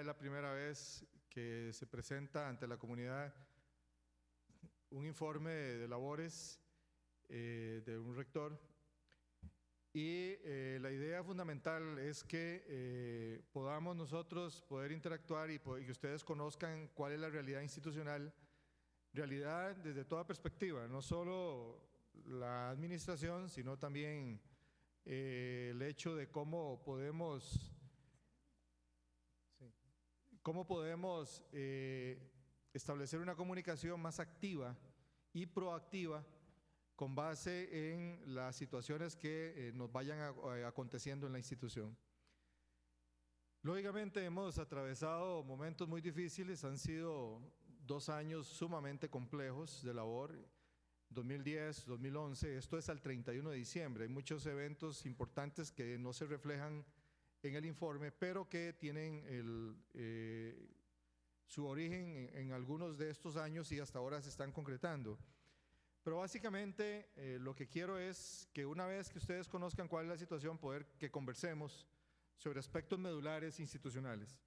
es la primera vez que se presenta ante la comunidad un informe de labores eh, de un rector y eh, la idea fundamental es que eh, podamos nosotros poder interactuar y, que ustedes conozcan cuál es la realidad institucional, realidad desde toda perspectiva, no solo la administración, sino también el hecho de cómo podemos ¿Cómo podemos eh, establecer una comunicación más activa y proactiva con base en las situaciones que eh, nos vayan eh, aconteciendo en la institución? Lógicamente hemos atravesado momentos muy difíciles, han sido dos años sumamente complejos de labor, 2010, 2011, esto es al 31 de diciembre, hay muchos eventos importantes que no se reflejan en el informe, pero que tienen eh, su origen en, algunos de estos años y hasta ahora se están concretando. Pero básicamente eh, lo que quiero es que una vez que ustedes conozcan cuál es la situación, poder que conversemos sobre aspectos medulares institucionales.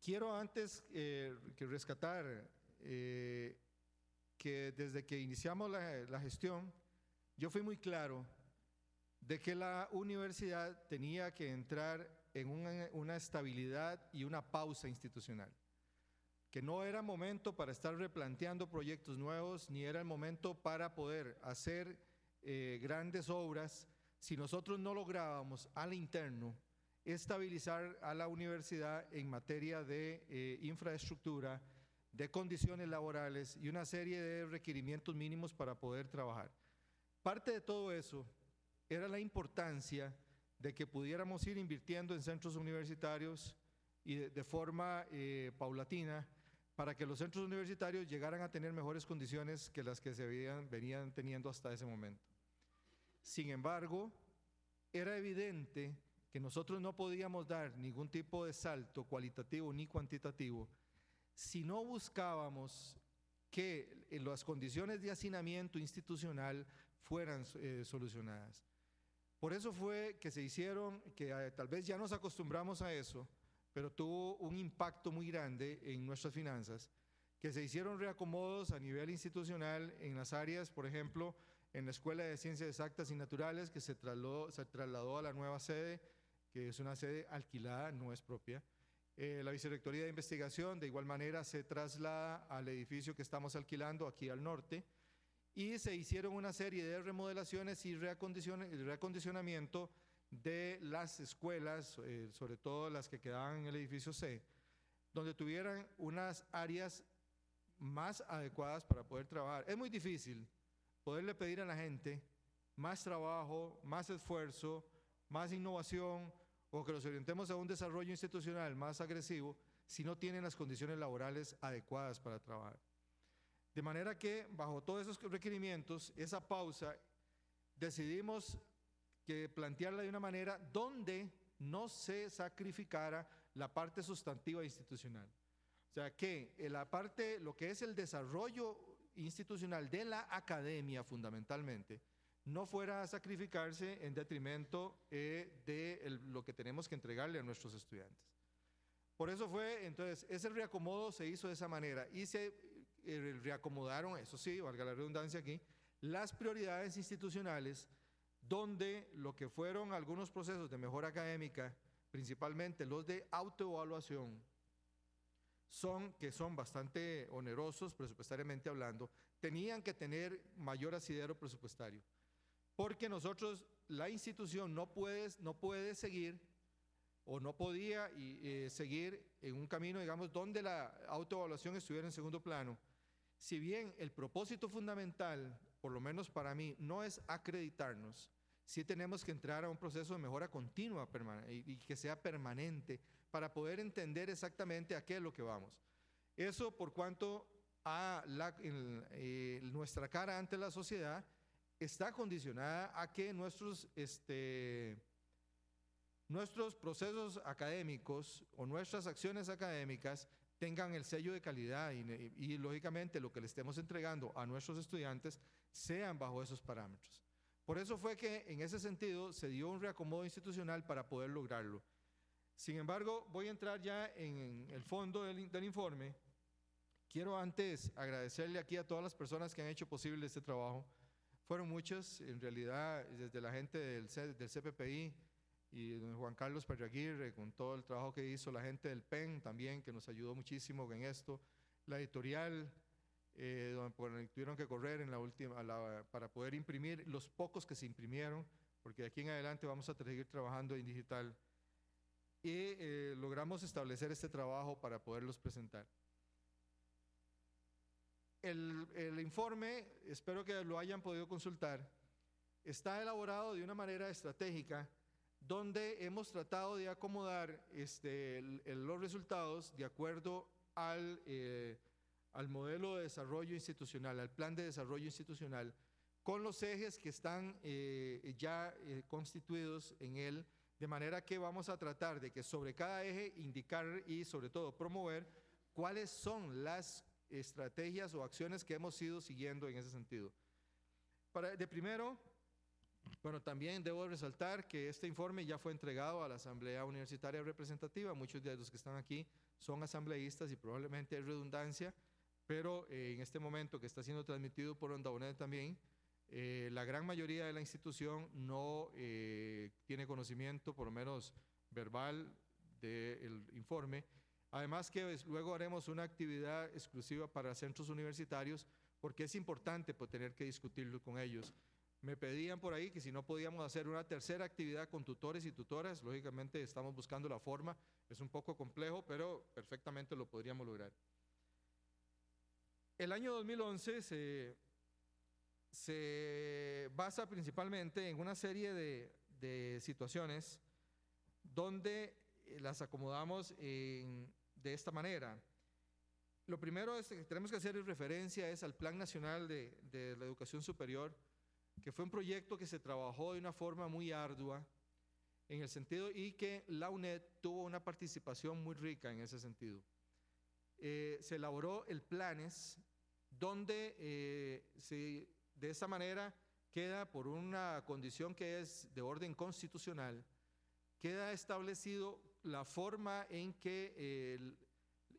Quiero antes eh, que rescatar que desde que iniciamos la, gestión, yo fui muy claro de que la universidad tenía que entrar en una, estabilidad y una pausa institucional, que no era momento para estar replanteando proyectos nuevos, ni era el momento para poder hacer eh, grandes obras si nosotros no lográbamos al interno estabilizar a la universidad en materia de eh, infraestructura, de condiciones laborales y una serie de requerimientos mínimos para poder trabajar. Parte de todo eso era la importancia de que pudiéramos ir invirtiendo en centros universitarios y de, forma eh, paulatina para que los centros universitarios llegaran a tener mejores condiciones que las que se venían, venían teniendo hasta ese momento. Sin embargo, era evidente que nosotros no podíamos dar ningún tipo de salto cualitativo ni cuantitativo si no buscábamos que eh, las condiciones de hacinamiento institucional fueran eh, solucionadas. Por eso fue que se hicieron, que eh, tal vez ya nos acostumbramos a eso, pero tuvo un impacto muy grande en nuestras finanzas, que se hicieron reacomodos a nivel institucional en las áreas, por ejemplo, en la Escuela de Ciencias Exactas y Naturales, que se trasladó, a la nueva sede, que es una sede alquilada, no es propia. Eh, la Vicerrectoría de Investigación, de igual manera, se traslada al edificio que estamos alquilando aquí al norte y se hicieron una serie de remodelaciones y reacondicionamiento de las escuelas, eh, sobre todo las que quedaban en el edificio C, donde tuvieran unas áreas más adecuadas para poder trabajar. Es muy difícil poderle pedir a la gente más trabajo, más esfuerzo, más innovación o que los orientemos a un desarrollo institucional más agresivo si no tienen las condiciones laborales adecuadas para trabajar. De manera que bajo todos esos requerimientos, esa pausa, decidimos que plantearla de una manera donde no se sacrificara la parte sustantiva institucional. O sea, que eh, la parte, lo que es el desarrollo institucional de la academia fundamentalmente, no fuera a sacrificarse en detrimento eh, de lo que tenemos que entregarle a nuestros estudiantes. Por eso fue, entonces, ese reacomodo se hizo de esa manera y se eh, reacomodaron, eso sí, valga la redundancia aquí, las prioridades institucionales, donde lo que fueron algunos procesos de mejora académica, principalmente los de autoevaluación, son, que son bastante onerosos presupuestariamente hablando, tenían que tener mayor asidero presupuestario. Porque nosotros, la institución no puede, no puede seguir o no podía eh, seguir en un camino, digamos, donde la autoevaluación estuviera en segundo plano si bien el propósito fundamental, por lo menos para mí, no es acreditarnos, sí tenemos que entrar a un proceso de mejora continua y que sea permanente para poder entender exactamente a qué es lo que vamos. Eso por cuanto a eh, nuestra cara ante la sociedad está condicionada a que nuestros este, procesos académicos o nuestras acciones académicas tengan el sello de calidad y, lógicamente lo que le estemos entregando a nuestros estudiantes sean bajo esos parámetros. Por eso fue que en ese sentido se dio un reacomodo institucional para poder lograrlo. Sin embargo, voy a entrar ya en el fondo del, informe. Quiero antes agradecerle aquí a todas las personas que han hecho posible este trabajo. Fueron muchas, en realidad, desde la gente del, del CPPI, y don Juan Carlos Perriaguirre, con todo el trabajo que hizo, la gente del PEN también, que nos ayudó muchísimo en esto, la editorial, eh, donde tuvieron que correr en la última, para poder imprimir los pocos que se imprimieron, porque de aquí en adelante vamos a seguir trabajando en digital. Y eh, logramos establecer este trabajo para poderlos presentar. El, el informe, espero que lo hayan podido consultar, está elaborado de una manera estratégica donde hemos tratado de acomodar este, los resultados de acuerdo eh, al, modelo de desarrollo institucional, al plan de desarrollo institucional, con los ejes que están eh, ya eh, constituidos en él, de manera que vamos a tratar de que sobre cada eje indicar y sobre todo promover cuáles son las estrategias o acciones que hemos ido siguiendo en ese sentido. de primero, bueno, también debo resaltar que este informe ya fue entregado a la Asamblea Universitaria Representativa. Muchos de los que están aquí son asambleístas y probablemente hay redundancia, pero eh, en este momento que está siendo transmitido por Ondabonet también, eh, la gran mayoría de la institución no eh, tiene conocimiento, por lo menos verbal, del informe. Además que pues, luego haremos una actividad exclusiva para centros universitarios porque es importante pues, tener que discutirlo con ellos. Me pedían por ahí que si no podíamos hacer una tercera actividad con tutores y tutoras, lógicamente estamos buscando la forma, es un poco complejo, pero perfectamente lo podríamos lograr. El año 2011 se, basa principalmente en una serie de, situaciones donde eh, las acomodamos de esta manera. Lo primero es que tenemos que hacer referencia es al Plan Nacional de, de la Educación Superior, que fue un proyecto que se trabajó de una forma muy ardua, en el sentido y que la UNED tuvo una participación muy rica en ese sentido. Eh, se elaboró el planes donde eh, de esa manera queda por una condición que es de orden constitucional, queda establecido la forma en que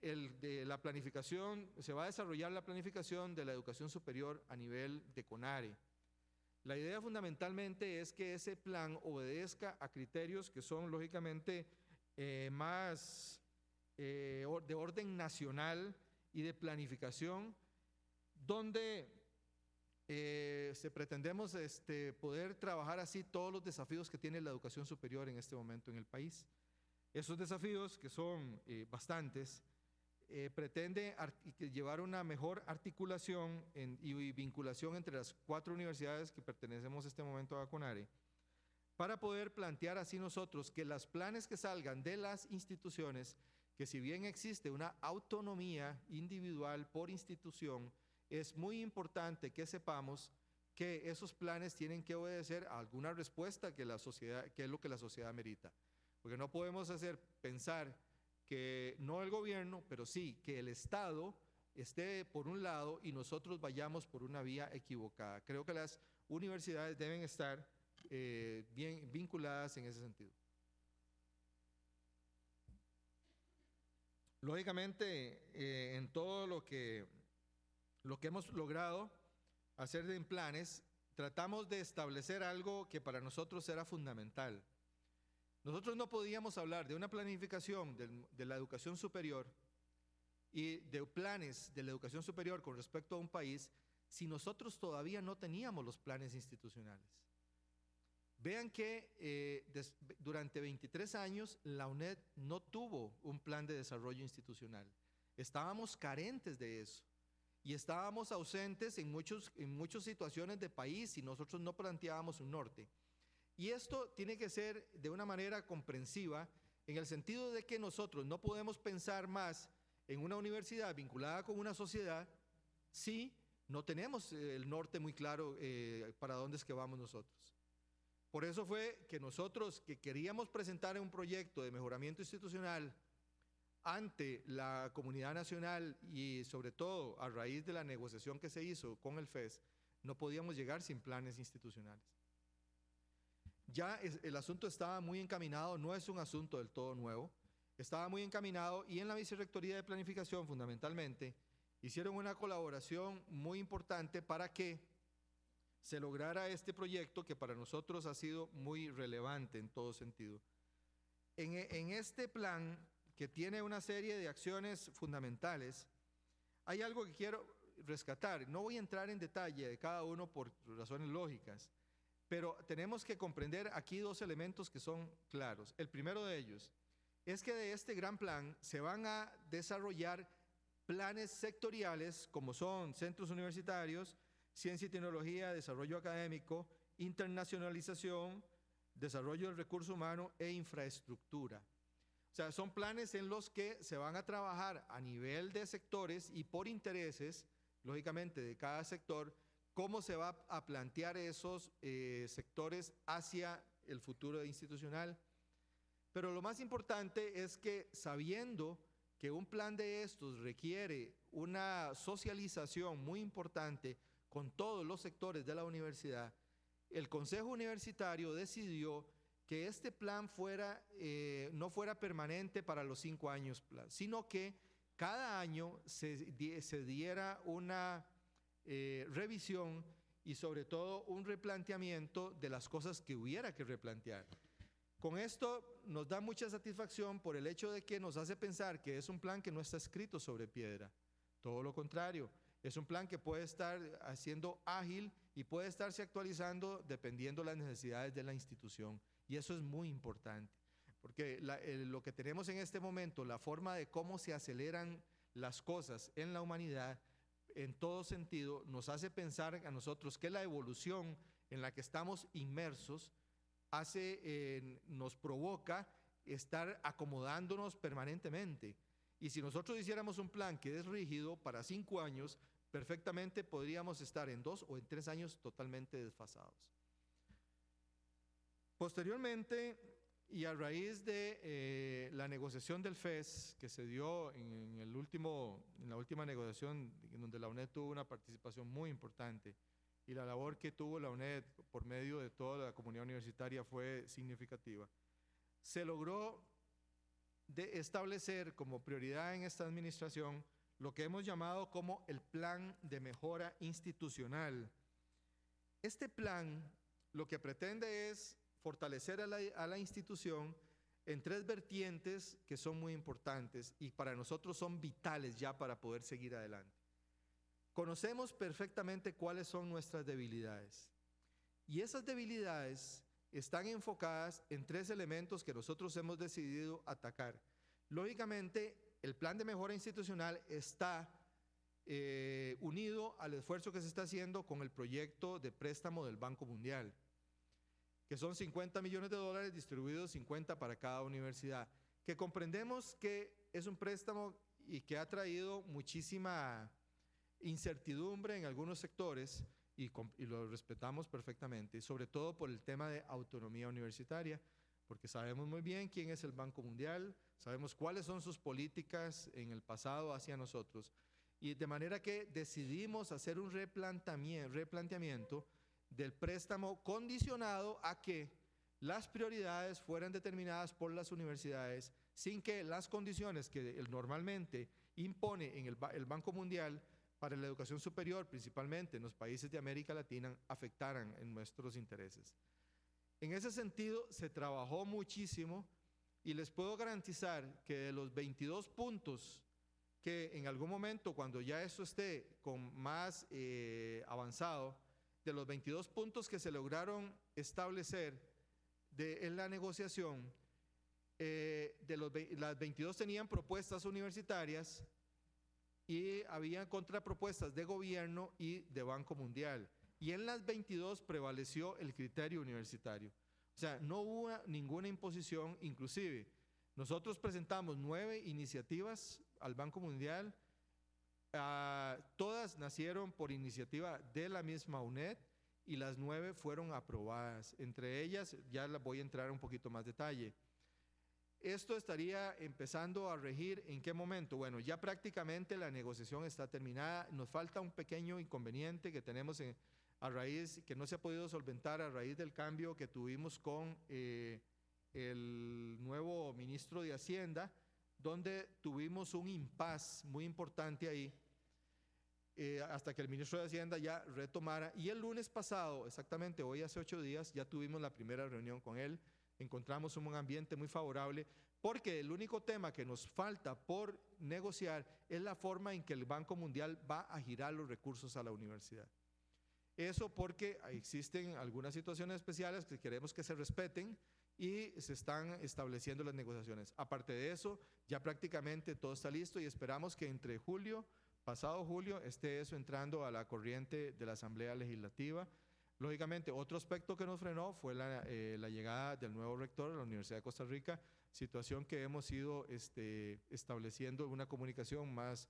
la planificación, se va a desarrollar la planificación de la educación superior a nivel de CONARE. La idea fundamentalmente es que ese plan obedezca a criterios que son lógicamente eh, más eh, de orden nacional y de planificación, donde eh, se pretendemos este, poder trabajar así todos los desafíos que tiene la educación superior en este momento en el país. Esos desafíos, que son bastantes, eh, pretende llevar una mejor articulación y vinculación entre las cuatro universidades que pertenecemos este momento a CONARE, para poder plantear así nosotros que los planes que salgan de las instituciones, que si bien existe una autonomía individual por institución, es muy importante que sepamos que esos planes tienen que obedecer a alguna respuesta que la sociedad, que es lo que la sociedad merita. Porque no podemos hacer pensar que no el gobierno, pero sí que el Estado esté por un lado y nosotros vayamos por una vía equivocada. Creo que las universidades deben estar eh, bien vinculadas en ese sentido. Lógicamente, eh, en todo lo que, lo que hemos logrado hacer en planes, tratamos de establecer algo que para nosotros era fundamental, nosotros no podíamos hablar de una planificación de, la educación superior y de planes de la educación superior con respecto a un país si nosotros todavía no teníamos los planes institucionales. Vean que eh, durante 23 años la UNED no tuvo un plan de desarrollo institucional. Estábamos carentes de eso y estábamos ausentes en, muchos, en muchas situaciones de país si nosotros no planteábamos un norte. Y esto tiene que ser de una manera comprensiva, en el sentido de que nosotros no podemos pensar más en una universidad vinculada con una sociedad si no tenemos eh, el norte muy claro eh, para dónde es que vamos nosotros. Por eso fue que nosotros que queríamos presentar un proyecto de mejoramiento institucional ante la comunidad nacional y sobre todo a raíz de la negociación que se hizo con el FES, no podíamos llegar sin planes institucionales ya el asunto estaba muy encaminado, no es un asunto del todo nuevo, estaba muy encaminado y en la Vicerrectoría de Planificación fundamentalmente hicieron una colaboración muy importante para que se lograra este proyecto que para nosotros ha sido muy relevante en todo sentido. en este plan, que tiene una serie de acciones fundamentales, hay algo que quiero rescatar. No voy a entrar en detalle de cada uno por razones lógicas, pero tenemos que comprender aquí dos elementos que son claros. El primero de ellos es que de este gran plan se van a desarrollar planes sectoriales como son centros universitarios, ciencia y tecnología, desarrollo académico, internacionalización, desarrollo del recurso humano e infraestructura. O sea, son planes en los que se van a trabajar a nivel de sectores y por intereses, lógicamente, de cada sector cómo se va a plantear esos eh, sectores hacia el futuro institucional. Pero lo más importante es que sabiendo que un plan de estos requiere una socialización muy importante con todos los sectores de la universidad, el Consejo Universitario decidió que este plan fuera, eh, no fuera permanente para los cinco años, sino que cada año se, se diera una eh, revisión y sobre todo un replanteamiento de las cosas que hubiera que replantear. Con esto nos da mucha satisfacción por el hecho de que nos hace pensar que es un plan que no está escrito sobre piedra. Todo lo contrario, es un plan que puede estar haciendo ágil y puede estarse actualizando dependiendo las necesidades de la institución. Y eso es muy importante, porque lo que tenemos en este momento, la forma de cómo se aceleran las cosas en la humanidad, en todo sentido, nos hace pensar a nosotros que la evolución en la que estamos inmersos hace, eh, nos provoca estar acomodándonos permanentemente. Y si nosotros hiciéramos un plan que es rígido para cinco años, perfectamente podríamos estar en dos o en tres años totalmente desfasados. Posteriormente, y a raíz de eh, la negociación del FES, que se dio en, el último, en la última negociación, en donde la UNED tuvo una participación muy importante, y la labor que tuvo la UNED por medio de toda la comunidad universitaria fue significativa, se logró de establecer como prioridad en esta administración lo que hemos llamado como el Plan de Mejora Institucional. Este plan lo que pretende es fortalecer a la, institución en tres vertientes que son muy importantes y para nosotros son vitales ya para poder seguir adelante. Conocemos perfectamente cuáles son nuestras debilidades y esas debilidades están enfocadas en tres elementos que nosotros hemos decidido atacar. Lógicamente, el plan de mejora institucional está eh, unido al esfuerzo que se está haciendo con el proyecto de préstamo del Banco Mundial que son 50 millones de dólares distribuidos 50 para cada universidad, que comprendemos que es un préstamo y que ha traído muchísima incertidumbre en algunos sectores y, lo respetamos perfectamente, sobre todo por el tema de autonomía universitaria porque sabemos muy bien quién es el Banco Mundial, sabemos cuáles son sus políticas en el pasado hacia nosotros. Y de manera que decidimos hacer un replanteamiento del préstamo condicionado a que las prioridades fueran determinadas por las universidades sin que las condiciones que normalmente impone en el, Banco Mundial para la educación superior, principalmente en los países de América Latina, afectaran en nuestros intereses. En ese sentido, se trabajó muchísimo y les puedo garantizar que de los 22 puntos que en algún momento, cuando ya eso esté con más eh, avanzado, de los 22 puntos que se lograron establecer en la negociación, eh, de los, las 22 tenían propuestas universitarias y había contrapropuestas de gobierno y de Banco Mundial. Y en las 22 prevaleció el criterio universitario. O sea, no hubo ninguna imposición, inclusive nosotros presentamos nueve iniciativas al Banco Mundial, Ah, todas nacieron por iniciativa de la misma UNED y las nueve fueron aprobadas. Entre ellas, ya las voy a entrar un poquito más detalle. Esto estaría empezando a regir en qué momento. Bueno, ya prácticamente la negociación está terminada. Nos falta un pequeño inconveniente que tenemos a raíz, que no se ha podido solventar a raíz del cambio que tuvimos con eh, el nuevo ministro de Hacienda donde tuvimos un impas muy importante ahí, eh, hasta que el ministro de Hacienda ya retomara. Y el lunes pasado, exactamente hoy hace ocho días, ya tuvimos la primera reunión con él. Encontramos un ambiente muy favorable porque el único tema que nos falta por negociar es la forma en que el Banco Mundial va a girar los recursos a la universidad. Eso porque existen algunas situaciones especiales que queremos que se respeten, y se están estableciendo las negociaciones. Aparte de eso, ya prácticamente todo está listo y esperamos que entre julio, pasado julio, esté eso entrando a la corriente de la Asamblea Legislativa. Lógicamente, otro aspecto que nos frenó fue la, eh, llegada del nuevo rector de la Universidad de Costa Rica, situación que hemos ido este, estableciendo una comunicación más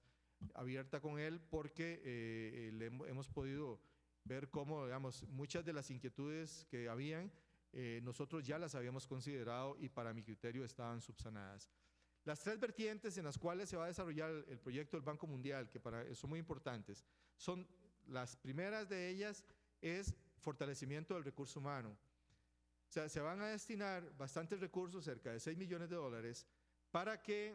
abierta con él porque eh, eh, hemos podido ver cómo, digamos, muchas de las inquietudes que habían, eh, nosotros ya las habíamos considerado y para mi criterio estaban subsanadas. Las tres vertientes en las cuales se va a desarrollar el proyecto del Banco Mundial, que para, son muy importantes, son las primeras de ellas es fortalecimiento del recurso humano. O sea, se van a destinar bastantes recursos, cerca de 6 millones de dólares, para que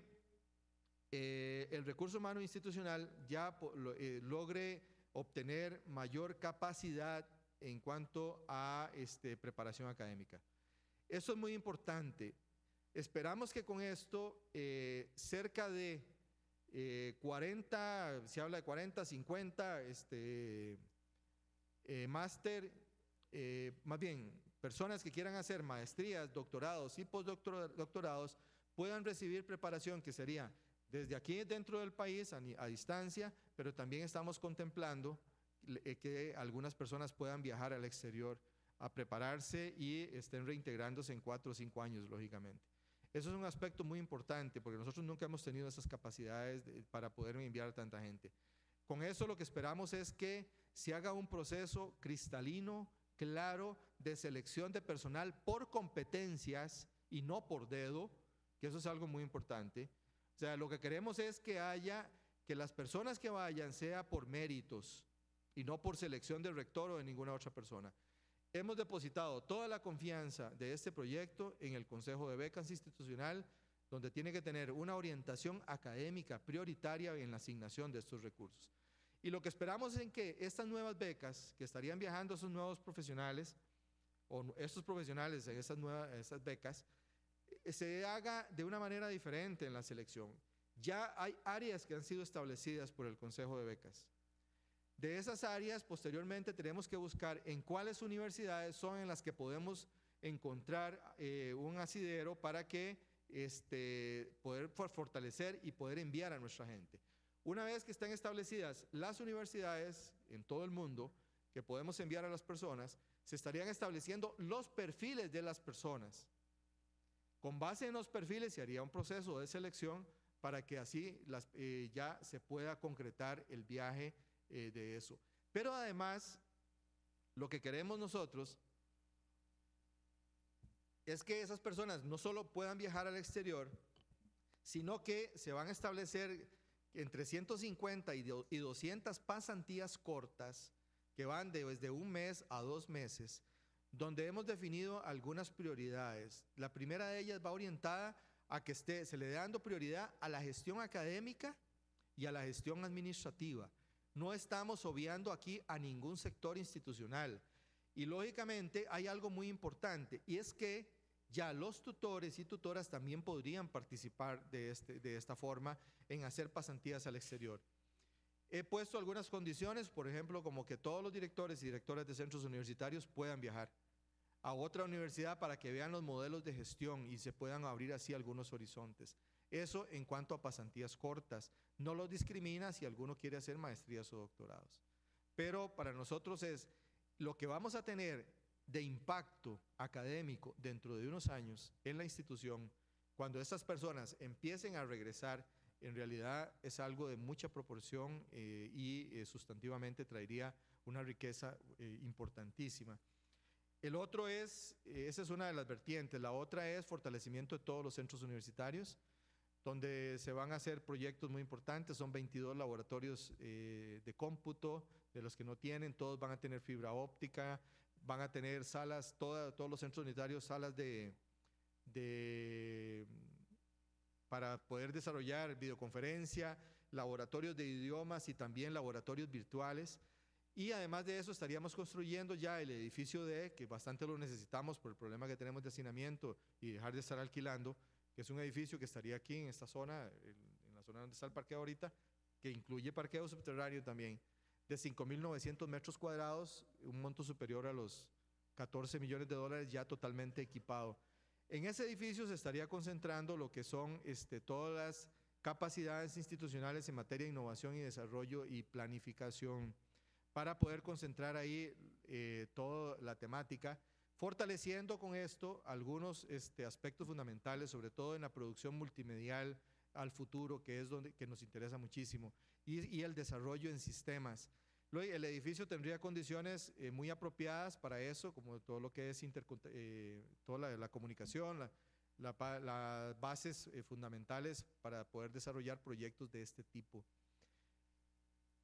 eh, el recurso humano institucional ya eh, logre obtener mayor capacidad en cuanto a este, preparación académica. Eso es muy importante. Esperamos que con esto eh, cerca de 40, eh, se habla de 40, 50, este, eh, máster, más bien personas que quieran hacer maestrías, doctorados y postdoctorados, puedan recibir preparación que sería desde aquí dentro del país a distancia, pero también estamos contemplando eh, que algunas personas puedan viajar al exterior a prepararse y estén reintegrándose en cuatro o cinco años, lógicamente. Eso es un aspecto muy importante porque nosotros nunca hemos tenido esas capacidades para poder enviar a tanta gente. Con eso lo que esperamos es que se haga un proceso cristalino, claro, de selección de personal por competencias y no por dedo, que eso es algo muy importante. O sea, lo que queremos es que haya, que las personas que vayan sea por méritos, y no por selección del rector o de ninguna otra persona. Hemos depositado toda la confianza de este proyecto en el Consejo de Becas Institucional, donde tiene que tener una orientación académica prioritaria en la asignación de estos recursos. Y lo que esperamos es que estas nuevas becas que estarían viajando esos nuevos profesionales, o estos profesionales en esas, nuevas, esas becas, eh, se haga de una manera diferente en la selección. Ya hay áreas que han sido establecidas por el Consejo de Becas. De esas áreas, posteriormente tenemos que buscar en cuáles universidades son en las que podemos encontrar eh, un asidero para que este, poder fortalecer y poder enviar a nuestra gente. Una vez que estén establecidas las universidades en todo el mundo que podemos enviar a las personas, se estarían estableciendo los perfiles de las personas. Con base en los perfiles se haría un proceso de selección para que así eh, ya se pueda concretar el viaje eh, de eso. Pero además, lo que queremos nosotros es que esas personas no solo puedan viajar al exterior, sino que se van a establecer entre 150 y 200 pasantías cortas que van desde un mes a dos meses, donde hemos definido algunas prioridades. La primera de ellas va orientada a que esté, se le dé dando prioridad a la gestión académica y a la gestión administrativa. No estamos obviando aquí a ningún sector institucional. Y lógicamente hay algo muy importante y es que ya los tutores y tutoras también podrían participar este, de, esta forma en hacer pasantías al exterior. He puesto algunas condiciones, por ejemplo, como que todos los directores y directoras de centros universitarios puedan viajar a otra universidad para que vean los modelos de gestión y se puedan abrir así algunos horizontes. Eso en cuanto a pasantías cortas. No lo discrimina si alguno quiere hacer maestrías o doctorados. Pero para nosotros es lo que vamos a tener de impacto académico dentro de unos años en la institución, cuando estas personas empiecen a regresar, en realidad es algo de mucha proporción eh, y eh, sustantivamente traería una riqueza eh, importantísima. El otro es, esa es una de las vertientes, la otra es fortalecimiento de todos los centros universitarios donde se van a hacer proyectos muy importantes. Son 22 laboratorios eh, de cómputo, de los que no tienen, todos van a tener fibra óptica, van a tener salas, todos los centros unitarios, salas de, para poder desarrollar videoconferencia, laboratorios de idiomas y también laboratorios virtuales. Y además de eso estaríamos construyendo ya el edificio D, e, que bastante lo necesitamos por el problema que tenemos de hacinamiento y dejar de estar alquilando, que es un edificio que estaría aquí en esta zona, en la zona donde está el parqueo ahorita, que incluye parqueo subterráneo también, de 5.900 metros cuadrados, un monto superior a los 14 millones de dólares ya totalmente equipado. En ese edificio se estaría concentrando lo que son este, todas las capacidades institucionales en materia de innovación y desarrollo y planificación para poder concentrar ahí eh, toda la temática fortaleciendo con esto algunos este, aspectos fundamentales, sobre todo en la producción multimedial al futuro, que es donde que nos interesa muchísimo, y, el desarrollo en sistemas. El edificio tendría condiciones eh, muy apropiadas para eso, como todo lo que es eh, toda la, la comunicación, las bases eh, fundamentales para poder desarrollar proyectos de este tipo.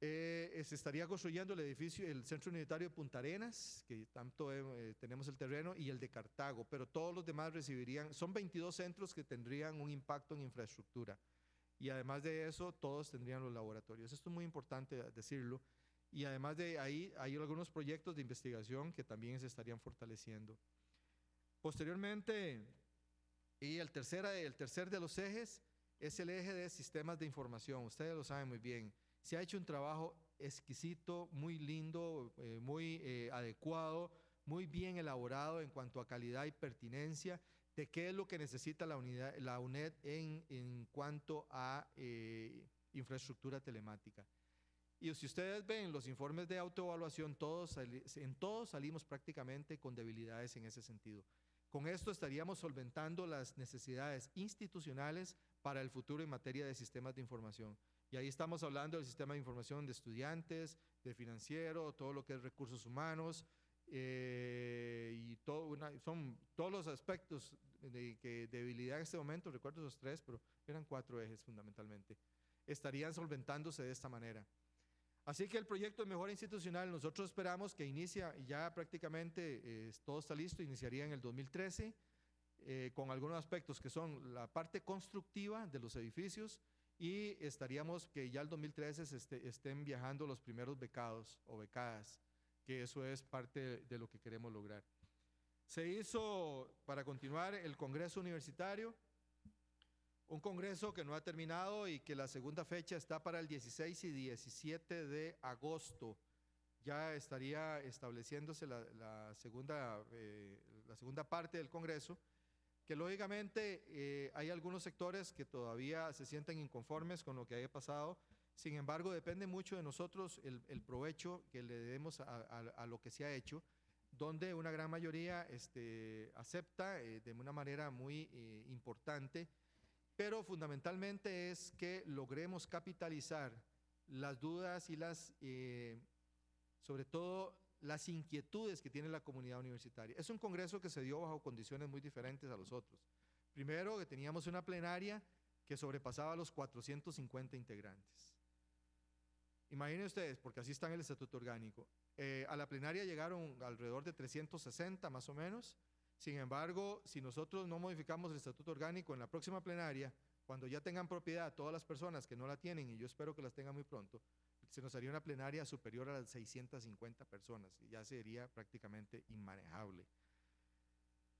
Eh, eh, se estaría construyendo el edificio, el Centro Unitario de Punta Arenas, que tanto eh, tenemos el terreno, y el de Cartago, pero todos los demás recibirían, son 22 centros que tendrían un impacto en infraestructura. Y además de eso, todos tendrían los laboratorios. Esto es muy importante decirlo. Y además de ahí, hay algunos proyectos de investigación que también se estarían fortaleciendo. Posteriormente, y el, tercera, el tercer de los ejes es el eje de sistemas de información. Ustedes lo saben muy bien se ha hecho un trabajo exquisito, muy lindo, eh, muy eh, adecuado, muy bien elaborado en cuanto a calidad y pertinencia de qué es lo que necesita la, UNED en, cuanto a eh, infraestructura telemática. Y si ustedes ven los informes de autoevaluación, todos, en todos salimos prácticamente con debilidades en ese sentido. Con esto estaríamos solventando las necesidades institucionales para el futuro en materia de sistemas de información. Y ahí estamos hablando del sistema de información de estudiantes, de financiero, todo lo que es recursos humanos, eh, y son todos los aspectos de, debilidad en este momento, recuerdo esos tres, pero eran cuatro ejes fundamentalmente, estarían solventándose de esta manera. Así que el proyecto de mejora institucional nosotros esperamos que inicia, ya prácticamente eh, todo está listo, iniciaría en el 2013, eh, con algunos aspectos que son la parte constructiva de los edificios, y estaríamos que ya el 2013 se este, estén viajando los primeros becados o becadas, que eso es parte de, lo que queremos lograr. Se hizo, para continuar, el Congreso Universitario, un Congreso que no ha terminado y que la segunda fecha está para el 16 y 17 de agosto. Ya estaría estableciéndose la, segunda, eh, la segunda parte del Congreso que lógicamente eh, hay algunos sectores que todavía se sienten inconformes con lo que haya pasado. Sin embargo, depende mucho de nosotros el, provecho que le demos a, lo que se ha hecho, donde una gran mayoría este, acepta eh, de una manera muy eh, importante, pero fundamentalmente es que logremos capitalizar las dudas y las, sobre todo, las inquietudes que tiene la comunidad universitaria. Es un congreso que se dio bajo condiciones muy diferentes a los otros. Primero, que teníamos una plenaria que sobrepasaba los 450 integrantes. Imaginen ustedes, porque así está en el estatuto orgánico. Eh, a la plenaria llegaron alrededor de 360 más o menos. Sin embargo, si nosotros no modificamos el estatuto orgánico en la próxima plenaria, cuando ya tengan propiedad todas las personas que no la tienen, y yo espero que las tengan muy pronto, se nos haría una plenaria superior a las 650 personas y ya sería prácticamente inmanejable.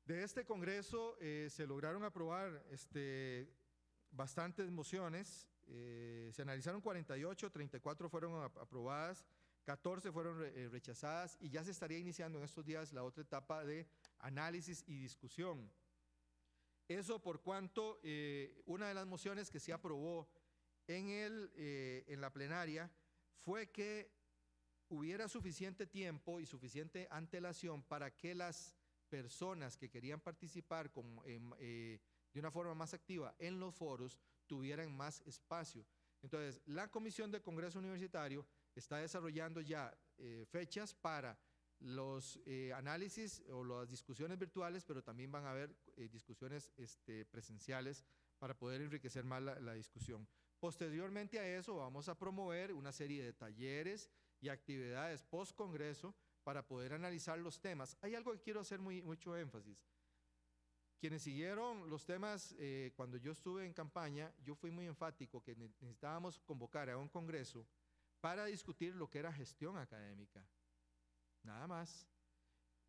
De este Congreso eh, se lograron aprobar este, bastantes mociones, eh, se analizaron 48, 34 fueron aprobadas, 14 fueron eh, rechazadas y ya se estaría iniciando en estos días la otra etapa de análisis y discusión. Eso por cuanto una de las mociones que se aprobó en, el, en la plenaria fue que hubiera suficiente tiempo y suficiente antelación para que las personas que querían participar em, eh, de una forma más activa en los foros tuvieran más espacio. Entonces, la Comisión de Congreso Universitario está desarrollando ya eh, fechas para los eh, análisis o las discusiones virtuales, pero también van a haber discusiones este, presenciales para poder enriquecer más la discusión. Posteriormente a eso vamos a promover una serie de talleres y actividades post-Congreso para poder analizar los temas. Hay algo que quiero hacer mucho énfasis. Quienes siguieron los temas eh, cuando yo estuve en campaña, yo fui muy enfático que necesitábamos convocar a un Congreso para discutir lo que era gestión académica. Nada más.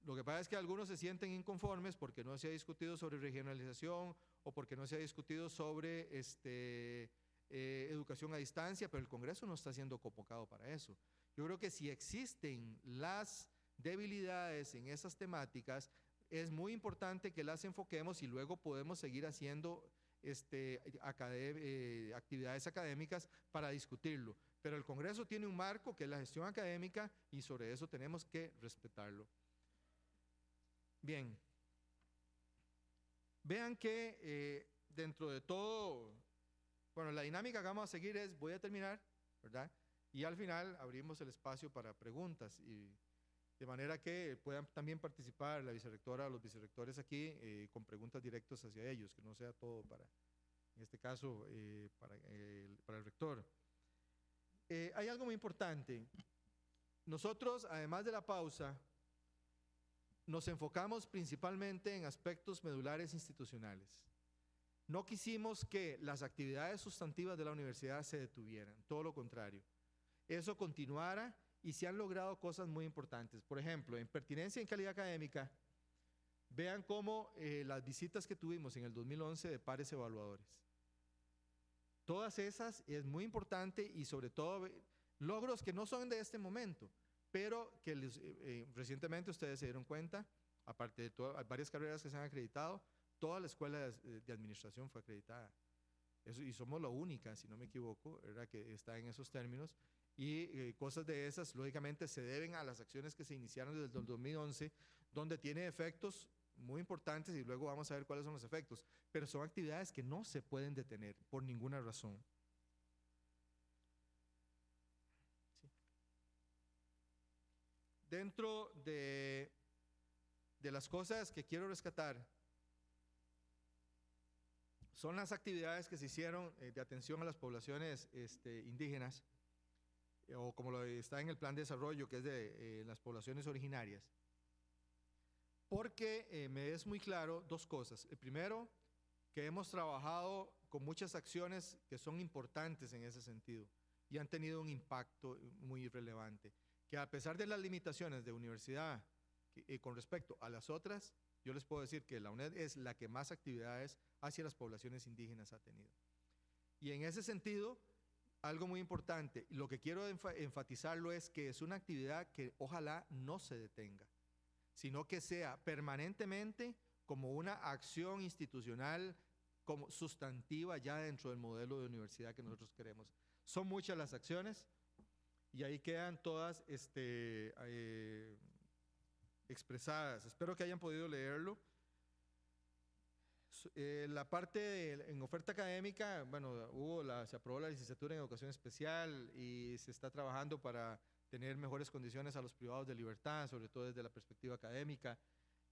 Lo que pasa es que algunos se sienten inconformes porque no se ha discutido sobre regionalización o porque no se ha discutido sobre este, eh, educación a distancia, pero el Congreso no está siendo copocado para eso. Yo creo que si existen las debilidades en esas temáticas, es muy importante que las enfoquemos y luego podemos seguir haciendo este, eh, actividades académicas para discutirlo. Pero el Congreso tiene un marco que es la gestión académica y sobre eso tenemos que respetarlo. Bien, vean que eh, dentro de todo bueno, la dinámica que vamos a seguir es, voy a terminar, ¿verdad? Y al final abrimos el espacio para preguntas y de manera que puedan también participar la vicerectora, los vicerrectores aquí eh, con preguntas directas hacia ellos, que no sea todo para, en este caso, eh, para, el rector. Eh, hay algo muy importante. Nosotros, además de la pausa, nos enfocamos principalmente en aspectos medulares institucionales. No quisimos que las actividades sustantivas de la universidad se detuvieran, todo lo contrario. Eso continuara y se han logrado cosas muy importantes. Por ejemplo, en pertinencia en calidad académica, vean cómo eh, las visitas que tuvimos en el 2011 de pares evaluadores. Todas esas es muy importante y sobre todo eh, logros que no son de este momento, pero que eh, recientemente ustedes se dieron cuenta, aparte de todas, varias carreras que se han acreditado, toda la escuela eh, de, administración fue acreditada. Eso, y somos la única, si no me equivoco, que está en esos términos. Y eh, cosas de esas, lógicamente, se deben a las acciones que se iniciaron desde el 2011, donde tiene efectos muy importantes y luego vamos a ver cuáles son los efectos. Pero son actividades que no se pueden detener por ninguna razón. Dentro de, de las cosas que quiero rescatar, son las actividades que se hicieron eh, de atención a las poblaciones este, indígenas, eh, o como lo está en el plan de desarrollo, que es de eh, las poblaciones originarias. Porque me es muy claro dos cosas. El primero, que hemos trabajado con muchas acciones que son importantes en ese sentido y han tenido un impacto muy relevante. Que a pesar de las limitaciones de universidad con respecto a las otras, yo les puedo decir que la UNED es la que más actividades hacia las poblaciones indígenas ha tenido. Y en ese sentido, algo muy importante, lo que quiero enfatizarlo es que es una actividad que ojalá no se detenga, sino que sea permanentemente como una acción institucional como sustantiva ya dentro del modelo de universidad que nosotros queremos. Son muchas las acciones y ahí quedan todas este, eh, expresadas. Espero que hayan podido leerlo. Eh, la parte de, en oferta académica, bueno, hubo la, se aprobó la licenciatura en educación especial y se está trabajando para tener mejores condiciones a los privados de libertad, sobre todo desde la perspectiva académica.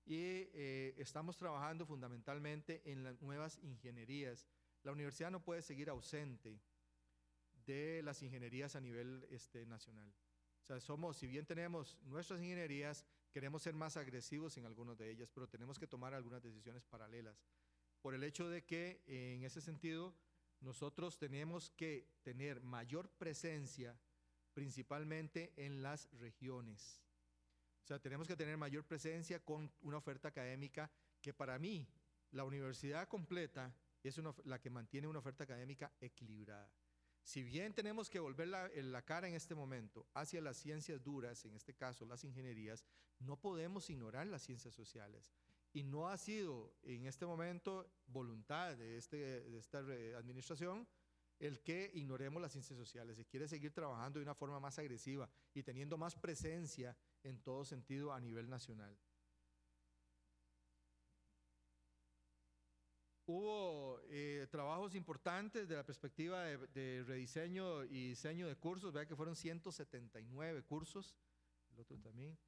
Y eh, estamos trabajando fundamentalmente en las nuevas ingenierías. La universidad no puede seguir ausente de las ingenierías a nivel este, nacional. O sea, somos, si bien tenemos nuestras ingenierías, queremos ser más agresivos en algunas de ellas, pero tenemos que tomar algunas decisiones paralelas. Por el hecho de que eh, en ese sentido nosotros tenemos que tener mayor presencia principalmente en las regiones. O sea, tenemos que tener mayor presencia con una oferta académica que para mí la universidad completa es la que mantiene una oferta académica equilibrada. Si bien tenemos que volver eh, la, cara en este momento hacia las ciencias duras, en este caso las ingenierías, no podemos ignorar las ciencias sociales. Y no ha sido en este momento voluntad de, este, de esta administración el que ignoremos las ciencias sociales. Se quiere seguir trabajando de una forma más agresiva y teniendo más presencia en todo sentido a nivel nacional. Hubo eh, trabajos importantes de la perspectiva de, rediseño y diseño de cursos, vea que fueron 179 cursos, el otro también.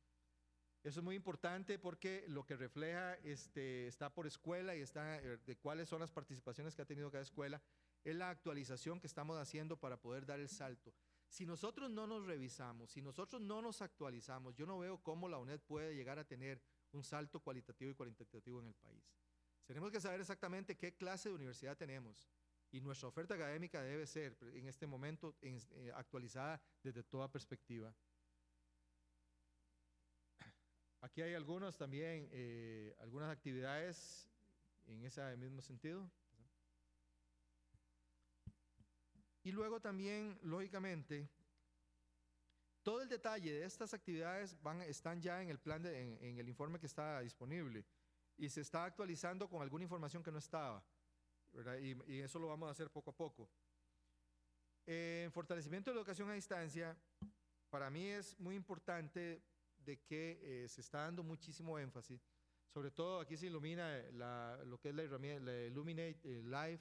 Eso es muy importante porque lo que refleja este, está por escuela y está eh, de cuáles son las participaciones que ha tenido cada escuela, es la actualización que estamos haciendo para poder dar el salto. Si nosotros no nos revisamos, si nosotros no nos actualizamos, yo no veo cómo la UNED puede llegar a tener un salto cualitativo y cualitativo en el país. Tenemos que saber exactamente qué clase de universidad tenemos y nuestra oferta académica debe ser en este momento eh, actualizada desde toda perspectiva. Aquí hay algunos también, eh, algunas actividades en ese mismo sentido. Y luego también, lógicamente, todo el detalle de estas actividades van, están ya en el plan, de, en el informe que está disponible y se está actualizando con alguna información que no estaba. Y, eso lo vamos a hacer poco a poco. En eh, fortalecimiento de la educación a distancia, para mí es muy importante de que eh, se está dando muchísimo énfasis. Sobre todo aquí se ilumina eh, lo que es la Illuminate Live,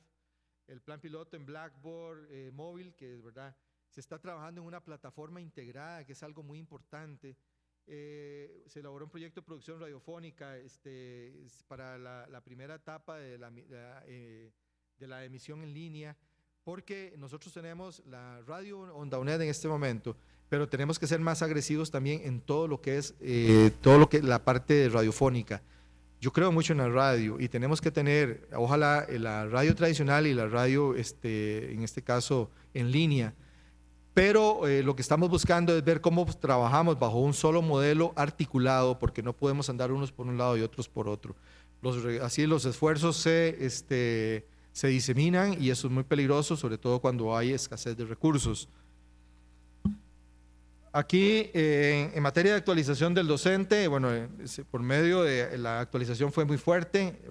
el plan piloto en Blackboard móvil, que es verdad, se está trabajando en una plataforma integrada, que es algo muy importante eh, se elaboró un proyecto de producción radiofónica este, para la, primera etapa eh, de la, emisión en línea, porque nosotros tenemos la radio Onda UNED en este momento, pero tenemos que ser más agresivos también en todo lo que es eh, todo lo que la parte radiofónica. Yo creo mucho en la radio y tenemos que tener, ojalá, la radio tradicional y la radio, este, en este caso, en línea pero eh, lo que estamos buscando es ver cómo trabajamos bajo un solo modelo articulado, porque no podemos andar unos por un lado y otros por otro. Los, así los esfuerzos se, este, se diseminan y eso es muy peligroso, sobre todo cuando hay escasez de recursos. Aquí, eh, en materia de actualización del docente, bueno, eh, por medio de la actualización fue muy fuerte,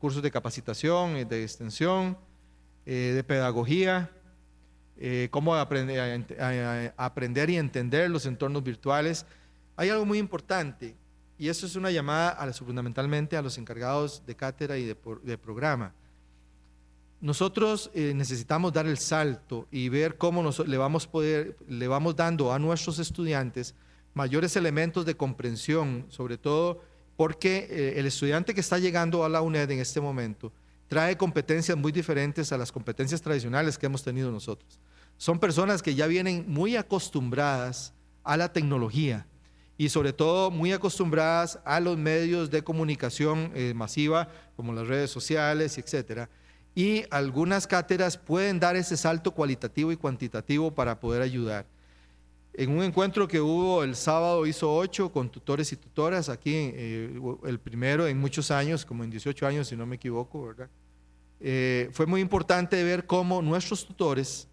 Cursos de capacitación, de extensión, de pedagogía, eh, cómo aprender, a, aprender y entender los entornos virtuales. Hay algo muy importante y eso es una llamada fundamentalmente a los encargados de cátedra y de, programa. Nosotros eh, necesitamos dar el salto y ver cómo le, vamos poder, le vamos dando a nuestros estudiantes mayores elementos de comprensión, sobre todo porque eh, el estudiante que está llegando a la UNED en este momento, trae competencias muy diferentes a las competencias tradicionales que hemos tenido nosotros. Son personas que ya vienen muy acostumbradas a la tecnología y sobre todo muy acostumbradas a los medios de comunicación eh, masiva como las redes sociales, etcétera. Y algunas cátedras pueden dar ese salto cualitativo y cuantitativo para poder ayudar. En un encuentro que hubo el sábado, hizo ocho con tutores y tutoras, aquí eh, el primero en muchos años, como en 18 años si no me equivoco, ¿verdad? Eh, fue muy importante ver cómo nuestros tutores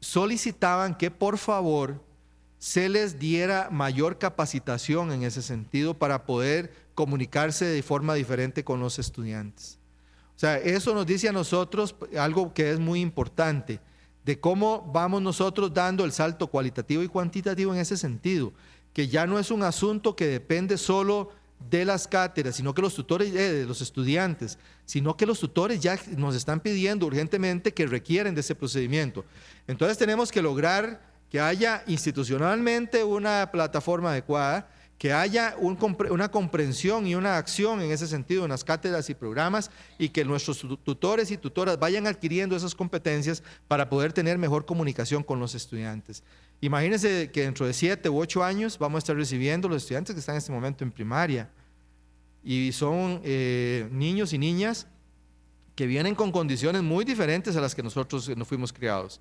solicitaban que por favor se les diera mayor capacitación en ese sentido para poder comunicarse de forma diferente con los estudiantes. O sea, eso nos dice a nosotros algo que es muy importante, de cómo vamos nosotros dando el salto cualitativo y cuantitativo en ese sentido, que ya no es un asunto que depende solo de las cátedras, sino que los tutores eh, de los estudiantes, sino que los tutores ya nos están pidiendo urgentemente que requieren de ese procedimiento. Entonces tenemos que lograr que haya institucionalmente una plataforma adecuada, que haya una comprensión y una acción en ese sentido en las cátedras y programas y que nuestros tutores y tutoras vayan adquiriendo esas competencias para poder tener mejor comunicación con los estudiantes. Imagínense que dentro de siete u ocho años vamos a estar recibiendo los estudiantes que están en este momento en primaria. Y son eh, niños y niñas que vienen con condiciones muy diferentes a las que nosotros nos fuimos criados.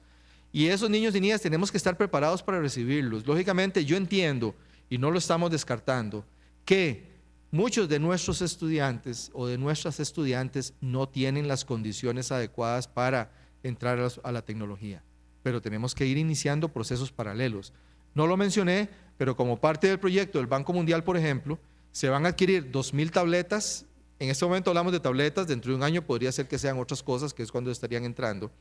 Y esos niños y niñas tenemos que estar preparados para recibirlos. Lógicamente yo entiendo, y no lo estamos descartando, que muchos de nuestros estudiantes o de nuestras estudiantes no tienen las condiciones adecuadas para entrar a la tecnología pero tenemos que ir iniciando procesos paralelos. No lo mencioné, pero como parte del proyecto del Banco Mundial, por ejemplo, se van a adquirir 2.000 tabletas. En este momento hablamos de tabletas, dentro de un año podría ser que sean otras cosas, que es cuando estarían entrando,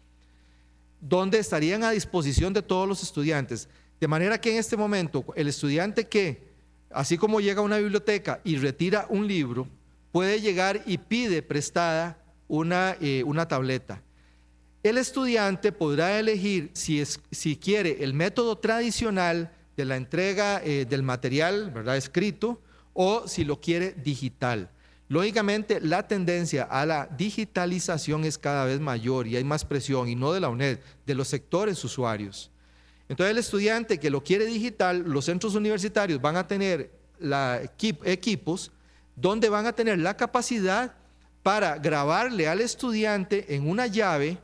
donde estarían a disposición de todos los estudiantes. De manera que en este momento el estudiante que, así como llega a una biblioteca y retira un libro, puede llegar y pide prestada una, eh, una tableta el estudiante podrá elegir si, si quiere el método tradicional de la entrega eh, del material ¿verdad? escrito o si lo quiere digital. Lógicamente, la tendencia a la digitalización es cada vez mayor y hay más presión, y no de la UNED, de los sectores usuarios. Entonces, el estudiante que lo quiere digital, los centros universitarios van a tener la, equipos donde van a tener la capacidad para grabarle al estudiante en una llave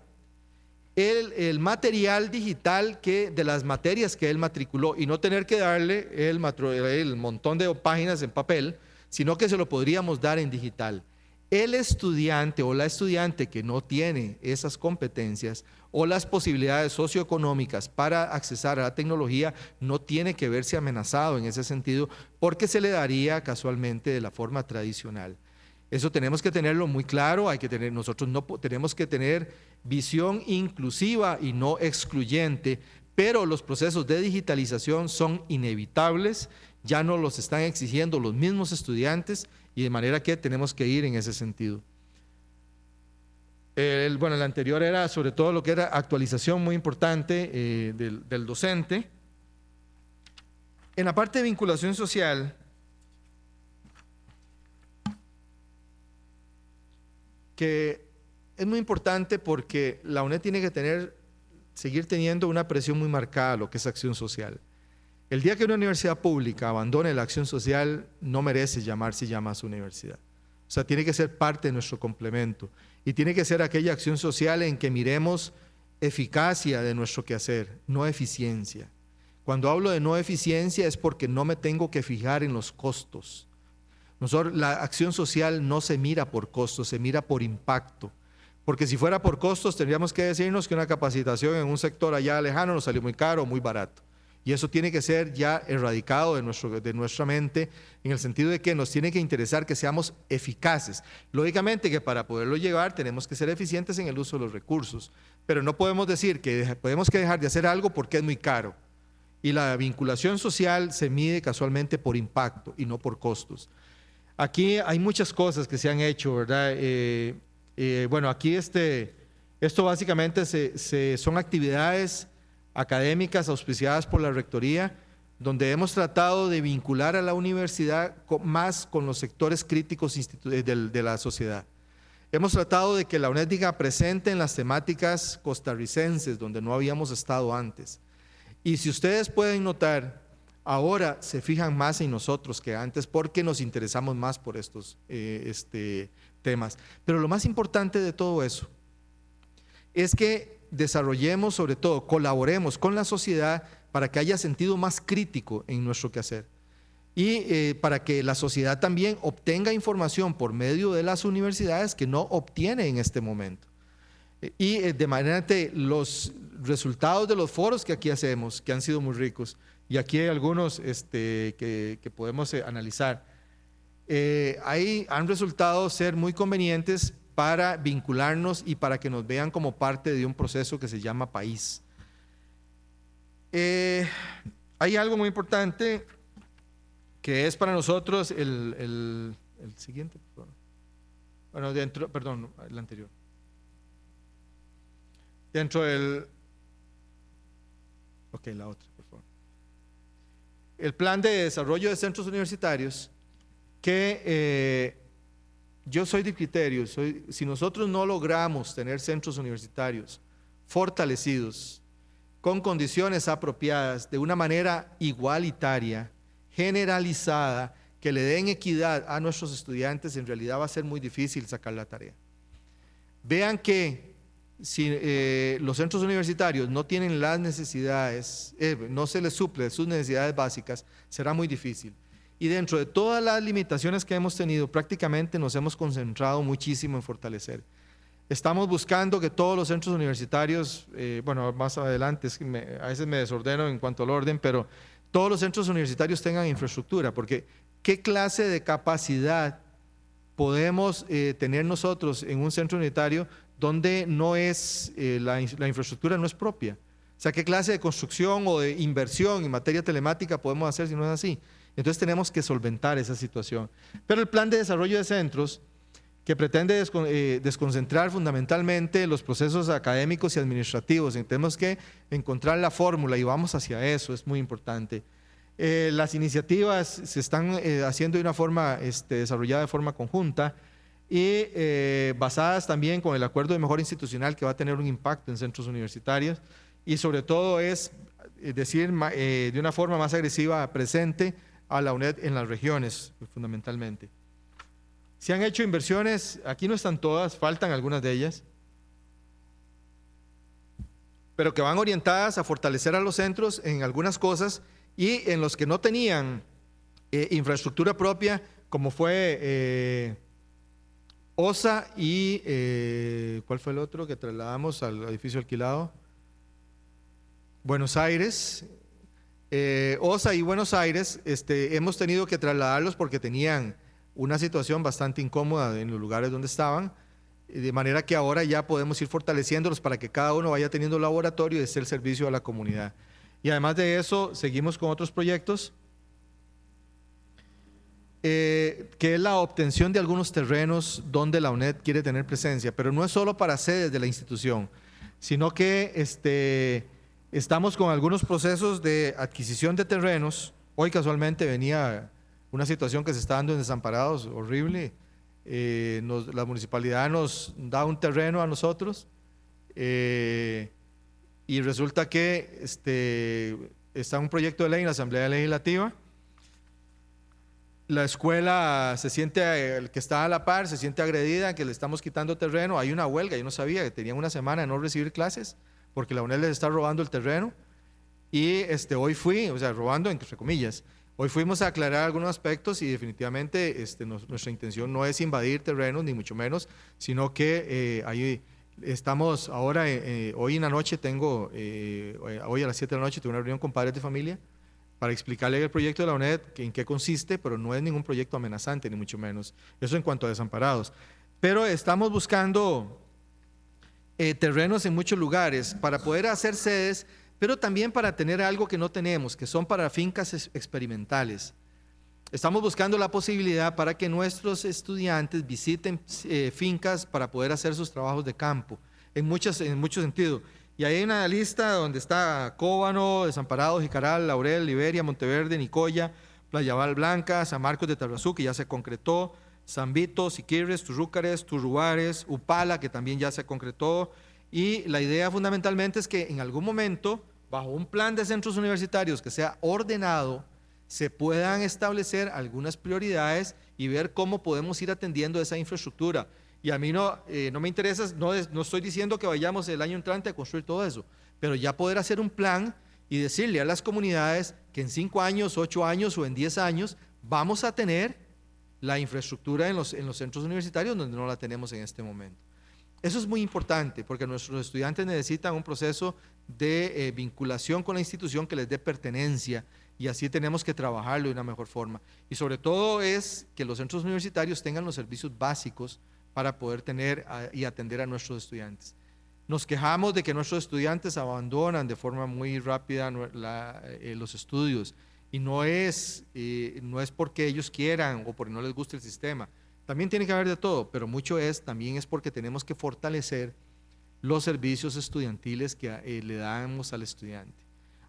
el, material digital que, de las materias que él matriculó y no tener que darle el, el montón de páginas en papel, sino que se lo podríamos dar en digital. El estudiante o la estudiante que no tiene esas competencias o las posibilidades socioeconómicas para accesar a la tecnología no tiene que verse amenazado en ese sentido porque se le daría casualmente de la forma tradicional. Eso tenemos que tenerlo muy claro, hay que tener, nosotros no tenemos que tener visión inclusiva y no excluyente, pero los procesos de digitalización son inevitables, ya no los están exigiendo los mismos estudiantes y de manera que tenemos que ir en ese sentido. bueno, el anterior era sobre todo lo que era actualización muy importante eh, del docente. En la parte de vinculación social, que es muy importante porque la UNED tiene que tener, seguir teniendo una presión muy marcada a lo que es acción social. El día que una universidad pública abandone la acción social, no merece llamarse ya más universidad. O sea, tiene que ser parte de nuestro complemento. Y tiene que ser aquella acción social en que miremos eficacia de nuestro quehacer, no eficiencia. Cuando hablo de no eficiencia es porque no me tengo que fijar en los costos. la acción social no se mira por costos, se mira por impacto. Porque si fuera por costos, tendríamos que decirnos que una capacitación en un sector allá lejano nos salió muy caro o muy barato. Y eso tiene que ser ya erradicado de, nuestro, de nuestra mente, en el sentido de que nos tiene que interesar que seamos eficaces. Lógicamente que para poderlo llevar tenemos que ser eficientes en el uso de los recursos, pero no podemos decir que podemos que dejar de hacer algo porque es muy caro. Y la vinculación social se mide casualmente por impacto y no por costos. Aquí hay muchas cosas que se han hecho, ¿verdad? Eh, eh, bueno, aquí este, esto básicamente se, son actividades académicas auspiciadas por la Rectoría, donde hemos tratado de vincular a la universidad más con los sectores críticos eh, de, la sociedad. Hemos tratado de que la UNED diga presente en las temáticas costarricenses, donde no habíamos estado antes. Y si ustedes pueden notar, ahora se fijan más en nosotros que antes porque nos interesamos más por estos eh, este, pero lo más importante de todo eso es que desarrollemos, sobre todo, colaboremos con la sociedad para que haya sentido más crítico en nuestro quehacer y eh, para que la sociedad también obtenga información por medio de las universidades que no obtiene en este momento. Eh, y eh, de manera que los resultados de los foros que aquí hacemos, que han sido muy ricos, y aquí hay algunos este, que, podemos analizar, eh, ahí han resultado ser muy convenientes para vincularnos y para que nos vean como parte de un proceso que se llama país. Eh, hay algo muy importante que es para nosotros el, el, siguiente, bueno, dentro, perdón, el anterior. Dentro del, la otra, El plan de desarrollo de centros universitarios que eh, yo soy de criterio, si nosotros no logramos tener centros universitarios fortalecidos, con condiciones apropiadas, de una manera igualitaria, generalizada, que le den equidad a nuestros estudiantes, en realidad va a ser muy difícil sacar la tarea. Vean que si eh, los centros universitarios no tienen las necesidades, eh, no se les suple sus necesidades básicas, será muy difícil. Y dentro de todas las limitaciones que hemos tenido, prácticamente nos hemos concentrado muchísimo en fortalecer. Estamos buscando que todos los centros universitarios, eh, bueno, más adelante, a veces me desordeno en cuanto al orden, pero todos los centros universitarios tengan infraestructura, porque ¿qué clase de capacidad podemos eh, tener nosotros en un centro unitario donde no es, eh, la infraestructura no es propia? O sea, ¿qué clase de construcción o de inversión en materia telemática podemos hacer si no es así? Entonces tenemos que solventar esa situación. Pero el plan de desarrollo de centros, que pretende eh, desconcentrar fundamentalmente los procesos académicos y administrativos, tenemos que encontrar la fórmula y vamos hacia eso, es muy importante. Eh, las iniciativas se están eh, haciendo de una forma, este, desarrollada de forma conjunta y basadas también con el acuerdo de mejor institucional que va a tener un impacto en centros universitarios y sobre todo es decir de una forma más agresiva presente a la UNED en las regiones, fundamentalmente. Se han hecho inversiones, aquí no están todas, faltan algunas de ellas, pero que van orientadas a fortalecer a los centros en algunas cosas y en los que no tenían eh, infraestructura propia, como fue eh, OSA y eh, ¿cuál fue el otro que trasladamos al edificio alquilado? Buenos Aires, eh, OSA y Buenos Aires, este, hemos tenido que trasladarlos porque tenían una situación bastante incómoda en los lugares donde estaban, eh, de manera que ahora ya podemos ir fortaleciéndolos para que cada uno vaya teniendo laboratorio y esté el servicio a la comunidad. Y además de eso, seguimos con otros proyectos, eh, que es la obtención de algunos terrenos donde la UNED quiere tener presencia, pero no es solo para sedes de la institución, sino que este, Estamos con algunos procesos de adquisición de terrenos. Hoy casualmente venía una situación que se está dando en Desamparados, horrible. Eh, la municipalidad nos da un terreno a nosotros eh, y resulta que este, está un proyecto de ley en la Asamblea Legislativa. La escuela se siente, el que está a la par, se siente agredida, que le estamos quitando terreno. Hay una huelga, yo no sabía, que tenían una semana de no recibir clases porque la UNED les está robando el terreno. Y este, hoy fui, o sea, robando entre comillas, hoy fuimos a aclarar algunos aspectos y definitivamente este, nuestra intención no es invadir terrenos, ni mucho menos, sino que eh, ahí estamos ahora, eh, eh, hoy en la noche tengo, hoy a las 7 de la noche tengo una reunión con padres de familia para explicarle el proyecto de la UNED, en qué consiste, pero no es ningún proyecto amenazante, ni mucho menos. Eso en cuanto a desamparados. Pero estamos buscando eh, terrenos en muchos lugares para poder hacer sedes, pero también para tener algo que no tenemos, que son para fincas experimentales. Estamos buscando la posibilidad para que nuestros estudiantes visiten eh, fincas para poder hacer sus trabajos de campo, en, muchos en muchos sentidos. Y hay una lista donde está Cóbano, Desamparados, Jicaral, Laurel, Liberia, Monteverde, Nicoya, Playa Val Blanca, San Marcos de Tarrazú que ya se concretó, Zambito, Siquirres, Turrucares, Turruares, Upala, que también ya se concretó. Y la idea fundamentalmente es que en algún momento, bajo un plan de centros universitarios que sea ordenado, se puedan establecer algunas prioridades y ver cómo podemos ir atendiendo esa infraestructura. Y a mí no, eh, no me interesa, no, no estoy diciendo que vayamos el año entrante a construir todo eso, pero ya poder hacer un plan y decirle a las comunidades que en cinco años, ocho años o en diez años vamos a tener la infraestructura en los, centros universitarios donde no la tenemos en este momento. Eso es muy importante porque nuestros estudiantes necesitan un proceso de eh, vinculación con la institución que les dé pertenencia y así tenemos que trabajarlo de una mejor forma. Y sobre todo es que los centros universitarios tengan los servicios básicos para poder tener y atender a nuestros estudiantes. Nos quejamos de que nuestros estudiantes abandonan de forma muy rápida eh, los estudios y no es, porque ellos quieran o porque no les guste el sistema. También tiene que haber de todo, pero mucho es, también es porque tenemos que fortalecer los servicios estudiantiles que eh, le damos al estudiante.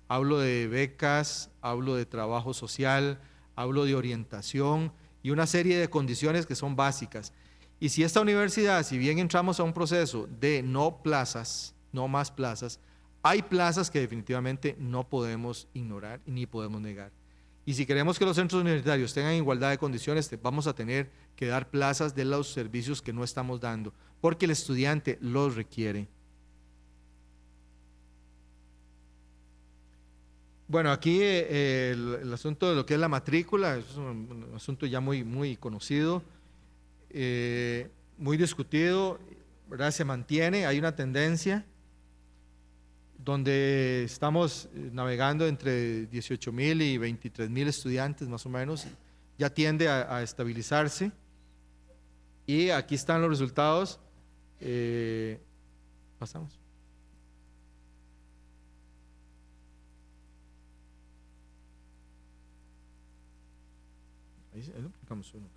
Hablo de becas, hablo de trabajo social, hablo de orientación y una serie de condiciones que son básicas. Y si esta universidad, si bien entramos a un proceso de no plazas, no más plazas, hay plazas que definitivamente no podemos ignorar ni podemos negar. Y si queremos que los centros universitarios tengan igualdad de condiciones, vamos a tener que dar plazas de los servicios que no estamos dando, porque el estudiante los requiere. Bueno, aquí eh, el, asunto de lo que es la matrícula, es un, asunto ya muy, muy conocido, eh, muy discutido, ¿verdad? se mantiene, hay una tendencia donde estamos eh, navegando entre 18 mil y 23 mil estudiantes más o menos, ya tiende a, estabilizarse. Y aquí están los resultados. Eh, pasamos. Ahí, lo lo uno.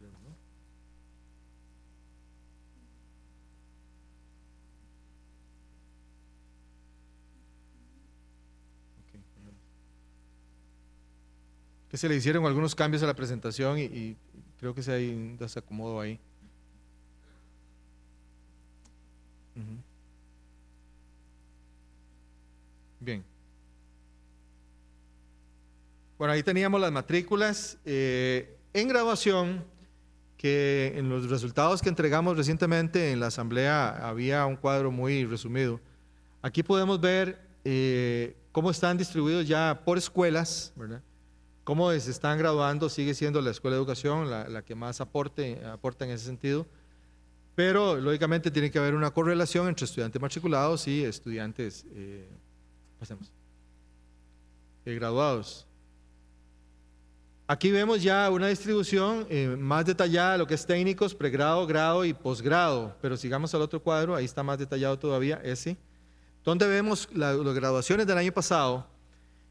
que se le hicieron algunos cambios a la presentación y, creo que se hay desacomodo ahí. Bien. Bueno, ahí teníamos las matrículas. Eh, en graduación, que en los resultados que entregamos recientemente en la asamblea había un cuadro muy resumido. Aquí podemos ver eh, cómo están distribuidos ya por escuelas, ¿verdad? cómo se están graduando, sigue siendo la Escuela de Educación la, que más aporte, aporta en ese sentido. Pero lógicamente tiene que haber una correlación entre estudiantes matriculados y estudiantes, eh, eh, graduados. Aquí vemos ya una distribución eh, más detallada lo que es técnicos, pregrado, grado y posgrado. Pero sigamos al otro cuadro, ahí está más detallado todavía ese, donde vemos las graduaciones del año pasado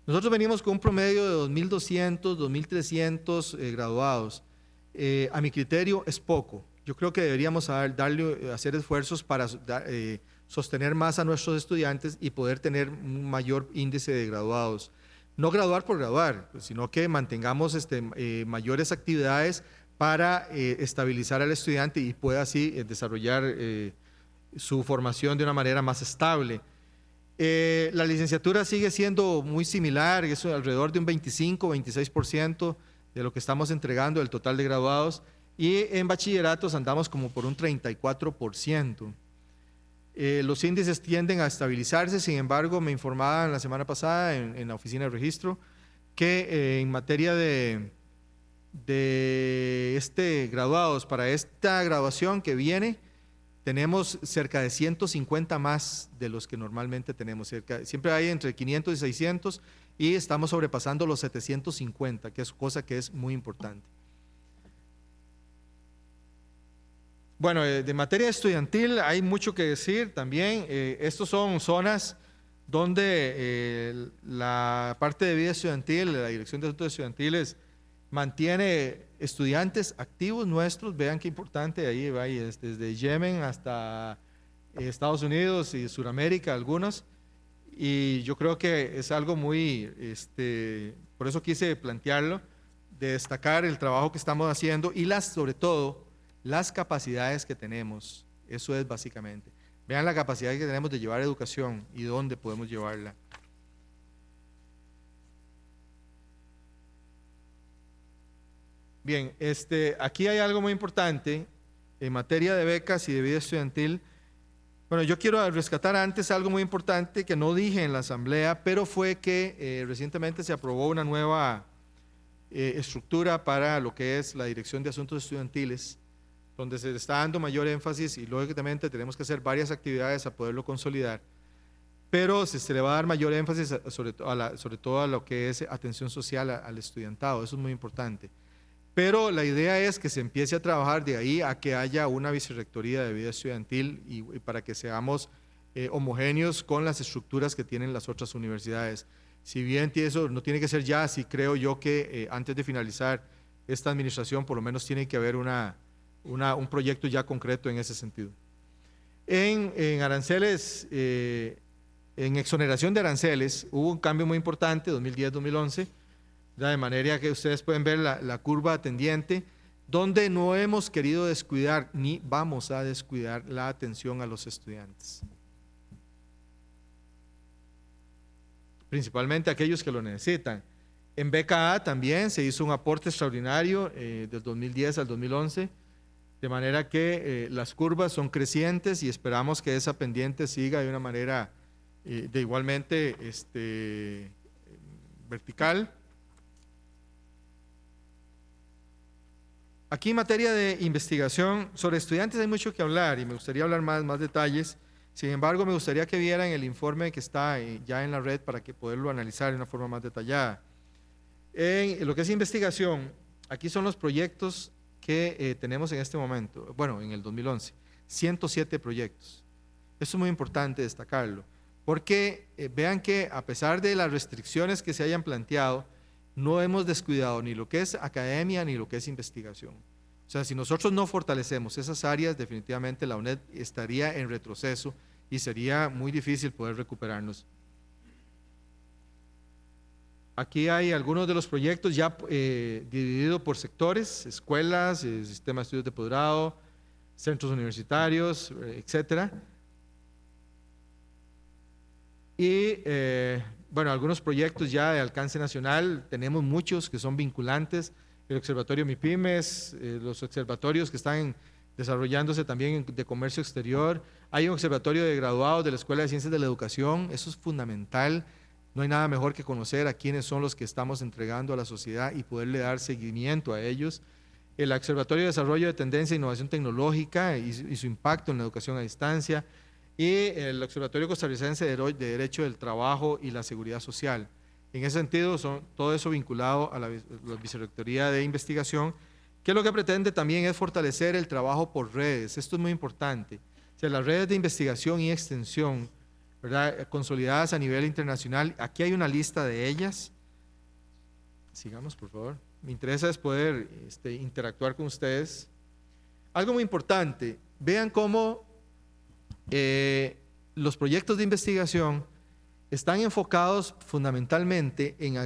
nosotros venimos con un promedio de 2.200, 2.300 eh, graduados. Eh, a mi criterio es poco. Yo creo que deberíamos darle, eh, hacer esfuerzos para sostener más a nuestros estudiantes y poder tener un mayor índice de graduados. No graduar por graduar, sino que mantengamos este, mayores actividades para estabilizar al estudiante y pueda así desarrollar su formación de una manera más estable. Eh, la licenciatura sigue siendo muy similar, es alrededor de un 25-26% de lo que estamos entregando el total de graduados y en bachilleratos andamos como por un 34%. Eh, los índices tienden a estabilizarse, sin embargo, me informaban la semana pasada en, la oficina de registro que eh, en materia de, de este graduados para esta graduación que viene, tenemos cerca de 150 más de los que normalmente tenemos. siempre hay entre 500 y 600 y estamos sobrepasando los 750, que es cosa que es muy importante. Bueno, eh, de materia estudiantil hay mucho que decir también. Eh, estos son zonas donde eh, la parte de vida estudiantil, la Dirección de Asuntos Estudiantiles, mantiene estudiantes activos nuestros, vean qué importante ahí, va, desde Yemen hasta eh, Estados Unidos y Sudamérica, algunos. Y yo creo que es algo muy, este, por eso quise plantearlo, destacar el trabajo que estamos haciendo y las, sobre todo, las capacidades que tenemos. Eso es básicamente. Vean la capacidad que tenemos de llevar educación y dónde podemos llevarla. Bien, este, aquí hay algo muy importante en materia de becas y de vida estudiantil. Bueno, yo quiero rescatar antes algo muy importante que no dije en la asamblea, pero fue que eh, recientemente se aprobó una nueva eh, estructura para lo que es la Dirección de Asuntos Estudiantiles, donde se está dando mayor énfasis y lógicamente tenemos que hacer varias actividades a poderlo consolidar, pero se, le va a dar mayor énfasis sobre, todo a lo que es atención social al estudiantado, eso es muy importante. Pero la idea es que se empiece a trabajar de ahí a que haya una vicerrectoría de vida estudiantil y, para que seamos eh, homogéneos con las estructuras que tienen las otras universidades. Si bien eso no tiene que ser ya, si creo yo que eh, antes de finalizar esta administración por lo menos tiene que haber un proyecto ya concreto en ese sentido. En, aranceles, eh, en exoneración de aranceles, hubo un cambio muy importante, 2010-2011 de manera que ustedes pueden ver la, curva tendiente, donde no hemos querido descuidar ni vamos a descuidar la atención a los estudiantes. Principalmente aquellos que lo necesitan. En BKA también se hizo un aporte extraordinario eh, del 2010 al 2011. De manera que eh, las curvas son crecientes y esperamos que esa pendiente siga de una manera eh, de igualmente este, vertical. Aquí en materia de investigación sobre estudiantes hay mucho que hablar y me gustaría hablar más, más detalles. Sin embargo, me gustaría que vieran el informe que está eh, ya en la red para que poderlo analizar de una forma más detallada. En lo que es investigación, aquí son los proyectos que eh, tenemos en este momento, bueno, en el 2011, 107 proyectos. Esto es muy importante destacarlo, porque eh, vean que a pesar de las restricciones que se hayan planteado, no hemos descuidado ni lo que es academia ni lo que es investigación. O sea, si nosotros no fortalecemos esas áreas, definitivamente la UNED estaría en retroceso y sería muy difícil poder recuperarnos. Aquí hay algunos de los proyectos ya eh, divididos por sectores, escuelas, eh, sistema de estudios de posgrado, centros universitarios, eh, etcétera. etc. Y bueno, algunos proyectos ya de alcance nacional, tenemos muchos que son vinculantes, el Observatorio MIPIMES, eh, los observatorios que están desarrollándose también de comercio exterior, hay un observatorio de graduados de la Escuela de Ciencias de la Educación, eso es fundamental, no hay nada mejor que conocer a quiénes son los que estamos entregando a la sociedad y poderle dar seguimiento a ellos. El Observatorio de Desarrollo de Tendencia e Innovación Tecnológica y su impacto en la educación a distancia, y el Observatorio Costarricense de Derecho del Trabajo y la Seguridad Social. En ese sentido, son, todo eso vinculado a la, Vicerrectoría de Investigación, que lo que pretende también es fortalecer el trabajo por redes. Esto es muy importante. O sea, las redes de investigación y extensión, ¿verdad? Eh, consolidadas a nivel internacional, aquí hay una lista de ellas. Sigamos, por favor. Me interesa es poder este, interactuar con ustedes. Algo muy importante, vean cómo eh, los proyectos de investigación están enfocados fundamentalmente en,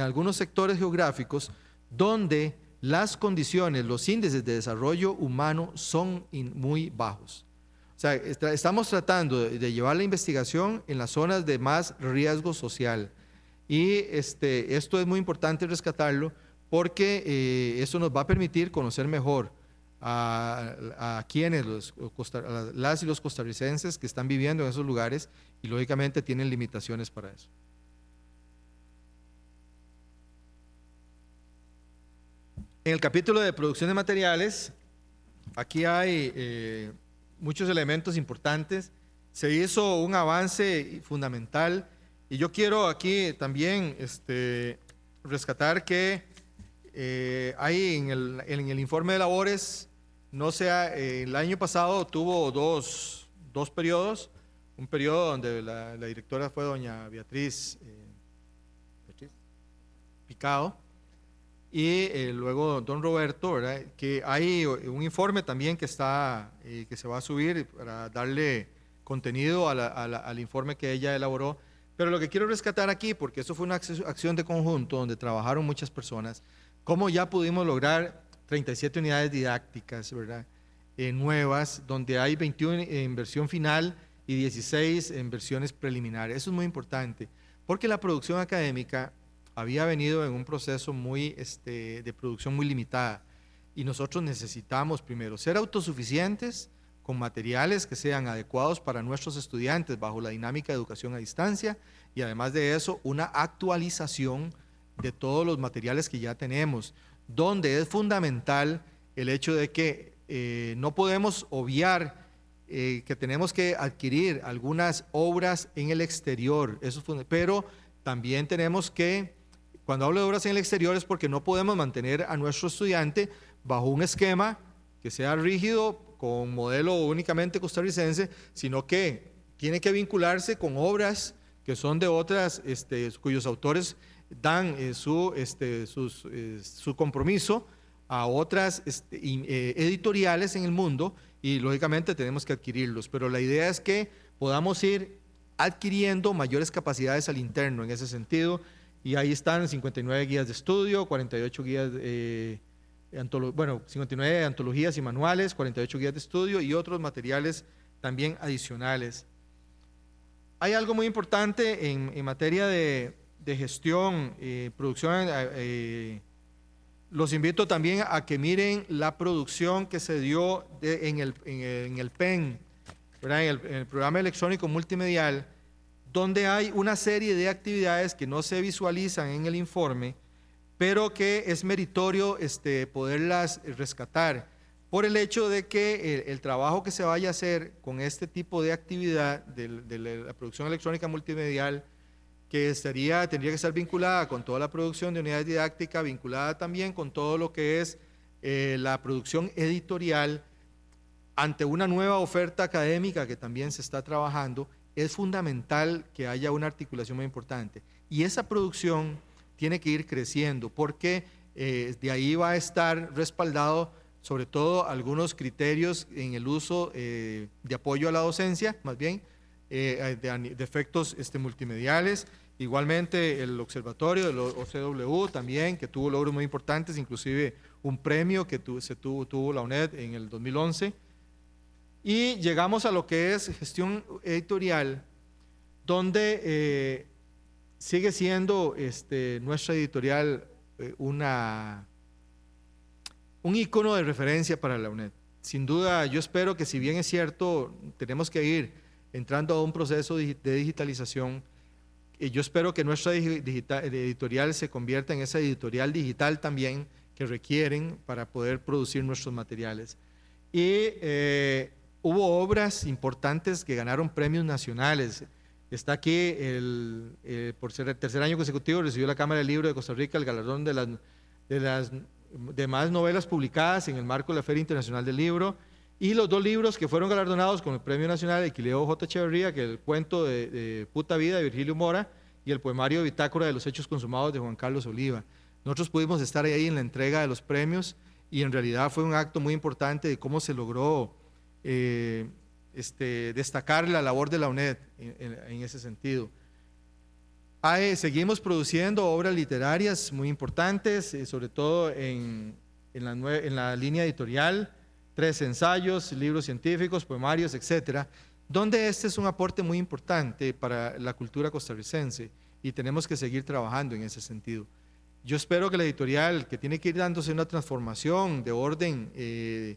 algunos sectores geográficos donde las condiciones, los índices de desarrollo humano son muy bajos. O sea, estamos tratando de, llevar la investigación en las zonas de más riesgo social. Y este, esto es muy importante rescatarlo porque eh, eso nos va a permitir conocer mejor a, quienes, los, las y los costarricenses que están viviendo en esos lugares y lógicamente tienen limitaciones para eso. En el capítulo de producción de materiales, aquí hay eh, muchos elementos importantes. Se hizo un avance fundamental y yo quiero aquí también este, rescatar que eh, hay en el, en el informe de labores no sea, eh, el año pasado tuvo dos, dos periodos, un periodo donde la, directora fue doña Beatriz eh, Picado y eh, luego don Roberto, ¿verdad? que hay un informe también que, está, que se va a subir para darle contenido al informe que ella elaboró. Pero lo que quiero rescatar aquí, porque eso fue una acción de conjunto donde trabajaron muchas personas, cómo ya pudimos lograr 37 unidades didácticas, ¿verdad? Eh, nuevas, donde hay 21 en versión final y 16 en versiones preliminares. Eso es muy importante, porque la producción académica había venido en un proceso muy, este, de producción muy limitada y nosotros necesitamos primero ser autosuficientes con materiales que sean adecuados para nuestros estudiantes bajo la dinámica de educación a distancia y además de eso una actualización de todos los materiales que ya tenemos donde es fundamental el hecho de que eh, no podemos obviar eh, que tenemos que adquirir algunas obras en el exterior, eso pero también tenemos que, cuando hablo de obras en el exterior es porque no podemos mantener a nuestro estudiante bajo un esquema que sea rígido con modelo únicamente costarricense, sino que tiene que vincularse con obras que son de otras, este, cuyos autores dan eh, su, este, eh, su compromiso a otras este, eh, editoriales en el mundo y lógicamente tenemos que adquirirlos. Pero la idea es que podamos ir adquiriendo mayores capacidades al interno en ese sentido. Y ahí están 59 guías de estudio, 48 guías, bueno, 59 antologías y manuales, 48 guías de estudio y otros materiales también adicionales. Hay algo muy importante en materia de, de gestión, eh, producción, eh, los invito también a que miren la producción que se dio en, el, PEN, en el, programa electrónico multimedial, donde hay una serie de actividades que no se visualizan en el informe, pero que es meritorio este, poderlas rescatar por el hecho de que el, trabajo que se vaya a hacer con este tipo de actividad de la producción electrónica multimedial que estaría, tendría que estar vinculada con toda la producción de unidades didácticas, vinculada también con todo lo que es eh, la producción editorial, ante una nueva oferta académica que también se está trabajando, es fundamental que haya una articulación muy importante. Y esa producción tiene que ir creciendo, porque eh, de ahí va a estar respaldado sobre todo algunos criterios en el uso eh, de apoyo a la docencia, más bien, de, efectos este, multimediales, Igualmente el observatorio del OCW también, que tuvo logros muy importantes, inclusive un premio que se tuvo, tuvo la UNED en el 2011. Y llegamos a lo que es gestión editorial, donde eh, sigue siendo este, nuestra editorial eh, una, un icono de referencia para la UNED. Sin duda, yo espero que si bien es cierto, tenemos que ir entrando a un proceso de digitalización, y yo espero que nuestra eh, editorial se convierta en esa editorial digital también que requieren para poder producir nuestros materiales. Y eh, hubo obras importantes que ganaron premios nacionales. Está aquí, el, eh, por ser el tercer año consecutivo, recibió la Cámara del Libro de Costa Rica el galardón de las, de las demás novelas publicadas en el marco de la Feria Internacional del Libro. Y los dos libros que fueron galardonados con el Premio Nacional de Quileo J. Echeverría, que es el cuento de, Puta Vida de Virgilio Mora y el poemario Bitácora de los Hechos Consumados de Juan Carlos Oliva. Nosotros pudimos estar ahí en la entrega de los premios y en realidad fue un acto muy importante de cómo se logró eh, este, destacar la labor de la UNED en, ese sentido. seguimos produciendo obras literarias muy importantes, eh, sobre todo en la, en la línea editorial tres ensayos, libros científicos, poemarios, etcétera, donde este es un aporte muy importante para la cultura costarricense y tenemos que seguir trabajando en ese sentido. Yo espero que la editorial, que tiene que ir dándose una transformación de orden eh,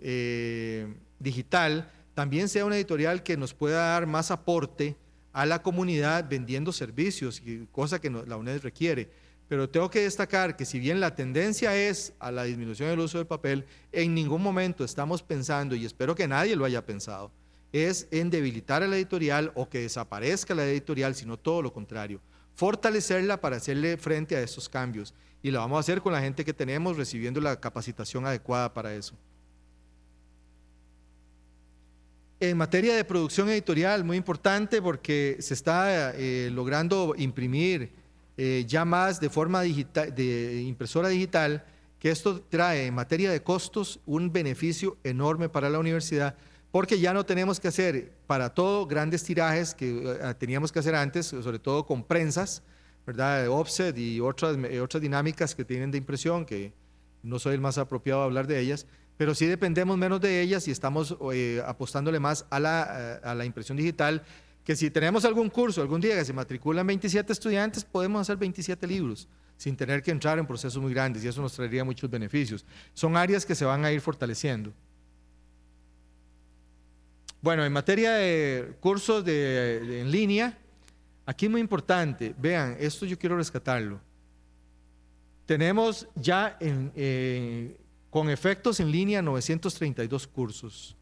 eh, digital, también sea una editorial que nos pueda dar más aporte a la comunidad vendiendo servicios, cosa que la UNED requiere. Pero tengo que destacar que si bien la tendencia es a la disminución del uso del papel, en ningún momento estamos pensando, y espero que nadie lo haya pensado, es en debilitar a la editorial o que desaparezca la editorial, sino todo lo contrario, fortalecerla para hacerle frente a esos cambios. Y lo vamos a hacer con la gente que tenemos, recibiendo la capacitación adecuada para eso. En materia de producción editorial, muy importante porque se está eh, logrando imprimir eh, ya más de forma digital, de impresora digital, que esto trae en materia de costos un beneficio enorme para la universidad, porque ya no tenemos que hacer para todo grandes tirajes que eh, teníamos que hacer antes, sobre todo con prensas, ¿verdad? Offset y otras, eh, otras dinámicas que tienen de impresión, que no soy el más apropiado a hablar de ellas, pero sí dependemos menos de ellas y estamos apostándole más a la, a la impresión digital que si tenemos algún curso, algún día que se matriculan 27 estudiantes, podemos hacer 27 libros sin tener que entrar en procesos muy grandes y eso nos traería muchos beneficios. Son áreas que se van a ir fortaleciendo. Bueno, en materia de cursos en línea, aquí es muy importante, vean, esto yo quiero rescatarlo. Tenemos ya eh, con efectos en línea 932 cursos.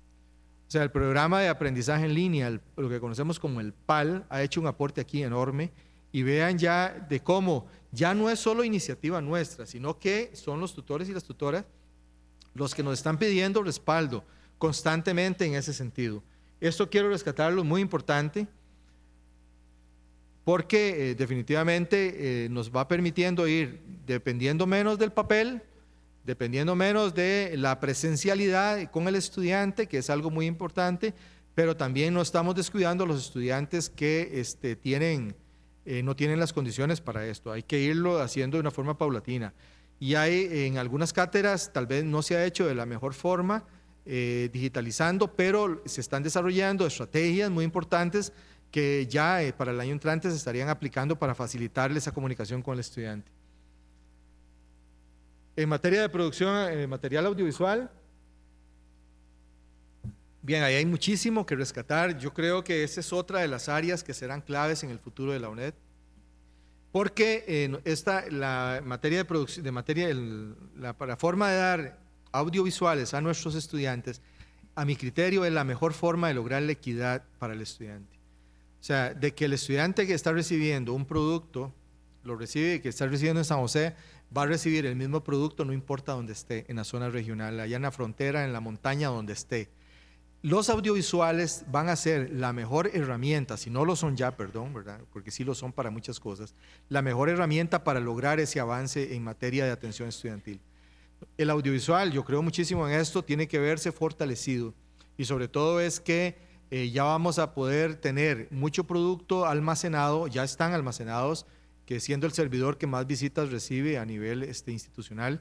O sea, el programa de aprendizaje en línea, lo que conocemos como el PAL, ha hecho un aporte aquí enorme y vean ya de cómo ya no es solo iniciativa nuestra, sino que son los tutores y las tutoras los que nos están pidiendo respaldo constantemente en ese sentido. Esto quiero rescatarlo, muy importante, porque eh, definitivamente eh, nos va permitiendo ir dependiendo menos del papel dependiendo menos de la presencialidad con el estudiante, que es algo muy importante, pero también no estamos descuidando a los estudiantes que este, eh, no tienen las condiciones para esto. Hay que irlo haciendo de una forma paulatina. Y hay en algunas cátedras, tal vez no se ha hecho de la mejor forma, eh, digitalizando, pero se están desarrollando estrategias muy importantes que ya eh, para el año entrante se estarían aplicando para facilitarle esa comunicación con el estudiante en materia de producción, de eh, material audiovisual, bien, ahí hay muchísimo que rescatar. Yo creo que esa es otra de las áreas que serán claves en el futuro de la UNED. Porque eh, esta, la materia de producción, de materia, la, forma de dar audiovisuales a nuestros estudiantes, a mi criterio, es la mejor forma de lograr la equidad para el estudiante. O sea, de que el estudiante que está recibiendo un producto, lo recibe, y que está recibiendo en San José, va a recibir el mismo producto, no importa dónde esté, en la zona regional, allá en la frontera, en la montaña, donde esté. Los audiovisuales van a ser la mejor herramienta, si no lo son ya, perdón, ¿verdad? Porque sí lo son para muchas cosas, la mejor herramienta para lograr ese avance en materia de atención estudiantil. El audiovisual, yo creo muchísimo en esto, tiene que verse fortalecido y sobre todo es que eh, ya vamos a poder tener mucho producto almacenado, ya están almacenados que siendo el servidor que más visitas recibe a nivel este, institucional,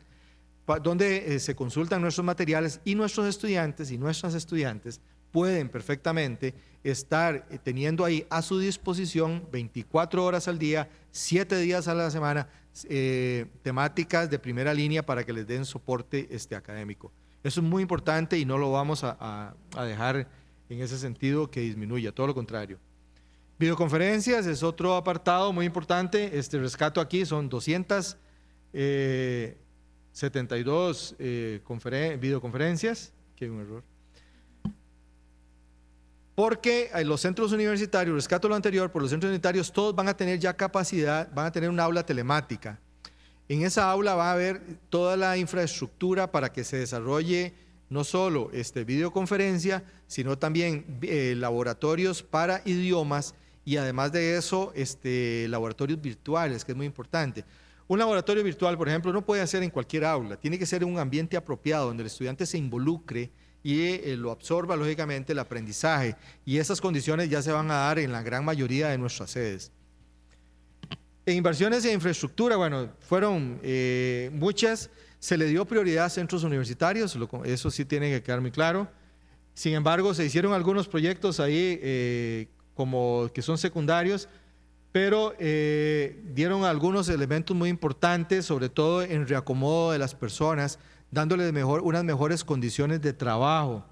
donde eh, se consultan nuestros materiales y nuestros estudiantes y nuestras estudiantes pueden perfectamente estar eh, teniendo ahí a su disposición 24 horas al día, 7 días a la semana, eh, temáticas de primera línea para que les den soporte este, académico. Eso es muy importante y no lo vamos a dejar en ese sentido que disminuya, todo lo contrario. Videoconferencias es otro apartado muy importante. Este rescato aquí son 272 eh, eh, videoconferencias. un error. Porque eh, los centros universitarios, rescato lo anterior, por los centros universitarios todos van a tener ya capacidad, van a tener una aula telemática. En esa aula va a haber toda la infraestructura para que se desarrolle no solo este, videoconferencia, sino también laboratorios para idiomas y además de eso, este, laboratorios virtuales, que es muy importante. Un laboratorio virtual, por ejemplo, no puede ser en cualquier aula, tiene que ser un ambiente apropiado donde el estudiante se involucre y eh, lo absorba lógicamente el aprendizaje. Y esas condiciones ya se van a dar en la gran mayoría de nuestras sedes. E inversiones en infraestructura, bueno, fueron eh, muchas. Se le dio prioridad a centros universitarios, eso sí tiene que quedar muy claro. Sin embargo, se hicieron algunos proyectos ahí eh, como que son secundarios, pero eh, dieron algunos elementos muy importantes, sobre todo en reacomodo de las personas, dándoles mejor, unas mejores condiciones de trabajo.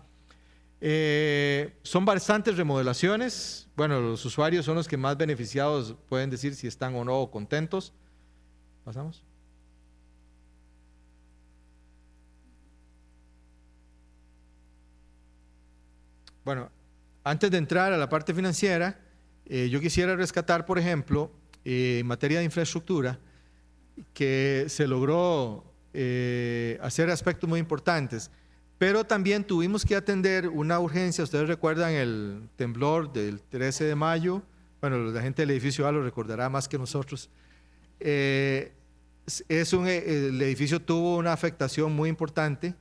Eh, son bastantes remodelaciones. Bueno, los usuarios son los que más beneficiados pueden decir si están o no contentos. Pasamos. Bueno, antes de entrar a la parte financiera, eh, yo quisiera rescatar, por ejemplo, eh, en materia de infraestructura, que se logró eh, hacer aspectos muy importantes, pero también tuvimos que atender una urgencia. Ustedes recuerdan el temblor del 13 de mayo, bueno, la gente del edificio A lo recordará más que nosotros. es un, el edificio tuvo una afectación muy importante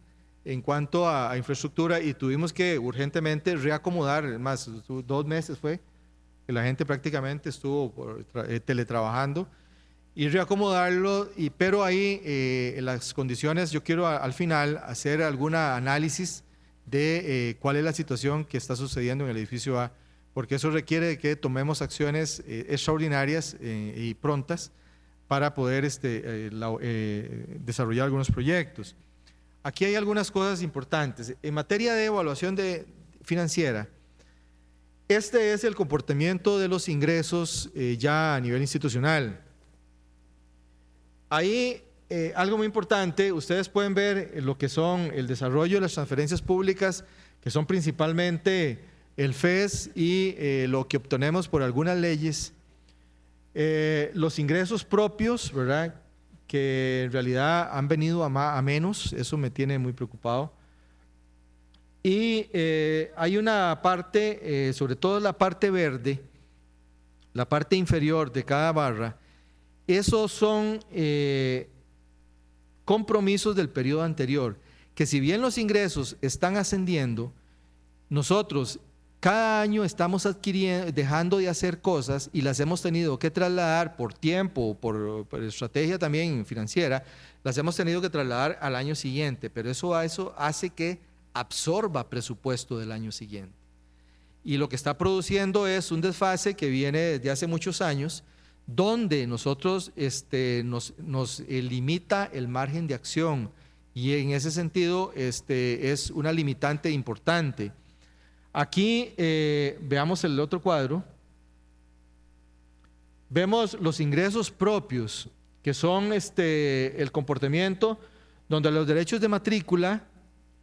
en cuanto a, infraestructura y tuvimos que urgentemente reacomodar, más dos meses fue, que la gente prácticamente estuvo eh, teletrabajando y reacomodarlo, y, pero ahí en eh, las condiciones, yo quiero al final hacer algún análisis de eh, cuál es la situación que está sucediendo en el edificio A, porque eso requiere que tomemos acciones extraordinarias y prontas para poder este, desarrollar algunos proyectos aquí hay algunas cosas importantes. En materia de evaluación financiera, este es el comportamiento de los ingresos eh, ya a nivel institucional. Ahí eh, algo muy importante, ustedes pueden ver lo que son el desarrollo de las transferencias públicas, que son principalmente el FES y eh, lo que obtenemos por algunas leyes. los ingresos propios, ¿verdad? que en realidad han venido a, a menos, eso me tiene muy preocupado. Y eh, hay una parte, eh, sobre todo la parte verde, la parte inferior de cada barra, esos son eh, compromisos del periodo anterior, que si bien los ingresos están ascendiendo, nosotros cada año estamos adquiriendo, dejando de hacer cosas y las hemos tenido que trasladar por tiempo, por, estrategia también financiera, las hemos tenido que trasladar al año siguiente, pero eso, eso hace que absorba presupuesto del año siguiente. Y lo que está produciendo es un desfase que viene desde hace muchos años, donde nosotros este, nos, limita el margen de acción y en ese sentido este, es una limitante importante. Aquí eh, veamos el otro cuadro. Vemos los ingresos propios, que son este, el comportamiento donde los derechos de matrícula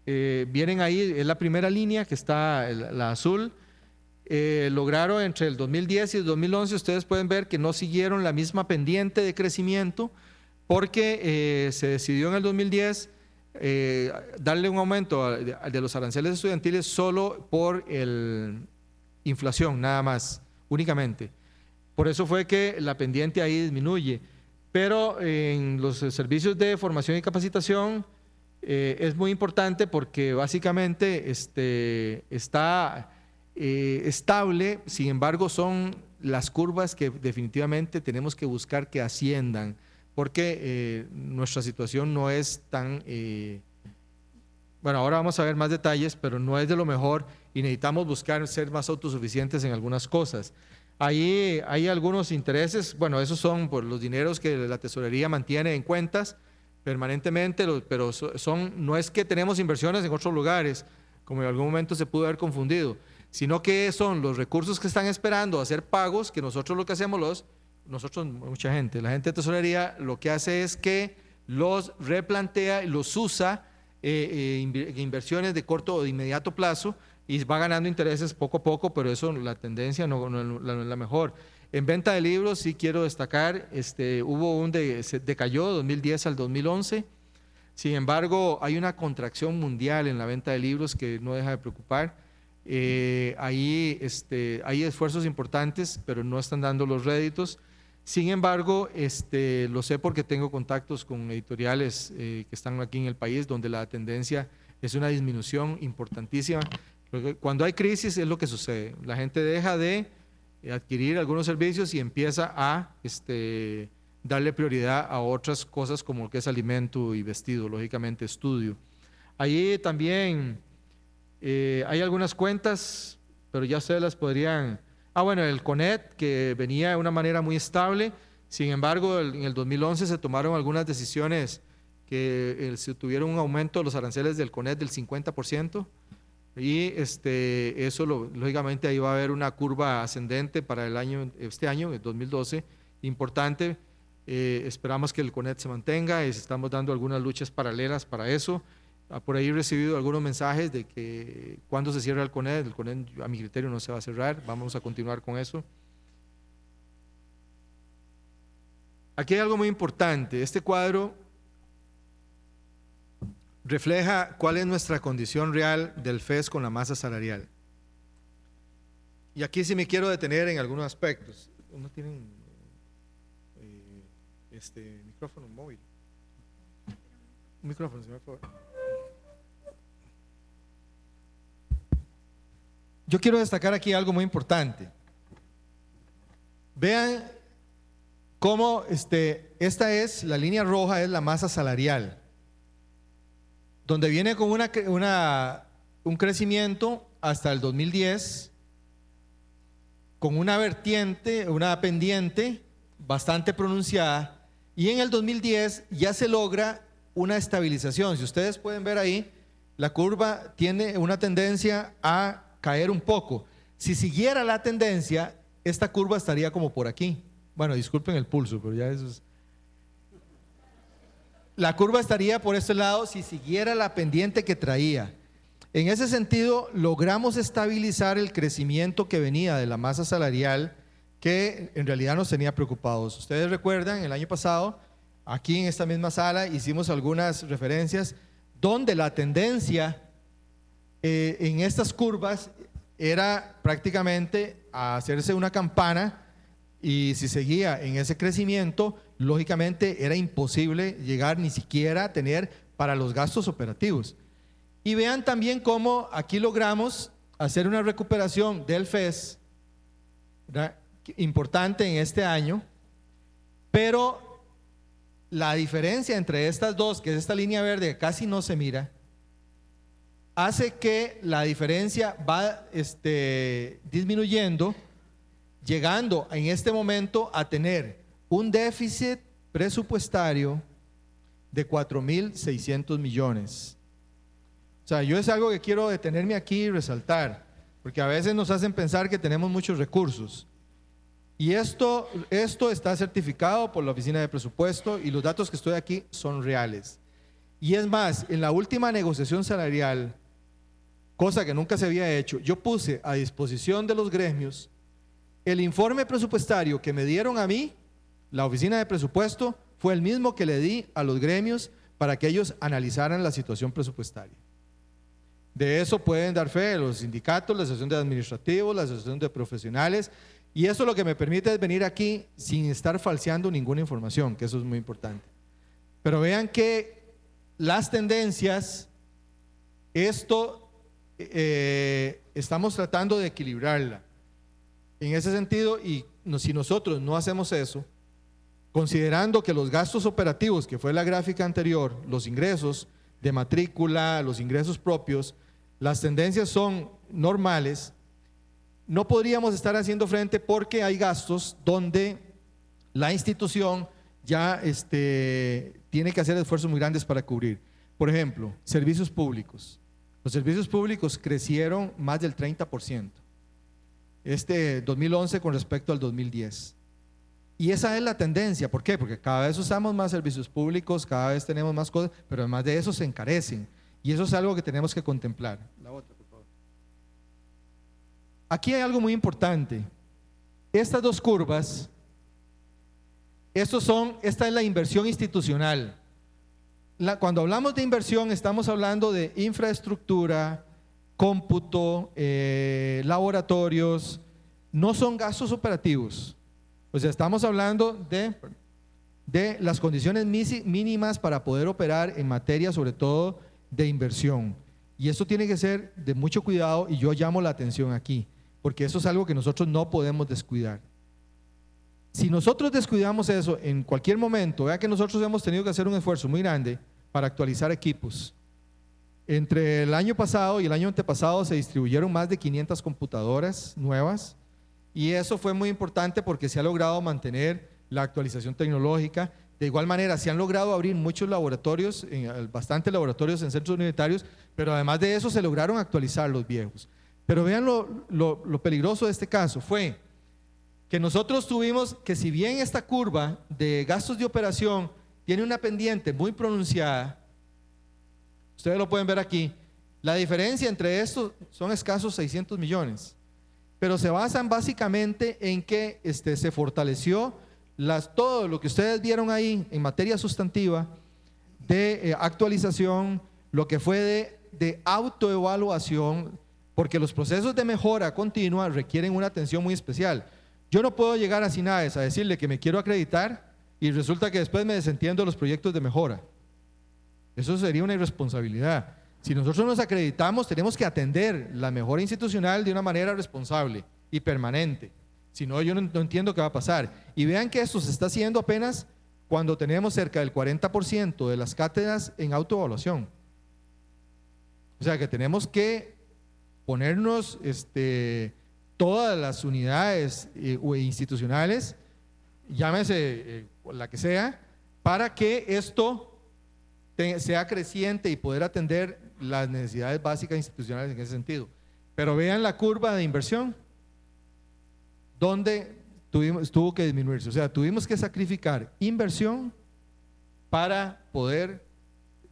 eh, vienen ahí, es la primera línea que está la azul. Eh, lograron entre el 2010 y el 2011, ustedes pueden ver que no siguieron la misma pendiente de crecimiento porque se decidió en el 2010 eh, darle un aumento de, los aranceles estudiantiles solo por el, inflación, nada más, únicamente. Por eso fue que la pendiente ahí disminuye. Pero en los servicios de formación y capacitación eh, es muy importante porque básicamente este, está eh, estable, sin embargo son las curvas que definitivamente tenemos que buscar que asciendan porque eh, nuestra situación no es tan... Eh, bueno, ahora vamos a ver más detalles, pero no es de lo mejor y necesitamos buscar ser más autosuficientes en algunas cosas. Ahí hay algunos intereses, bueno, esos son por los dineros que la tesorería mantiene en cuentas permanentemente, pero son, no es que tenemos inversiones en otros lugares, como en algún momento se pudo haber confundido, sino que son los recursos que están esperando hacer pagos, que nosotros lo que hacemos los nosotros, mucha gente, la gente de tesorería lo que hace es que los replantea, los usa eh, eh, inversiones de corto o de inmediato plazo y va ganando intereses poco a poco, pero eso la tendencia no, es la mejor. En venta de libros sí quiero destacar, este, hubo un de, decayó 2010 al 2011. Sin embargo, hay una contracción mundial en la venta de libros que no deja de preocupar. Eh, ahí este, hay esfuerzos importantes, pero no están dando los réditos. Sin embargo, este, lo sé porque tengo contactos con editoriales eh, que están aquí en el país donde la tendencia es una disminución importantísima. cuando hay crisis es lo que sucede. La gente deja de adquirir algunos servicios y empieza a este, darle prioridad a otras cosas como lo que es alimento y vestido, lógicamente estudio. Allí también eh, hay algunas cuentas, pero ya ustedes las podrían Ah, bueno, el CONET, que venía de una manera muy estable, sin embargo, en el 2011 se tomaron algunas decisiones que eh, se tuvieron un aumento de los aranceles del CONET del 50%, y este, eso, lógicamente, ahí va a haber una curva ascendente para el año, este año, el 2012, importante. Eh, esperamos que el CONET se mantenga y estamos dando algunas luchas paralelas para eso. Ah, por ahí he recibido algunos mensajes de que cuando se cierra el CONED, el CONED a mi criterio no se va a cerrar, vamos a continuar con eso. Aquí hay algo muy importante, este cuadro refleja cuál es nuestra condición real del FES con la masa salarial. Y aquí sí me quiero detener en algunos aspectos. uno tiene eh, este micrófono móvil? Un micrófono, señor, por favor. Yo quiero destacar aquí algo muy importante. Vean cómo este, esta es, la línea roja es la masa salarial, donde viene con una, una, un crecimiento hasta el 2010, con una vertiente, una pendiente bastante pronunciada, y en el 2010 ya se logra una estabilización. Si ustedes pueden ver ahí, la curva tiene una tendencia a caer un poco. Si siguiera la tendencia, esta curva estaría como por aquí. Bueno, disculpen el pulso, pero ya eso es... La curva estaría por este lado si siguiera la pendiente que traía. En ese sentido, logramos estabilizar el crecimiento que venía de la masa salarial que en realidad nos tenía preocupados. Ustedes recuerdan, el año pasado, aquí en esta misma sala, hicimos algunas referencias donde la tendencia eh, en estas curvas era prácticamente hacerse una campana y si seguía en ese crecimiento, lógicamente era imposible llegar ni siquiera a tener para los gastos operativos. Y vean también cómo aquí logramos hacer una recuperación del FES importante en este año, pero la diferencia entre estas dos, que es esta línea verde casi no se mira, hace que la diferencia va este, disminuyendo, llegando en este momento a tener un déficit presupuestario de 4.600 millones. O sea, yo es algo que quiero detenerme aquí y resaltar, porque a veces nos hacen pensar que tenemos muchos recursos. Y esto, esto está certificado por la Oficina de Presupuesto y los datos que estoy aquí son reales. Y es más, en la última negociación salarial, cosa que nunca se había hecho, yo puse a disposición de los gremios el informe presupuestario que me dieron a mí, la oficina de presupuesto, fue el mismo que le di a los gremios para que ellos analizaran la situación presupuestaria. De eso pueden dar fe los sindicatos, la asociación de administrativos, la asociación de profesionales, y eso lo que me permite es venir aquí sin estar falseando ninguna información, que eso es muy importante. Pero vean que las tendencias, esto eh, estamos tratando de equilibrarla. En ese sentido, y si nosotros no hacemos eso, considerando que los gastos operativos, que fue la gráfica anterior, los ingresos de matrícula, los ingresos propios, las tendencias son normales, no podríamos estar haciendo frente porque hay gastos donde la institución ya este, tiene que hacer esfuerzos muy grandes para cubrir. Por ejemplo, servicios públicos. Los servicios públicos crecieron más del 30%, este 2011 con respecto al 2010. Y esa es la tendencia, ¿por qué? Porque cada vez usamos más servicios públicos, cada vez tenemos más cosas, pero además de eso se encarecen. Y eso es algo que tenemos que contemplar. Aquí hay algo muy importante. Estas dos curvas, estos son, esta es la inversión institucional cuando hablamos de inversión estamos hablando de infraestructura, cómputo, eh, laboratorios, no son gastos operativos. O sea, estamos hablando de, de las condiciones mínimas para poder operar en materia, sobre todo, de inversión. Y eso tiene que ser de mucho cuidado y yo llamo la atención aquí, porque eso es algo que nosotros no podemos descuidar. Si nosotros descuidamos eso en cualquier momento, vea que nosotros hemos tenido que hacer un esfuerzo muy grande para actualizar equipos. Entre el año pasado y el año antepasado se distribuyeron más de 500 computadoras nuevas y eso fue muy importante porque se ha logrado mantener la actualización tecnológica. De igual manera, se han logrado abrir muchos laboratorios, eh, bastantes laboratorios en centros universitarios, pero además de eso se lograron actualizar los viejos. Pero vean lo, lo peligroso de este caso, fue que nosotros tuvimos que si bien esta curva de gastos de operación tiene una pendiente muy pronunciada, ustedes lo pueden ver aquí, la diferencia entre estos son escasos 600 millones, pero se basan básicamente en que este, se fortaleció las, todo lo que ustedes vieron ahí en materia sustantiva de eh, actualización, lo que fue de, de autoevaluación, porque los procesos de mejora continua requieren una atención muy especial. Yo no puedo llegar a Sinaes a decirle que me quiero acreditar y resulta que después me desentiendo de los proyectos de mejora. Eso sería una irresponsabilidad. Si nosotros nos acreditamos, tenemos que atender la mejora institucional de una manera responsable y permanente. Si no, yo no, entiendo qué va a pasar. Y vean que esto se está haciendo apenas cuando tenemos cerca del 40% de las cátedras en autoevaluación. O sea que tenemos que ponernos este, todas las unidades eh, institucionales, llámese eh, la que sea, para que esto sea creciente y poder atender las necesidades básicas institucionales en ese sentido. Pero vean la curva de inversión, donde tuvimos, tuvo que disminuirse. O sea, tuvimos que sacrificar inversión para poder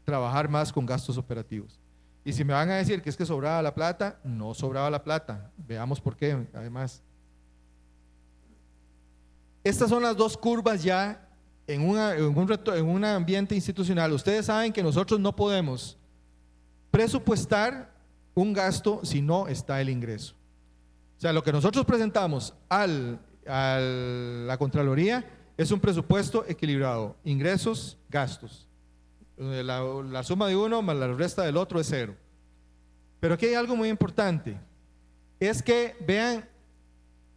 trabajar más con gastos operativos. Y si me van a decir que es que sobraba la plata, no sobraba la plata. Veamos por qué, además. Estas son las dos curvas ya en, un, en un ambiente institucional. Ustedes saben que nosotros no podemos presupuestar un gasto si no está el ingreso. O sea, lo que nosotros presentamos al, a la Contraloría es un presupuesto equilibrado, ingresos, gastos. Eh, la, la suma de uno más la resta del otro es cero. Pero aquí hay algo muy importante. Es que vean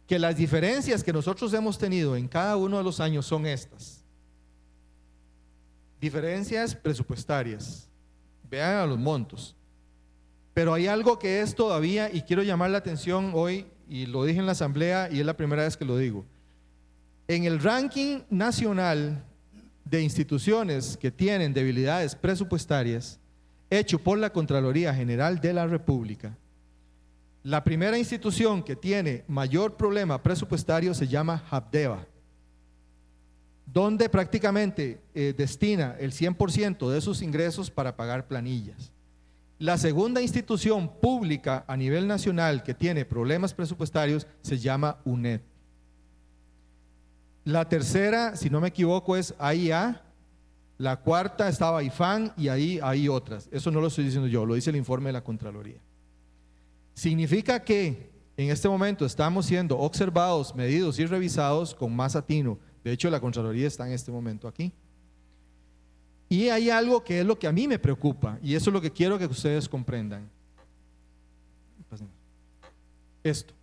que las diferencias que nosotros hemos tenido en cada uno de los años son estas. Diferencias presupuestarias. Vean a los montos. Pero hay algo que es todavía, y quiero llamar la atención hoy, y lo dije en la asamblea y es la primera vez que lo digo. En el ranking nacional de instituciones que tienen debilidades presupuestarias, hecho por la Contraloría General de la República, la primera institución que tiene mayor problema presupuestario se llama Habdeba, donde prácticamente eh, destina el 100% de sus ingresos para pagar planillas. La segunda institución pública a nivel nacional que tiene problemas presupuestarios se llama UNED. La tercera, si no me equivoco, es AIA. La cuarta estaba IFAN y ahí hay otras. Eso no lo estoy diciendo yo, lo dice el informe de la Contraloría. Significa que en este momento estamos siendo observados, medidos y revisados con más atino. De hecho, la Contraloría está en este momento aquí. Y hay algo que es lo que a mí me preocupa, y eso es lo que quiero que ustedes comprendan. Esto.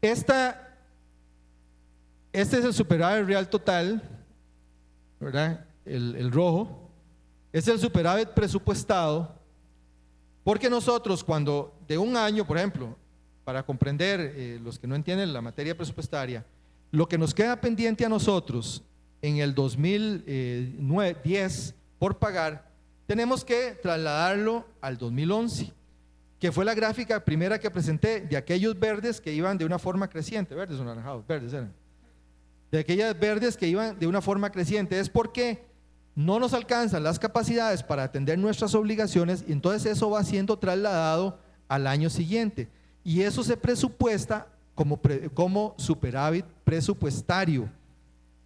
Esta este es el superávit real total, ¿verdad? El, rojo. Este es el superávit presupuestado, porque nosotros cuando de un año, por ejemplo, para comprender eh, los que no entienden la materia presupuestaria, lo que nos queda pendiente a nosotros en el 2010 eh, por pagar, tenemos que trasladarlo al 2011, que fue la gráfica primera que presenté de aquellos verdes que iban de una forma creciente, verdes o naranjados, verdes eran de aquellas verdes que iban de una forma creciente. Es porque no nos alcanzan las capacidades para atender nuestras obligaciones y entonces eso va siendo trasladado al año siguiente. Y eso se presupuesta como, como superávit presupuestario,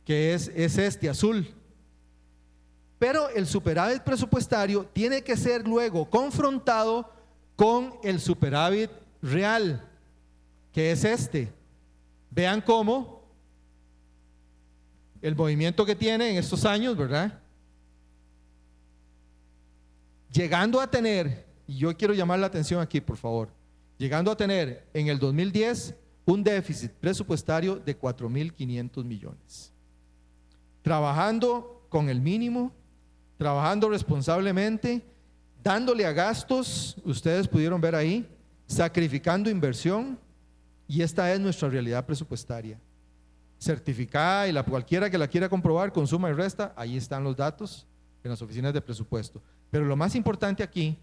que es, es este azul. Pero el superávit presupuestario tiene que ser luego confrontado con el superávit real, que es este. Vean cómo el movimiento que tiene en estos años, ¿verdad? Llegando a tener, y yo quiero llamar la atención aquí, por favor, llegando a tener en el 2010 un déficit presupuestario de 4.500 millones. Trabajando con el mínimo, trabajando responsablemente, dándole a gastos, ustedes pudieron ver ahí, sacrificando inversión, y esta es nuestra realidad presupuestaria certificada y la cualquiera que la quiera comprobar, consuma y resta, ahí están los datos en las oficinas de presupuesto. Pero lo más importante aquí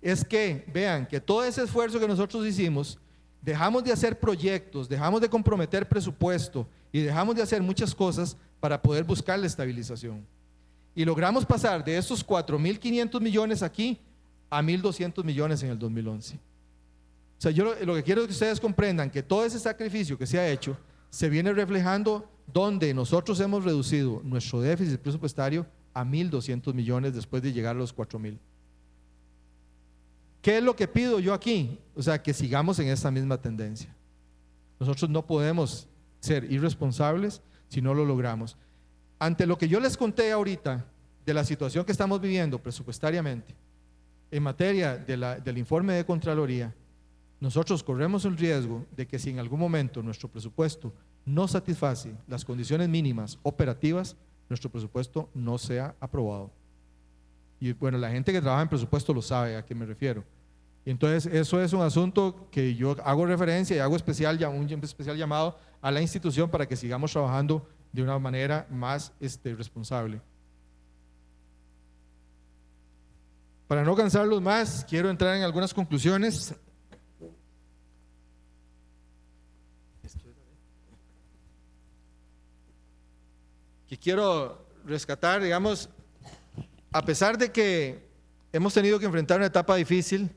es que vean que todo ese esfuerzo que nosotros hicimos, dejamos de hacer proyectos, dejamos de comprometer presupuesto y dejamos de hacer muchas cosas para poder buscar la estabilización. Y logramos pasar de esos 4.500 millones aquí a 1.200 millones en el 2011. O sea, yo lo, que quiero que ustedes comprendan que todo ese sacrificio que se ha hecho, se viene reflejando donde nosotros hemos reducido nuestro déficit presupuestario a 1.200 millones después de llegar a los 4.000. ¿Qué es lo que pido yo aquí? O sea, que sigamos en esa misma tendencia. Nosotros no podemos ser irresponsables si no lo logramos. Ante lo que yo les conté ahorita de la situación que estamos viviendo presupuestariamente, en materia del informe de Contraloría, nosotros corremos el riesgo de que si en algún momento nuestro presupuesto no satisface las condiciones mínimas operativas, nuestro presupuesto no sea aprobado. Y bueno, la gente que trabaja en presupuesto lo sabe a qué me refiero. entonces, eso es un asunto que yo hago referencia y hago especial, un especial llamado a la institución para que sigamos trabajando de una manera más este, responsable. Para no cansarlos más, quiero entrar en algunas conclusiones. que quiero rescatar, digamos, a pesar de que hemos tenido que enfrentar una etapa difícil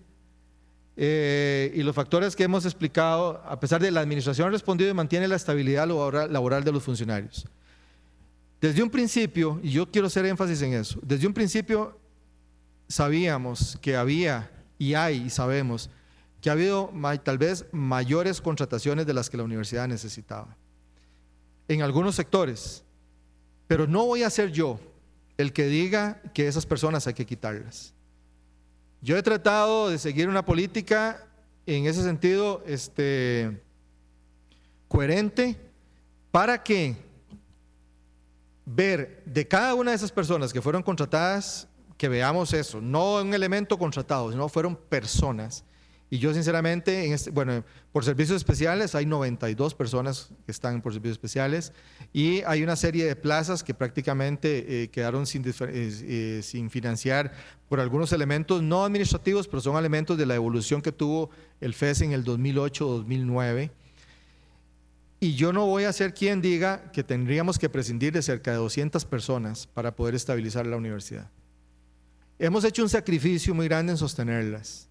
eh, y los factores que hemos explicado, a pesar de la administración ha respondido y mantiene la estabilidad laboral de los funcionarios. Desde un principio, y yo quiero hacer énfasis en eso, desde un principio sabíamos que había y hay y sabemos que ha habido tal vez mayores contrataciones de las que la universidad necesitaba. En algunos sectores, pero no voy a ser yo el que diga que esas personas hay que quitarlas. Yo he tratado de seguir una política en ese sentido este, coherente para que ver de cada una de esas personas que fueron contratadas, que veamos eso, no un elemento contratado, sino fueron personas y yo sinceramente, este, bueno, por servicios especiales hay 92 personas que están por servicios especiales y hay una serie de plazas que prácticamente eh, quedaron sin, eh, eh, sin financiar por algunos elementos no administrativos, pero son elementos de la evolución que tuvo el FES en el 2008-2009. Y yo no voy a ser quien diga que tendríamos que prescindir de cerca de 200 personas para poder estabilizar la universidad. Hemos hecho un sacrificio muy grande en sostenerlas.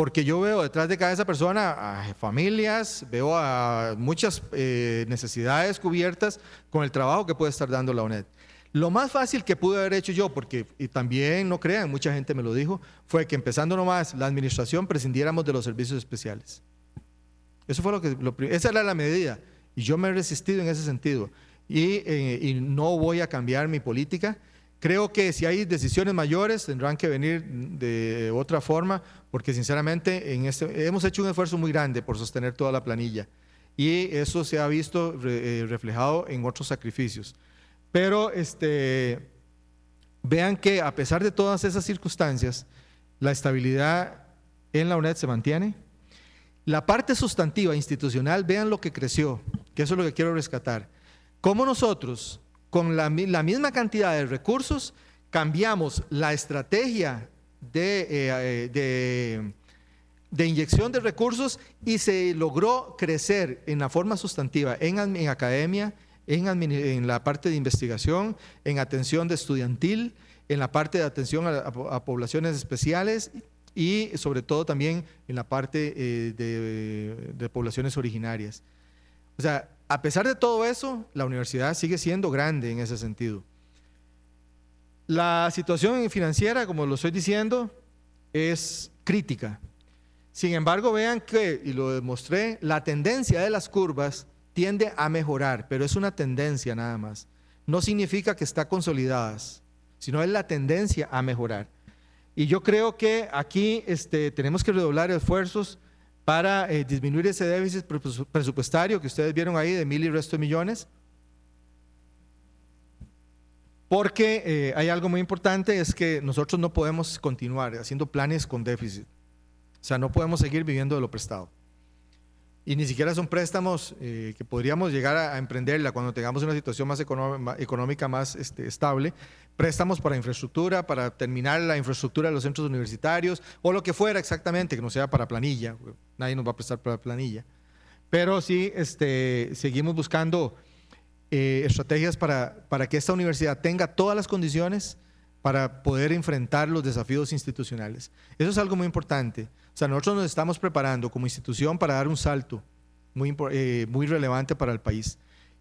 Porque yo veo detrás de cada esa persona a familias, veo a muchas eh, necesidades cubiertas con el trabajo que puede estar dando la UNED. Lo más fácil que pude haber hecho yo, porque y también no crean, mucha gente me lo dijo, fue que empezando nomás la administración prescindiéramos de los servicios especiales. Eso fue lo que, lo, esa era la medida y yo me he resistido en ese sentido y, eh, y no voy a cambiar mi política Creo que si hay decisiones mayores tendrán que venir de otra forma, porque sinceramente en este, hemos hecho un esfuerzo muy grande por sostener toda la planilla y eso se ha visto eh, reflejado en otros sacrificios. Pero este, vean que a pesar de todas esas circunstancias, la estabilidad en la UNED se mantiene. La parte sustantiva institucional, vean lo que creció, que eso es lo que quiero rescatar. ¿Cómo nosotros con la, misma cantidad de recursos, cambiamos la estrategia eh, eh, de, inyección de recursos y se logró crecer en la forma sustantiva en, academia, en, la parte de investigación, en atención de estudiantil, en la parte de atención a, poblaciones especiales y sobre todo también en la parte eh, de, de poblaciones originarias. O sea, a pesar de todo eso, la universidad sigue siendo grande en ese sentido. La situación financiera, como lo estoy diciendo, es crítica. Sin embargo, vean que, y lo demostré, la tendencia de las curvas tiende a mejorar, pero es una tendencia nada más. No significa que está consolidadas, sino es la tendencia a mejorar. Y yo creo que aquí este, tenemos que redoblar esfuerzos para eh, disminuir ese déficit presupuestario que ustedes vieron ahí de mil y resto de millones. Porque eh, hay algo muy importante, es que nosotros no podemos continuar haciendo planes con déficit. O sea, no podemos seguir viviendo de lo prestado. Y ni siquiera son préstamos eh, que podríamos llegar a, emprenderla cuando tengamos una situación más económica más este, estable, préstamos para infraestructura, para terminar la infraestructura de los centros universitarios o lo que fuera exactamente, que no sea para planilla. Nadie nos va a prestar para planilla. Pero sí, este, seguimos buscando eh, estrategias para, para que esta universidad tenga todas las condiciones para poder enfrentar los desafíos institucionales. Eso es algo muy importante. O sea, nosotros nos estamos preparando como institución para dar un salto muy, eh, muy relevante para el país.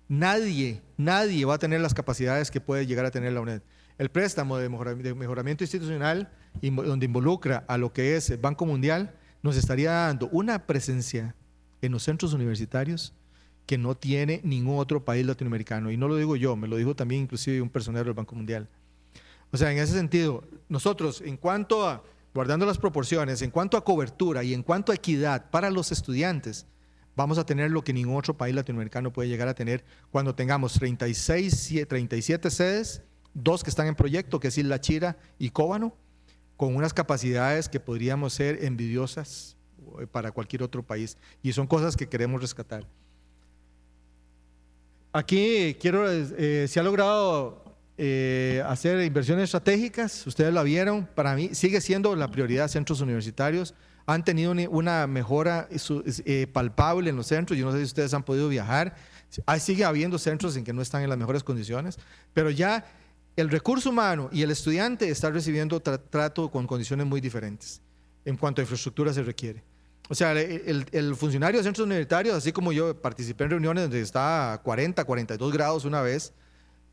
Nadie, nadie va a tener las capacidades que puede llegar a tener la UNED el préstamo de mejoramiento institucional, donde involucra a lo que es el Banco Mundial, nos estaría dando una presencia en los centros universitarios que no tiene ningún otro país latinoamericano. Y no lo digo yo, me lo dijo también inclusive un personero del Banco Mundial. O sea, en ese sentido, nosotros, en cuanto a, guardando las proporciones, en cuanto a cobertura y en cuanto a equidad para los estudiantes, vamos a tener lo que ningún otro país latinoamericano puede llegar a tener cuando tengamos 36, 37 sedes dos que están en proyecto, que es Isla Chira y Cóbano, con unas capacidades que podríamos ser envidiosas eh, para cualquier otro país. Y son cosas que queremos rescatar. Aquí quiero, eh, eh, se ha logrado hacer inversiones estratégicas, ustedes lo vieron, para mí sigue siendo la prioridad centros universitarios, han tenido una mejora palpable en los centros, yo no sé si ustedes han podido viajar, Ahí sigue habiendo centros en que no están en las mejores condiciones, pero ya el recurso humano y el estudiante están recibiendo trato con condiciones muy diferentes en cuanto a infraestructura se requiere. O sea, el, funcionario de centros universitarios, así como yo participé en reuniones donde estaba 40, 42 grados una vez,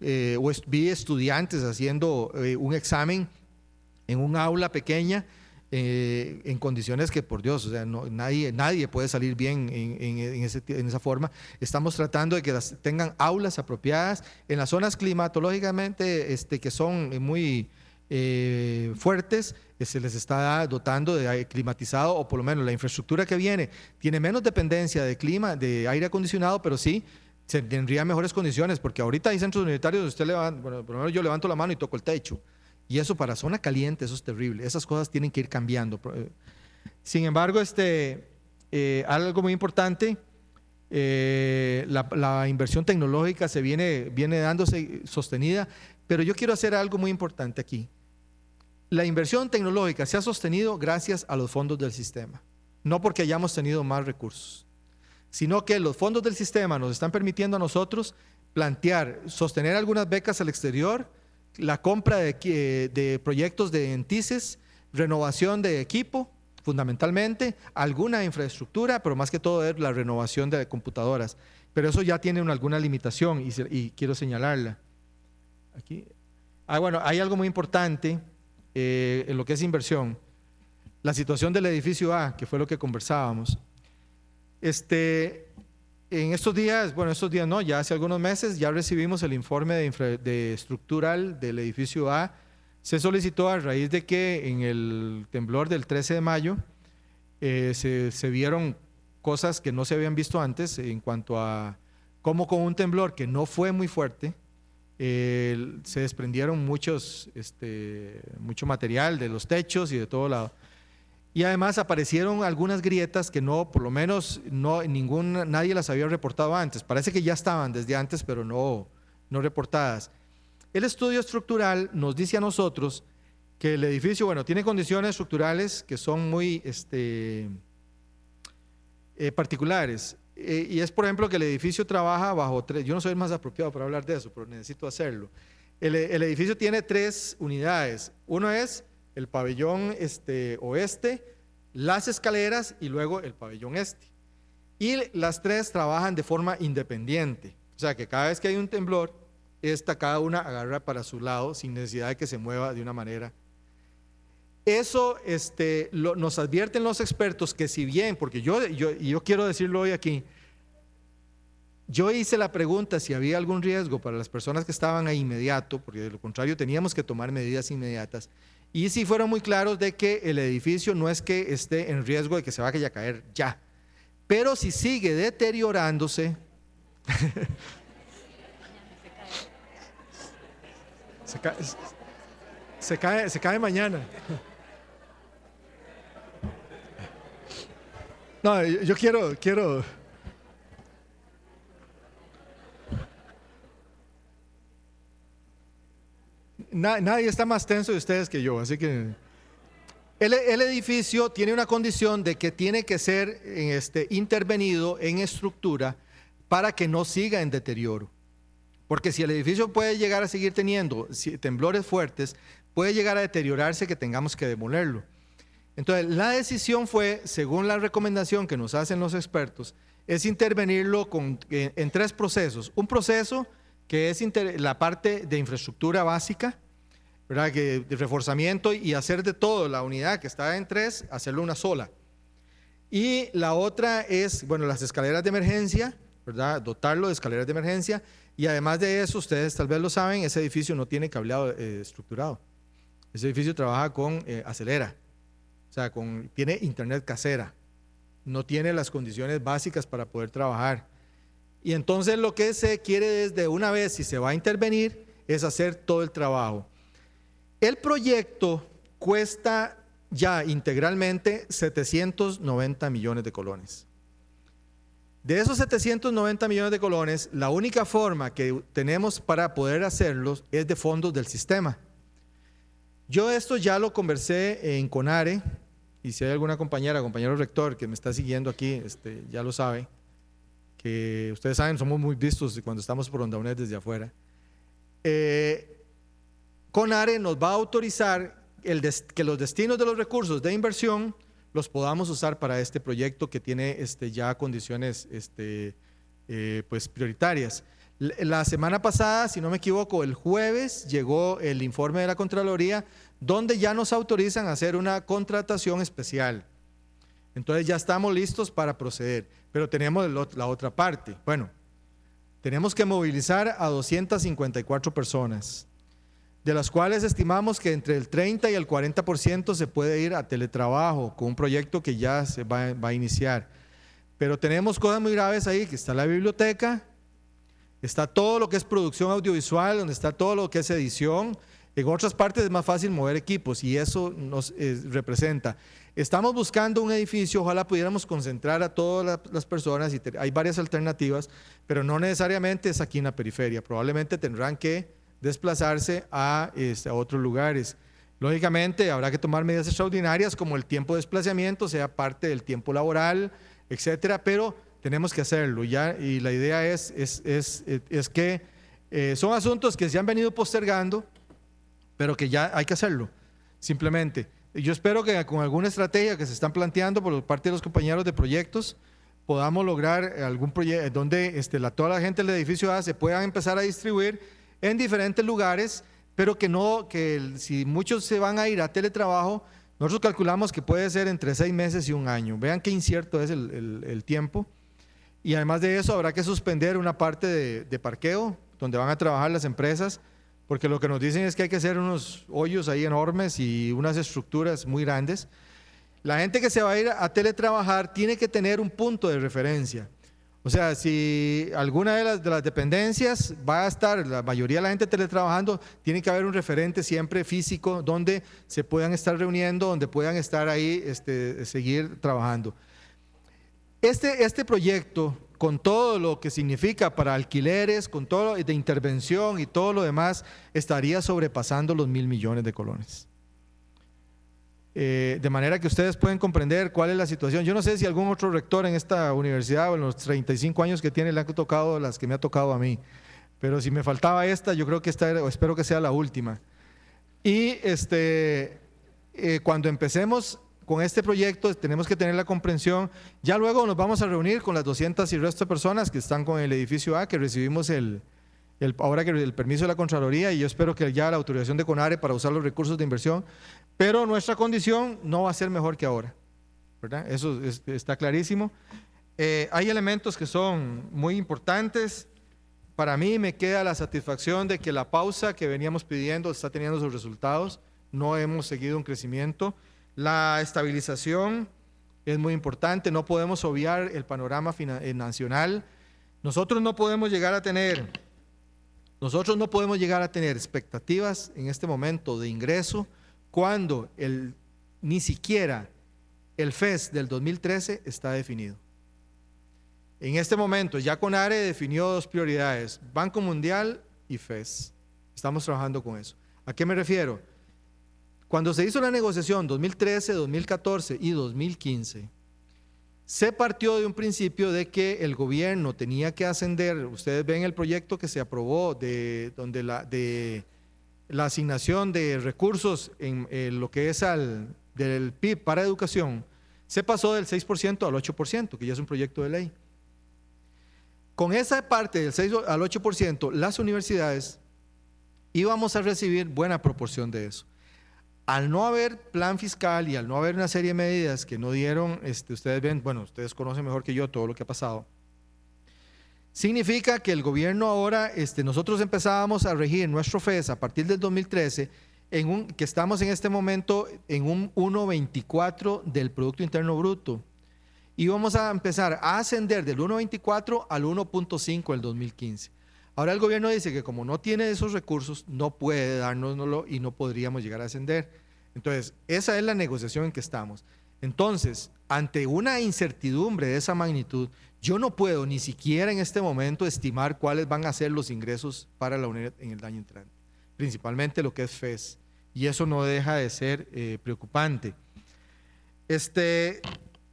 eh, o vi estudiantes haciendo eh, un examen en un aula pequeña eh, en condiciones que, por Dios, o sea, no, nadie, nadie puede salir bien en, esa forma. Estamos tratando de que tengan aulas apropiadas en las zonas climatológicamente este, que son muy eh, fuertes, eh, se les está dotando de climatizado o por lo menos la infraestructura que viene tiene menos dependencia de clima, de aire acondicionado, pero sí se tendría mejores condiciones, porque ahorita hay centros unitarios donde usted levanta, bueno, por lo menos yo levanto la mano y toco el techo. Y eso para zona caliente, eso es terrible. Esas cosas tienen que ir cambiando. Eh, sin embargo, este, eh, algo muy importante, eh, la, inversión tecnológica se viene, viene dándose sostenida, pero yo quiero hacer algo muy importante aquí. La inversión tecnológica se ha sostenido gracias a los fondos del sistema, no porque hayamos tenido más recursos, sino que los fondos del sistema nos están permitiendo a nosotros plantear, sostener algunas becas al exterior, la compra eh, de, proyectos de entices, renovación de equipo, fundamentalmente, alguna infraestructura, pero más que todo es la renovación de computadoras. Pero eso ya tiene alguna limitación y, quiero señalarla. Aquí. Ah, bueno, hay algo muy importante eh, en lo que es inversión. La situación del edificio A, que fue lo que conversábamos. Este, en estos días, bueno, estos días no, ya hace algunos meses ya recibimos el informe de, estructural del edificio A. Se solicitó a raíz de que en el temblor del 13 de mayo eh, se, vieron cosas que no se habían visto antes en cuanto a cómo con un temblor que no fue muy fuerte, se desprendieron muchos, este, mucho material de los techos y de todo lado. Y además aparecieron algunas grietas que no, por lo menos no, ningún, nadie las había reportado antes. Parece que ya estaban desde antes, pero no, no reportadas. El estudio estructural nos dice a nosotros que el edificio, bueno, tiene condiciones estructurales que son muy este, eh, particulares. Eh, y es, por ejemplo, que el edificio trabaja bajo tres, yo no soy el más apropiado para hablar de eso, pero necesito hacerlo. El, el edificio tiene tres unidades. Uno es el pabellón este, oeste, las escaleras y luego el pabellón este. Y las tres trabajan de forma independiente. O sea que cada vez que hay un temblor, esta cada una agarra para su lado sin necesidad de que se mueva de una manera. Eso este, nos advierten los expertos que si bien, porque yo, yo, yo quiero decirlo hoy aquí, yo hice la pregunta si había algún riesgo para las personas que estaban ahí inmediato, porque de lo contrario teníamos que tomar medidas inmediatas. Y sí fueron muy claros de que el edificio no es que esté en riesgo de que se vaya a caer ya. Pero si sigue deteriorándose, se, cae, se, cae, se cae mañana. No, yo quiero, quiero nadie está más tenso de ustedes que yo, así que... El, edificio tiene una condición de que tiene que ser este, intervenido en estructura para que no siga en deterioro. Porque si el edificio puede llegar a seguir teniendo temblores fuertes, puede llegar a deteriorarse que tengamos que demolerlo. Entonces, la decisión fue, según la recomendación que nos hacen los expertos, es intervenirlo en, tres procesos. Un proceso que es la parte de infraestructura básica, ¿verdad? Que, de reforzamiento y hacer de todo la unidad que está en tres, hacerlo una sola. Y la otra es, bueno, las escaleras de emergencia, ¿verdad? Dotarlo de escaleras de emergencia. Y además de eso, ustedes tal vez lo saben, ese edificio no tiene cableado eh, estructurado. Ese edificio trabaja con eh, acelera, o sea, con, tiene internet casera, no tiene las condiciones básicas para poder trabajar. Y entonces lo que se quiere desde una vez, si se va a intervenir, es hacer todo el trabajo. El proyecto cuesta ya integralmente 790 millones de colones. De esos 790 millones de colones, la única forma que tenemos para poder hacerlos es de fondos del sistema. Yo esto ya lo conversé en Conare, y si hay alguna compañera, compañero rector que me está siguiendo aquí, este, ya lo sabe, que ustedes saben, somos muy vistos cuando estamos por Onda desde afuera. Eh, CONARE nos va a autorizar que los destinos de los recursos de inversión los podamos usar para este proyecto que tiene este, ya condiciones este, eh, pues prioritarias. La semana pasada, si no me equivoco, el jueves llegó el informe de la Contraloría donde ya nos autorizan a hacer una contratación especial. Entonces ya estamos listos para proceder, pero tenemos la otra parte. Bueno, tenemos que movilizar a 254 personas de las cuales estimamos que entre el 30 y el 40% se puede ir a teletrabajo con un proyecto que ya se va, a iniciar. Pero tenemos cosas muy graves ahí, que está la biblioteca, está todo lo que es producción audiovisual, donde está todo lo que es edición. En otras partes es más fácil mover equipos y eso nos eh, representa. Estamos buscando un edificio, ojalá pudiéramos concentrar a todas las personas y hay varias alternativas, pero no necesariamente es aquí en la periferia. Probablemente tendrán que desplazarse este, a, otros lugares. Lógicamente, habrá que tomar medidas extraordinarias como el tiempo de desplazamiento, sea parte del tiempo laboral, etcétera, pero tenemos que hacerlo. Ya, y la idea es, es, es, es que eh, son asuntos que se han venido postergando, pero que ya hay que hacerlo, simplemente. Yo espero que con alguna estrategia que se están planteando por parte de los compañeros de proyectos, podamos lograr algún proyecto donde este, la, toda la gente del edificio A se pueda empezar a distribuir en diferentes lugares, pero que no, que si muchos se van a ir a teletrabajo, nosotros calculamos que puede ser entre seis meses y un año. Vean qué incierto es el, el, tiempo. Y además de eso, habrá que suspender una parte de, de, parqueo donde van a trabajar las empresas, porque lo que nos dicen es que hay que hacer unos hoyos ahí enormes y unas estructuras muy grandes. La gente que se va a ir a teletrabajar tiene que tener un punto de referencia. O sea, si alguna de las, dependencias va a estar, la mayoría de la gente teletrabajando, tiene que haber un referente siempre físico donde se puedan estar reuniendo, donde puedan estar ahí, este, seguir trabajando. Este, este proyecto, con todo lo que significa para alquileres, con todo de intervención y todo lo demás, estaría sobrepasando los mil millones de colones. Eh, de manera que ustedes pueden comprender cuál es la situación. Yo no sé si algún otro rector en esta universidad o en los 35 años que tiene le han tocado las que me ha tocado a mí, pero si me faltaba esta, yo creo que esta, o espero que sea la última. Y este, eh, cuando empecemos con este proyecto tenemos que tener la comprensión. Ya luego nos vamos a reunir con las 200 y resto de personas que están con el edificio A, que recibimos el, el ahora el permiso de la Contraloría y yo espero que ya la autorización de CONARE para usar los recursos de inversión pero nuestra condición no va a ser mejor que ahora. ¿verdad? Eso está clarísimo. Eh, hay elementos que son muy importantes. Para mí me queda la satisfacción de que la pausa que veníamos pidiendo está teniendo sus resultados. No hemos seguido un crecimiento. La estabilización es muy importante. No podemos obviar el panorama eh, nacional. Nosotros no podemos llegar a tener, nosotros no podemos llegar a tener expectativas en este momento de ingreso cuando el, ni siquiera el FES del 2013 está definido. En este momento, ya CONARE definió dos prioridades, Banco Mundial y FES. Estamos trabajando con eso. ¿A qué me refiero? Cuando se hizo la negociación 2013, 2014 y 2015, se partió de un principio de que el gobierno tenía que ascender, ustedes ven el proyecto que se aprobó de, donde la, de la asignación de recursos en eh, lo que es al, del PIB para educación se pasó del 6% al 8%, que ya es un proyecto de ley. Con esa parte del 6 al 8%, las universidades íbamos a recibir buena proporción de eso. Al no haber plan fiscal y al no haber una serie de medidas que no dieron, este, ustedes ven, bueno, ustedes conocen mejor que yo todo lo que ha pasado, Significa que el gobierno ahora, este, nosotros empezábamos a regir nuestro FES a partir del 2013, en que estamos en este momento en un 1.24 del Producto Interno Bruto. Y vamos a empezar a ascender del 1.24 al 1.5 el 2015. Ahora el gobierno dice que como no tiene esos recursos, no puede dárnoslo y no podríamos llegar a ascender. Entonces, esa es la negociación en que estamos. Entonces, ante una incertidumbre de esa magnitud, yo no puedo ni siquiera en este momento estimar cuáles van a ser los ingresos para la unidad en el daño entrante, principalmente lo que es FES, y eso no deja de ser eh, preocupante. Este,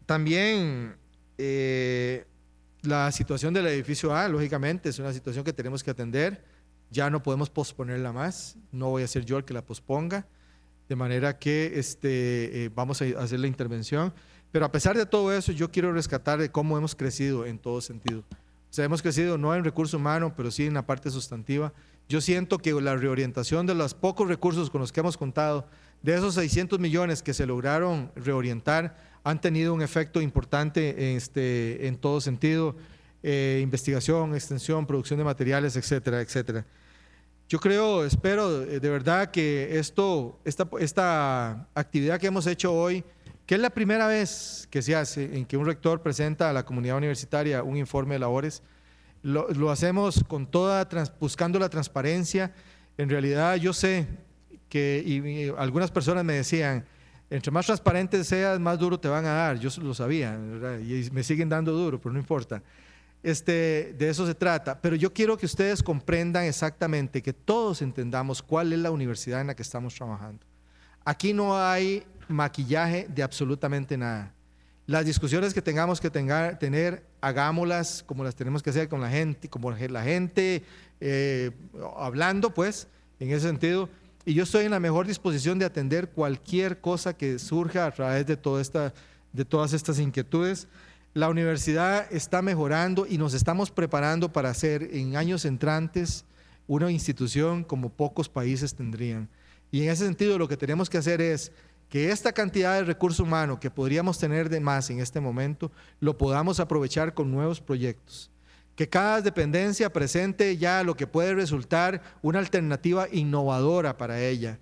también eh, la situación del edificio A, lógicamente, es una situación que tenemos que atender, ya no podemos posponerla más, no voy a ser yo el que la posponga, de manera que este, eh, vamos a hacer la intervención. Pero a pesar de todo eso, yo quiero rescatar de cómo hemos crecido en todo sentido. O sea, hemos crecido no en recurso humano pero sí en la parte sustantiva. Yo siento que la reorientación de los pocos recursos con los que hemos contado, de esos 600 millones que se lograron reorientar, han tenido un efecto importante este, en todo sentido, eh, investigación, extensión, producción de materiales, etcétera, etcétera. Yo creo, espero eh, de verdad que esto, esta, esta actividad que hemos hecho hoy que es la primera vez que se hace en que un rector presenta a la comunidad universitaria un informe de labores. Lo, hacemos con toda, buscando la transparencia. En realidad yo sé que algunas personas me decían, entre más transparente seas, más duro te van a dar. Yo lo sabía, y me siguen dando duro, pero no importa. Este, de eso se trata. Pero yo quiero que ustedes comprendan exactamente, que todos entendamos cuál es la universidad en la que estamos trabajando. Aquí no hay maquillaje de absolutamente nada. Las discusiones que tengamos que tener, hagámoslas como las tenemos que hacer con la gente, como la gente eh, hablando, pues, en ese sentido. Y yo estoy en la mejor disposición de atender cualquier cosa que surja a través de, esta, de todas estas inquietudes. La universidad está mejorando y nos estamos preparando para ser en años entrantes una institución como pocos países tendrían. Y en ese sentido lo que tenemos que hacer es que esta cantidad de recurso humano que podríamos tener de más en este momento lo podamos aprovechar con nuevos proyectos. Que cada dependencia presente ya lo que puede resultar una alternativa innovadora para ella.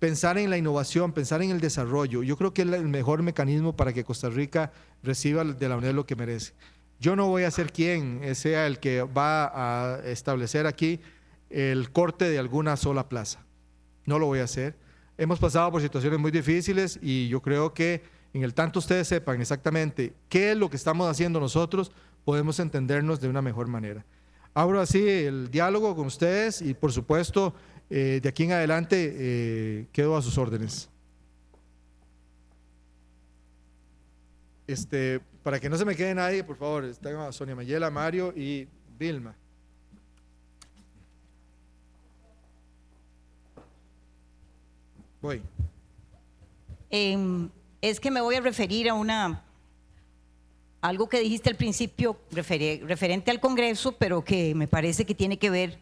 Pensar en la innovación, pensar en el desarrollo. Yo creo que es el mejor mecanismo para que Costa Rica reciba de la UNED lo que merece. Yo no voy a ser quien sea el que va a establecer aquí el corte de alguna sola plaza. No lo voy a hacer hemos pasado por situaciones muy difíciles y yo creo que en el tanto ustedes sepan exactamente qué es lo que estamos haciendo nosotros, podemos entendernos de una mejor manera. Abro así el diálogo con ustedes y por supuesto eh, de aquí en adelante eh, quedo a sus órdenes. Este, para que no se me quede nadie, por favor, están Sonia Mayela, Mario y Vilma. Voy. Em, es que me voy a referir a una algo que dijiste al principio referente al Congreso, pero que me parece que tiene que ver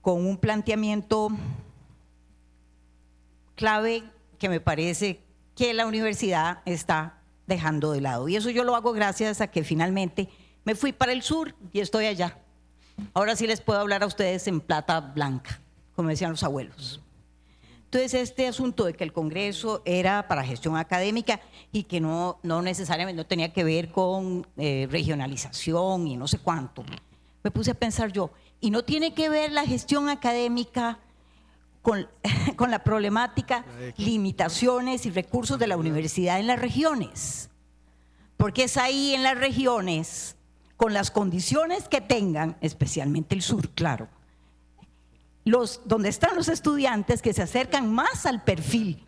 con un planteamiento clave que me parece que la universidad está dejando de lado. Y eso yo lo hago gracias a que finalmente me fui para el sur y estoy allá. Ahora sí les puedo hablar a ustedes en plata blanca, como decían los abuelos. Entonces, este asunto de que el Congreso era para gestión académica y que no, necesariamente tenía que ver con eh, regionalización y no sé cuánto, me puse a pensar yo, y no tiene que ver la gestión académica con la problemática, limitaciones y recursos de la universidad en las regiones, porque es ahí en las regiones, con las condiciones que tengan, especialmente el sur, claro donde están los estudiantes que se acercan más al perfil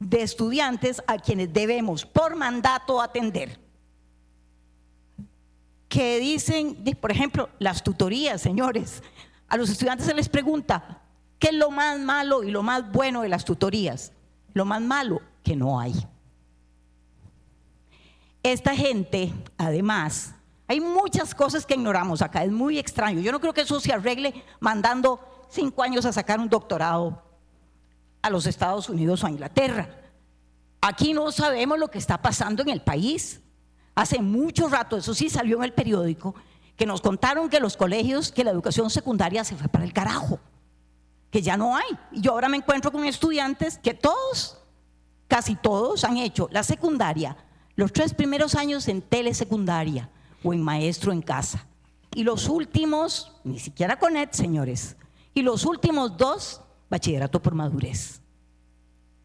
de estudiantes a quienes debemos por mandato atender. Que dicen, por ejemplo, las tutorías, señores, a los estudiantes se les pregunta, ¿qué es lo más malo y lo más bueno de las tutorías? Lo más malo, que no hay. Esta gente, además, hay muchas cosas que ignoramos acá, es muy extraño. Yo no creo que eso se arregle mandando cinco años a sacar un doctorado a los Estados Unidos o a Inglaterra. Aquí no sabemos lo que está pasando en el país. Hace mucho rato, eso sí salió en el periódico, que nos contaron que los colegios, que la educación secundaria se fue para el carajo, que ya no hay. Y yo ahora me encuentro con estudiantes que todos, casi todos, han hecho la secundaria, los tres primeros años en telesecundaria o en maestro en casa. Y los últimos, ni siquiera con ED, señores, y los últimos dos, bachillerato por madurez.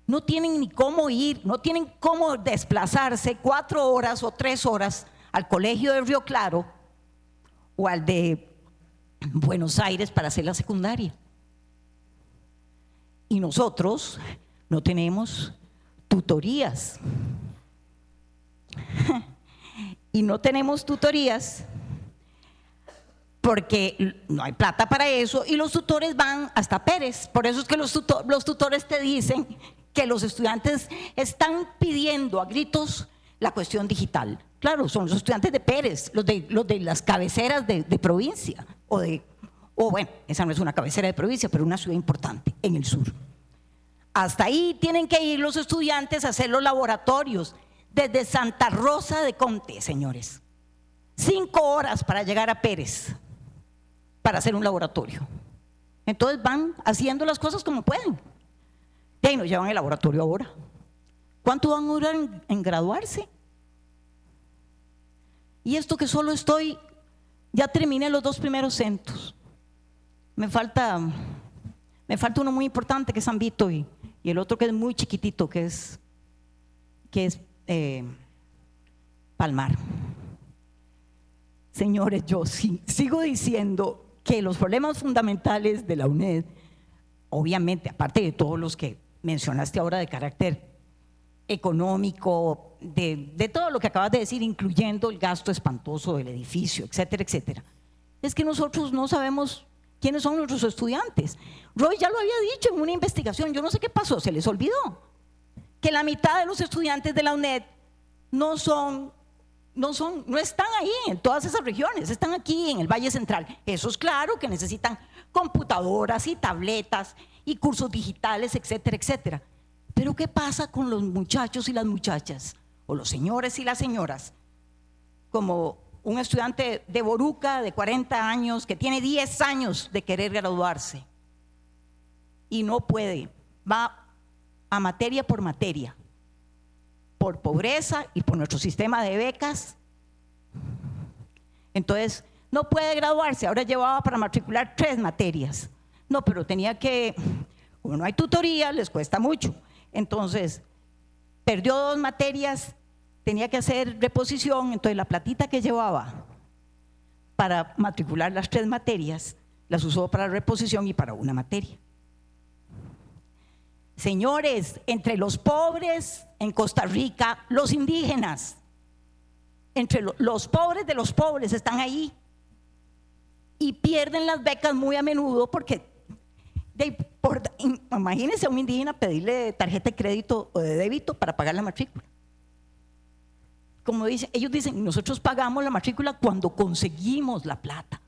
No tienen ni cómo ir, no tienen cómo desplazarse cuatro horas o tres horas al colegio de Río Claro o al de Buenos Aires para hacer la secundaria. Y nosotros no tenemos tutorías. y no tenemos tutorías porque no hay plata para eso y los tutores van hasta Pérez. Por eso es que los, los tutores te dicen que los estudiantes están pidiendo a gritos la cuestión digital. Claro, son los estudiantes de Pérez, los de, los de las cabeceras de, provincia, o de, o bueno, esa no es una cabecera de provincia, pero una ciudad importante en el sur. Hasta ahí tienen que ir los estudiantes a hacer los laboratorios desde Santa Rosa de Conte, señores. Cinco horas para llegar a Pérez, para hacer un laboratorio. Entonces van haciendo las cosas como pueden. Y ahí nos llevan el laboratorio ahora. ¿Cuánto van a durar en, graduarse? Y esto que solo estoy, ya terminé los dos primeros centros. Me falta, me falta uno muy importante que es San y, y el otro que es muy chiquitito, que es, que es eh, palmar. Señores, yo sí, sigo diciendo que los problemas fundamentales de la UNED, obviamente, aparte de todos los que mencionaste ahora de carácter económico, de, de, todo lo que acabas de decir, incluyendo el gasto espantoso del edificio, etcétera, etcétera, es que nosotros no sabemos quiénes son nuestros estudiantes. Roy ya lo había dicho en una investigación, yo no sé qué pasó, se les olvidó que la mitad de los estudiantes de la UNED no son, no son, no están ahí en todas esas regiones, están aquí en el Valle Central. Eso es claro que necesitan computadoras y tabletas y cursos digitales, etcétera, etcétera. Pero ¿qué pasa con los muchachos y las muchachas? O los señores y las señoras. Como un estudiante de Boruca de 40 años que tiene 10 años de querer graduarse y no puede. Va a materia por materia, por pobreza y por nuestro sistema de becas. Entonces, no puede graduarse, ahora llevaba para matricular tres materias. No, pero tenía que, como no hay tutoría, les cuesta mucho. Entonces, perdió dos materias, tenía que hacer reposición, entonces la platita que llevaba para matricular las tres materias, las usó para reposición y para una materia. Señores, entre los pobres en Costa Rica, los indígenas, entre los pobres de los pobres están ahí y pierden las becas muy a menudo porque imagínense a un indígena pedirle tarjeta de crédito o de débito para pagar la matrícula. Como dicen, ellos dicen, nosotros pagamos la matrícula cuando conseguimos la plata,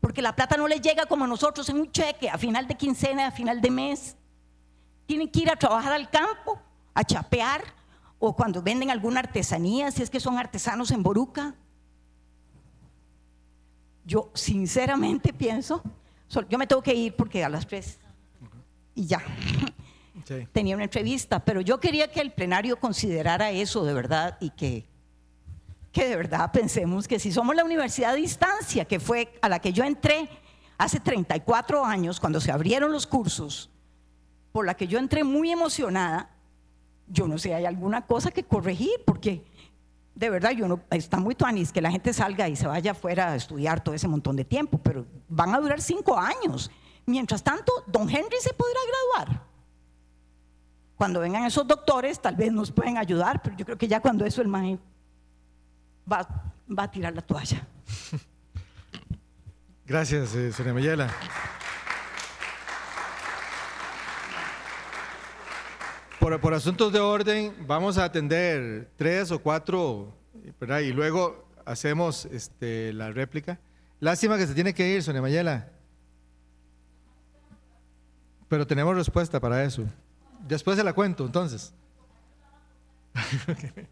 porque la plata no les llega como a nosotros en un cheque a final de quincena, a final de mes tienen que ir a trabajar al campo, a chapear, o cuando venden alguna artesanía, si es que son artesanos en Boruca. Yo sinceramente pienso, yo me tengo que ir porque a las tres y ya. Tenía una entrevista, pero yo quería que el plenario considerara eso de verdad y que, que de verdad pensemos que si somos la universidad a distancia, que fue a la que yo entré hace 34 años cuando se abrieron los cursos, por la que yo entré muy emocionada, yo no sé, hay alguna cosa que corregir, porque de verdad yo no, está muy tuanis que la gente salga y se vaya afuera a estudiar todo ese montón de tiempo, pero van a durar cinco años. Mientras tanto, don Henry se podrá graduar. Cuando vengan esos doctores, tal vez nos pueden ayudar, pero yo creo que ya cuando eso el man va, a tirar la toalla. Gracias, señora eh, Sonia Mayela. por, asuntos de orden, vamos a atender tres o cuatro, y luego hacemos este, la réplica. Lástima que se tiene que ir, Sonia Mayela. Pero tenemos respuesta para eso. Después se la cuento, entonces.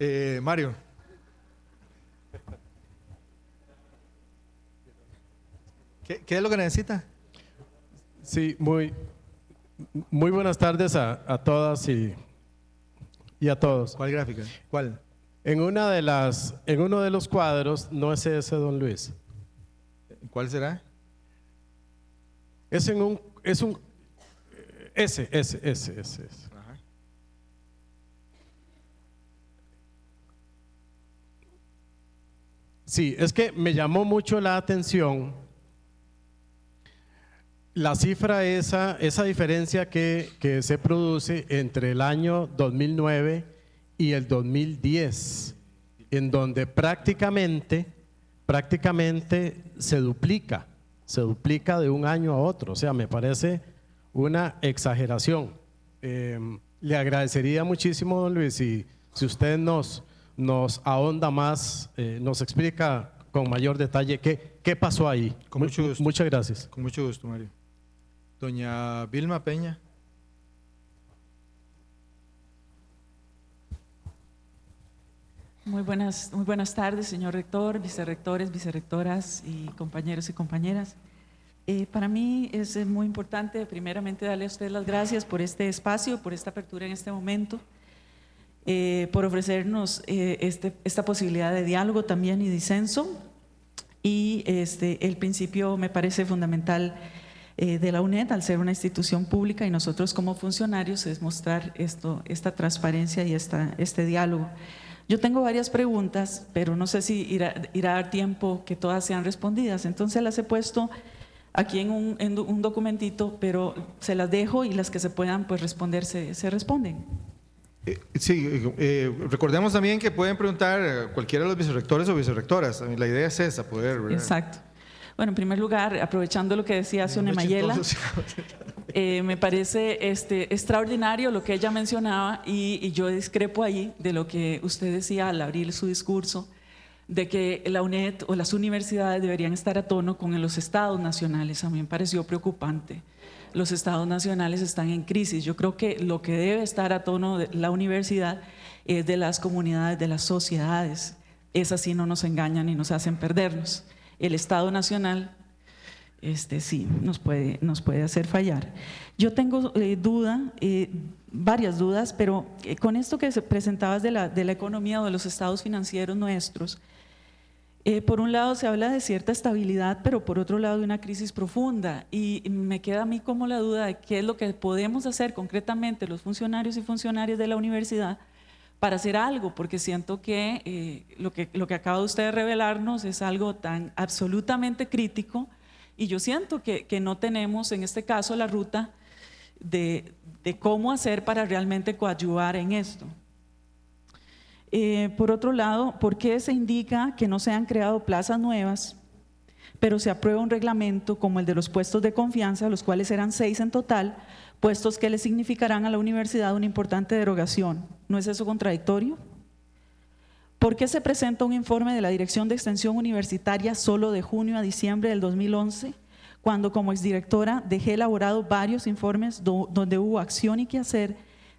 Eh, Mario. ¿Qué, ¿Qué, es lo que necesita? Sí, muy, muy buenas tardes a, a todas y, y, a todos. ¿Cuál gráfica? ¿Cuál? En, una de las, en uno de los cuadros, no es ese, don Luis. ¿Cuál será? Es en un, es un, ese, ese, ese, ese. Sí, es que me llamó mucho la atención la cifra esa, esa diferencia que, se produce entre el año 2009 y el 2010, en donde prácticamente, prácticamente se duplica, se duplica de un año a otro, o sea, me parece una exageración. Em, le agradecería muchísimo, don Luis, si, si usted nos, nos ahonda más, eh, nos explica con mayor detalle qué, qué pasó ahí. Con mucho gusto. Muchas gracias. Con mucho gusto, Mario. Doña Vilma Peña. Muy buenas, muy buenas tardes, señor rector, vicerrectores, vicerrectoras y compañeros y compañeras. Eh, para mí es eh, muy importante, primeramente, darle a usted las gracias por este espacio, por esta apertura en este momento, eh, por ofrecernos este, esta posibilidad de diálogo también y disenso. Y este, el principio me parece fundamental eh, de la UNED, al ser una institución pública y nosotros como funcionarios, es mostrar esto, esta transparencia y esta, este diálogo. Yo tengo varias preguntas, pero no sé si irá, a dar tiempo que todas sean respondidas. Entonces las he puesto aquí en un, documentito, pero se las dejo y las que se puedan pues, responder se, responden. Eh, sí, eh, recordemos también que pueden preguntar cualquiera de los vicerrectores o vicerrectoras. La idea es esa, poder. Exacto. Bueno, en primer lugar, aprovechando lo que decía Sonia Mayela, eh, me parece este, extraordinario lo que ella mencionaba y, yo discrepo ahí de lo que usted decía al abrir su discurso, de que la UNED o las universidades deberían estar a tono con los estados nacionales. A mí me pareció preocupante. Los estados nacionales están en crisis. Yo creo que lo que debe estar a tono de la universidad es de las comunidades, de las sociedades. Esas sí no nos engañan y nos hacen perdernos el Estado Nacional, este, sí, nos puede, nos puede hacer fallar. Yo tengo eh, duda, eh, varias dudas, pero eh, con esto que presentabas de la, de la, economía o de los estados financieros nuestros, por un lado se habla de cierta estabilidad, pero por otro lado de una crisis profunda. Y me queda a mí como la duda de qué es lo que podemos hacer concretamente los funcionarios y funcionarias de la universidad para hacer algo, porque siento que, eh, lo que lo que acaba usted de revelarnos es algo tan absolutamente crítico y yo siento que, no tenemos en este caso la ruta de, cómo hacer para realmente coadyuvar en esto. Eh, por otro lado, ¿por qué se indica que no se han creado plazas nuevas, pero se aprueba un reglamento como el de los puestos de confianza, los cuales eran seis en total, puestos que le significarán a la universidad una importante derogación. ¿No es eso contradictorio? ¿Por qué se presenta un informe de la Dirección de Extensión Universitaria solo de junio a diciembre del 2011, cuando como exdirectora dejé elaborado varios informes donde hubo acción y quehacer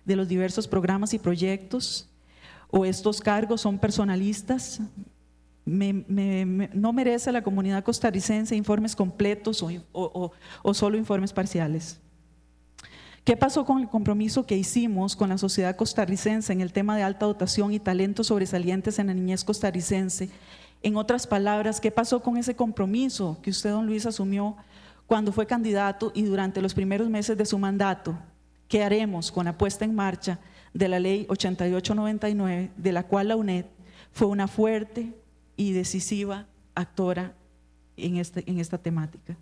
de los diversos programas y proyectos? ¿O estos cargos son personalistas? ¿No merece la comunidad costarricense informes completos o, o, o solo informes parciales? ¿Qué pasó con el compromiso que hicimos con la sociedad costarricense en el tema de alta dotación y talentos sobresalientes en la niñez costarricense? En otras palabras, ¿qué pasó con ese compromiso que usted, don Luis, asumió cuando fue candidato y durante los primeros meses de su mandato? ¿Qué haremos con la puesta en marcha de la ley 8899, de la cual la UNED fue una fuerte y decisiva actora en, este, en esta temática?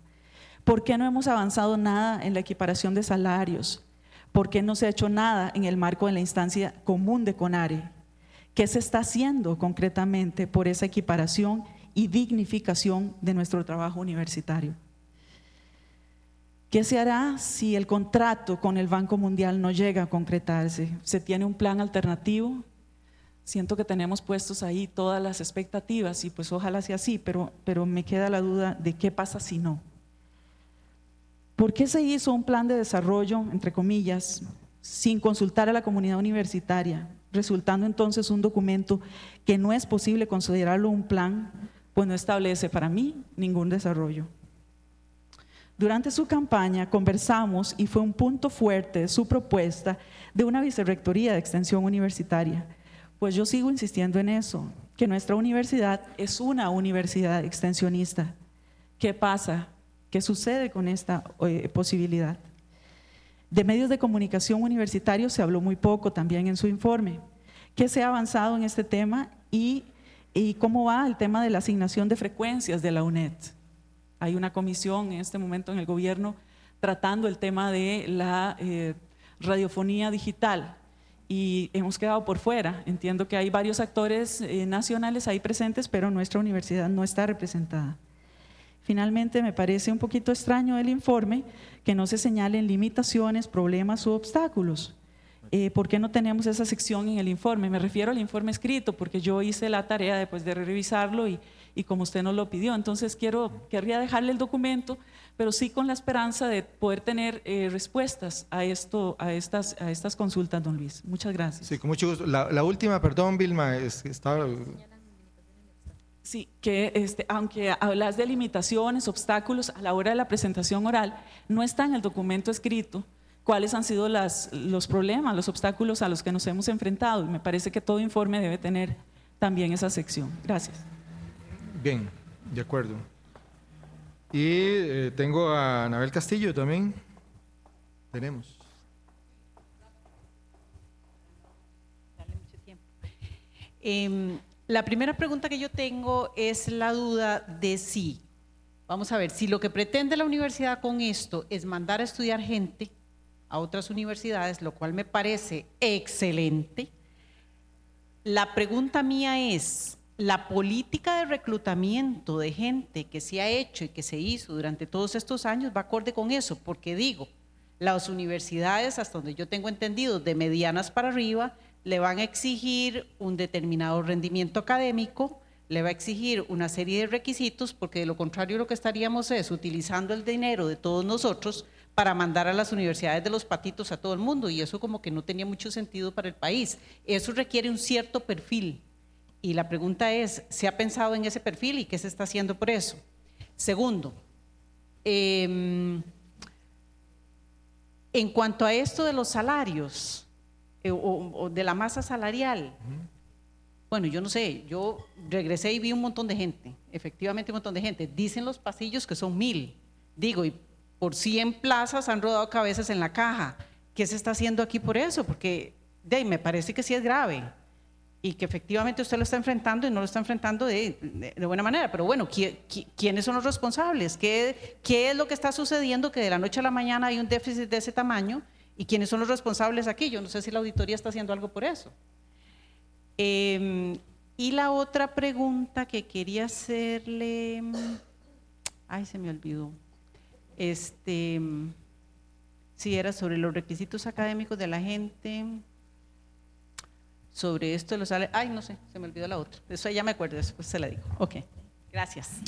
¿Por qué no hemos avanzado nada en la equiparación de salarios? ¿Por qué no se ha hecho nada en el marco de la instancia común de CONARE? ¿Qué se está haciendo concretamente por esa equiparación y dignificación de nuestro trabajo universitario? ¿Qué se hará si el contrato con el Banco Mundial no llega a concretarse? ¿Se tiene un plan alternativo? Siento que tenemos puestos ahí todas las expectativas y pues ojalá sea así, pero, pero me queda la duda de qué pasa si no. ¿Por qué se hizo un plan de desarrollo, entre comillas, sin consultar a la comunidad universitaria, resultando entonces un documento que no es posible considerarlo un plan, pues no establece para mí ningún desarrollo? Durante su campaña conversamos y fue un punto fuerte su propuesta de una vicerrectoría de extensión universitaria, pues yo sigo insistiendo en eso, que nuestra universidad es una universidad extensionista. ¿Qué pasa? ¿Qué sucede con esta eh, posibilidad? De medios de comunicación universitarios se habló muy poco también en su informe. ¿Qué se ha avanzado en este tema y, cómo va el tema de la asignación de frecuencias de la UNED? Hay una comisión en este momento en el gobierno tratando el tema de la eh, radiofonía digital y hemos quedado por fuera. Entiendo que hay varios actores eh, nacionales ahí presentes, pero nuestra universidad no está representada. Finalmente, me parece un poquito extraño el informe que no se señalen limitaciones, problemas u obstáculos. Eh, ¿Por qué no tenemos esa sección en el informe? Me refiero al informe escrito, porque yo hice la tarea después de revisarlo y, como usted nos lo pidió. Entonces, quiero, querría dejarle el documento, pero sí con la esperanza de poder tener eh, respuestas a, esto, a, estas, a estas consultas, don Luis. Muchas gracias. Sí, con mucho gusto. La, última, perdón, Vilma, es, está... Sí, que este, aunque hablas de limitaciones, obstáculos a la hora de la presentación oral, no está en el documento escrito cuáles han sido las, los problemas, los obstáculos a los que nos hemos enfrentado. Y me parece que todo informe debe tener también esa sección. Gracias. Bien, de acuerdo. Y eh, tengo a Anabel Castillo también. Tenemos. Em, la primera pregunta que yo tengo es la duda de si, vamos a ver, si lo que pretende la universidad con esto es mandar a estudiar gente a otras universidades, lo cual me parece excelente, la pregunta mía es, la política de reclutamiento de gente que se ha hecho y que se hizo durante todos estos años va acorde con eso, porque digo, las universidades, hasta donde yo tengo entendido, de medianas para arriba, le van a exigir un determinado rendimiento académico, le va a exigir una serie de requisitos, porque de lo contrario lo que estaríamos es utilizando el dinero de todos nosotros para mandar a las universidades de los patitos a todo el mundo, y eso como que no tenía mucho sentido para el país. Eso requiere un cierto perfil, y la pregunta es, ¿se ha pensado en ese perfil y qué se está haciendo por eso? Segundo, em, en cuanto a esto de los salarios, eh, o, de la masa salarial. Bueno, yo no sé, yo regresé y vi un montón de gente, efectivamente un montón de gente. Dicen los pasillos que son mil. Digo, y por 100 plazas han rodado cabezas en la caja. ¿Qué se está haciendo aquí por eso? Porque de me parece que sí es grave y que efectivamente usted lo está enfrentando y no lo está enfrentando de, buena manera. Pero bueno, ¿quiénes son los responsables? ¿Qué, ¿Qué es lo que está sucediendo que de la noche a la mañana hay un déficit de ese tamaño ¿Y quiénes son los responsables aquí? Yo no sé si la auditoría está haciendo algo por eso. Em, y la otra pregunta que quería hacerle, mm, ay, se me olvidó, este, mm, si era sobre los requisitos académicos de la gente, sobre esto lo sale, ay, no sé, se me olvidó la otra, eso ya me acuerdo, después se la digo. Ok, gracias.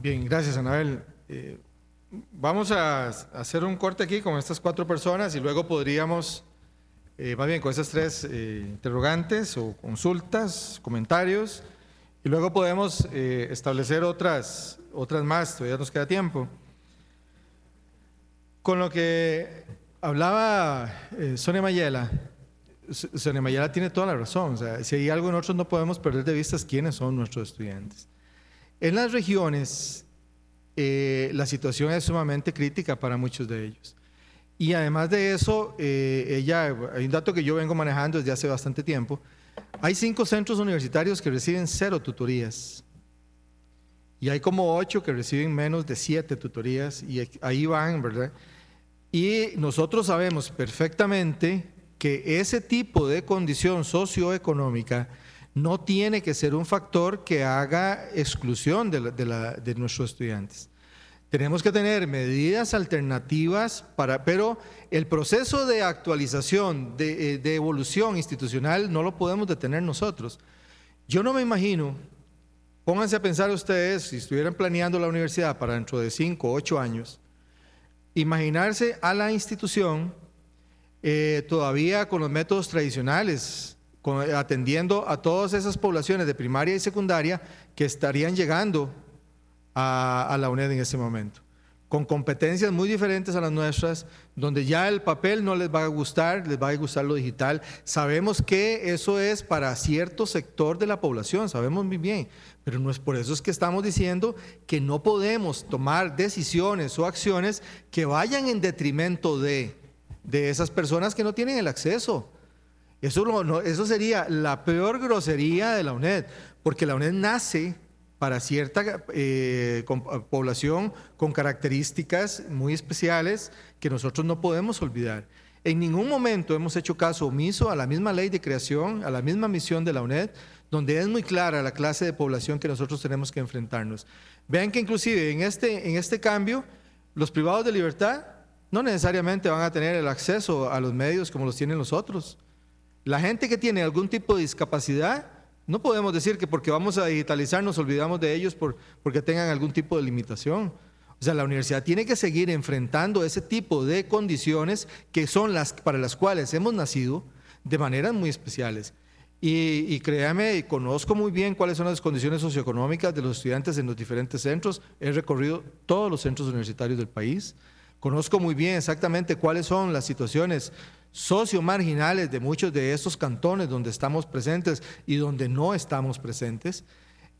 Bien, gracias Anabel. Eh, Vamos a hacer un corte aquí con estas cuatro personas y luego podríamos, eh, más bien con esas tres eh, interrogantes o consultas, comentarios, y luego podemos eh, establecer otras, otras más, todavía nos queda tiempo. Con lo que hablaba Sonia Mayela, Sonia Mayela tiene toda la razón, si hay algo en nosotros no podemos perder de vista es quiénes son nuestros estudiantes. En las regiones eh, la situación es sumamente crítica para muchos de ellos. Y además de eso, eh, ella, hay un dato que yo vengo manejando desde hace bastante tiempo, hay cinco centros universitarios que reciben cero tutorías. Y hay como ocho que reciben menos de siete tutorías y ahí van, ¿verdad? Y nosotros sabemos perfectamente que ese tipo de condición socioeconómica no tiene que ser un factor que haga exclusión de, nuestros estudiantes. Tenemos que tener medidas alternativas para, pero el proceso de actualización, eh, de, evolución institucional, no lo podemos detener nosotros. Yo no me imagino, pónganse a pensar ustedes, si estuvieran planeando la universidad para dentro de cinco o ocho años, imaginarse a la institución eh, todavía con los métodos tradicionales, atendiendo a todas esas poblaciones de primaria y secundaria que estarían llegando a, la UNED en ese momento, con competencias muy diferentes a las nuestras, donde ya el papel no les va a gustar, les va a gustar lo digital. Sabemos que eso es para cierto sector de la población, sabemos muy bien, pero no es por eso es que estamos diciendo que no podemos tomar decisiones o acciones que vayan en detrimento de, de esas personas que no tienen el acceso eso, eso sería la peor grosería de la UNED, porque la UNED nace para cierta eh, eh, población con características muy especiales que nosotros no podemos olvidar. En ningún momento hemos hecho caso omiso a la misma ley de creación, a la misma misión de la UNED, donde es muy clara la clase de población que nosotros tenemos que enfrentarnos. Vean que inclusive en este, en este cambio, los privados de libertad no necesariamente van a tener el acceso a los medios como los tienen los otros. La gente que tiene algún tipo de discapacidad, no podemos decir que porque vamos a digitalizar nos olvidamos de ellos por, porque tengan algún tipo de limitación. O sea, la universidad tiene que seguir enfrentando ese tipo de condiciones que son las para las cuales hemos nacido de maneras muy especiales. Y, y créame, conozco muy bien cuáles son las condiciones socioeconómicas de los estudiantes en los diferentes centros. He recorrido todos los centros universitarios del país. Conozco muy bien exactamente cuáles son las situaciones Socio marginales de muchos de esos cantones donde estamos presentes y donde no estamos presentes.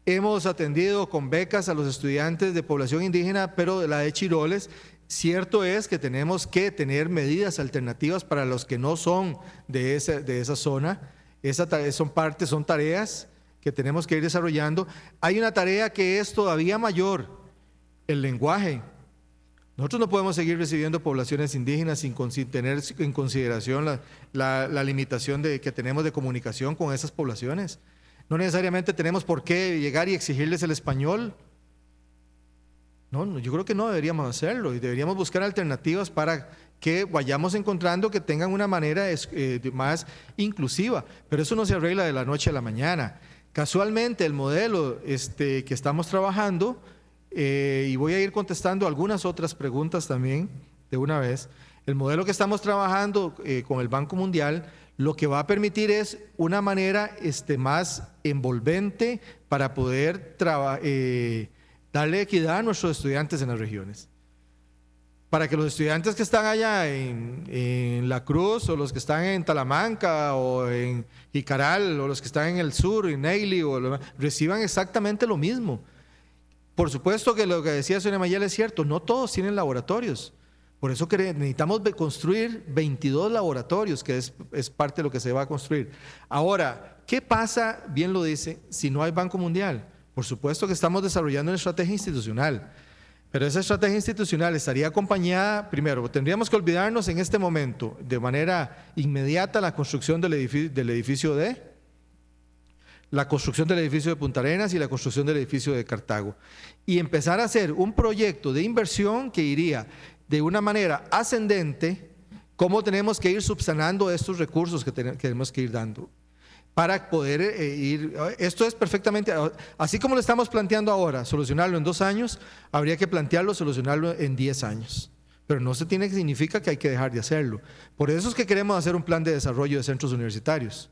Hemos atendido con becas a los estudiantes de población indígena, pero de la de Chiroles. Cierto es que tenemos que tener medidas alternativas para los que no son de esa, de esa zona. Esa, son partes, son tareas que tenemos que ir desarrollando. Hay una tarea que es todavía mayor, el lenguaje nosotros no podemos seguir recibiendo poblaciones indígenas sin tener en consideración la, limitación de, que tenemos de comunicación con esas poblaciones. No necesariamente tenemos por qué llegar y exigirles el español. No, yo creo que no deberíamos hacerlo y deberíamos buscar alternativas para que vayamos encontrando que tengan una manera eh, más inclusiva. Pero eso no se arregla de la noche a la mañana. Casualmente el modelo este, que estamos trabajando eh, y voy a ir contestando algunas otras preguntas también de una vez. El modelo que estamos trabajando eh, con el Banco Mundial lo que va a permitir es una manera este, más envolvente para poder eh, darle equidad a nuestros estudiantes en las regiones. Para que los estudiantes que están allá en, La Cruz o los que están en Talamanca o en Jicaral o los que están en el sur, en Neyli, reciban exactamente lo mismo. Por supuesto que lo que decía Sonia Mayel es cierto, no todos tienen laboratorios. Por eso necesitamos construir 22 laboratorios, que es, parte de lo que se va a construir. Ahora, ¿qué pasa, bien lo dice, si no hay Banco Mundial? Por supuesto que estamos desarrollando una estrategia institucional, pero esa estrategia institucional estaría acompañada, primero, tendríamos que olvidarnos en este momento, de manera inmediata, la construcción del edificio, del edificio D, la construcción del edificio de Punta Arenas y la construcción del edificio de Cartago. Y empezar a hacer un proyecto de inversión que iría de una manera ascendente, cómo tenemos que ir subsanando estos recursos que tenemos que ir dando para poder eh, ir, esto es perfectamente, así como lo estamos planteando ahora, solucionarlo en dos años, habría que plantearlo, solucionarlo en diez años pero no se tiene que significa que hay que dejar de hacerlo. Por eso es que queremos hacer un plan de desarrollo de centros universitarios.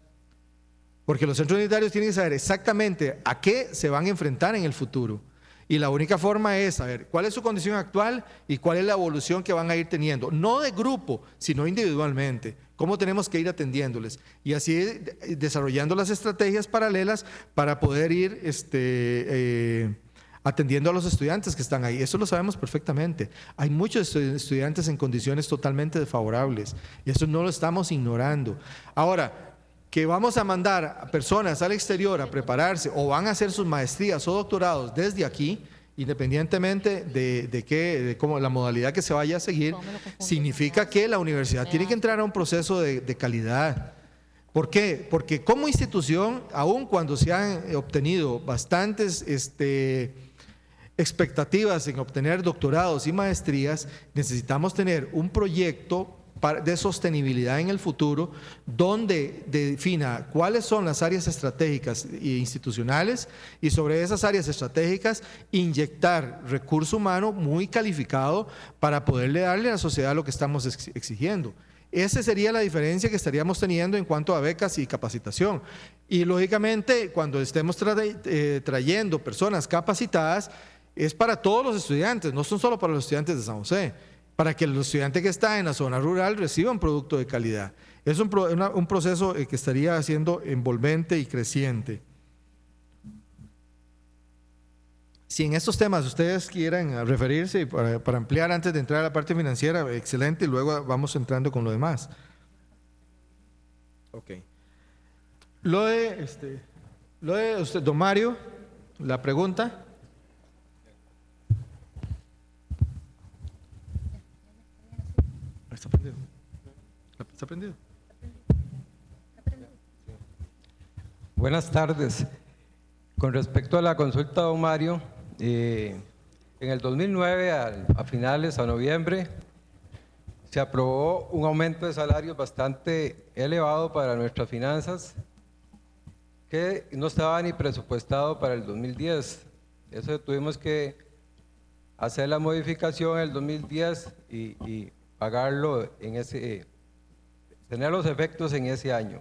Porque los centros unitarios tienen que saber exactamente a qué se van a enfrentar en el futuro. Y la única forma es saber cuál es su condición actual y cuál es la evolución que van a ir teniendo. No de grupo, sino individualmente. Cómo tenemos que ir atendiéndoles. Y así eh, desarrollando las estrategias paralelas para poder ir este, eh, atendiendo a los estudiantes que están ahí. Eso lo sabemos perfectamente. Hay muchos estudiantes en condiciones totalmente desfavorables y eso no lo estamos ignorando. Ahora, que vamos a mandar a personas al exterior a prepararse o van a hacer sus maestrías o doctorados desde aquí, independientemente de, de, qué, de cómo la modalidad que se vaya a seguir, significa que la universidad tiene que entrar a un proceso de, calidad. ¿Por qué? Porque como institución, aun cuando se han obtenido bastantes este, expectativas en obtener doctorados y maestrías, necesitamos tener un proyecto de sostenibilidad en el futuro, donde defina cuáles son las áreas estratégicas e institucionales y sobre esas áreas estratégicas inyectar recurso humano muy calificado para poderle darle a la sociedad lo que estamos exigiendo. Esa sería la diferencia que estaríamos teniendo en cuanto a becas y capacitación. Y lógicamente, cuando estemos eh, trayendo personas capacitadas, es para todos los estudiantes, no son solo para los estudiantes de San José para que el estudiante que está en la zona rural reciba un producto de calidad. Es un, proceso eh, que estaría siendo envolvente y creciente. Si en estos temas ustedes quieren eh, referirse para, ampliar antes de entrar a la parte financiera, excelente, y luego vamos entrando con lo demás. Ok. Lo de, este, lo de usted, don Mario, la pregunta. Está Buenas tardes. Con respecto a la consulta de Mario, eh, en el 2009, a finales, a noviembre, se aprobó un aumento de salario bastante elevado para nuestras finanzas que no estaba ni presupuestado para el 2010. Eso tuvimos que hacer la modificación en el 2010 y pagarlo en ese, tener los efectos en ese año.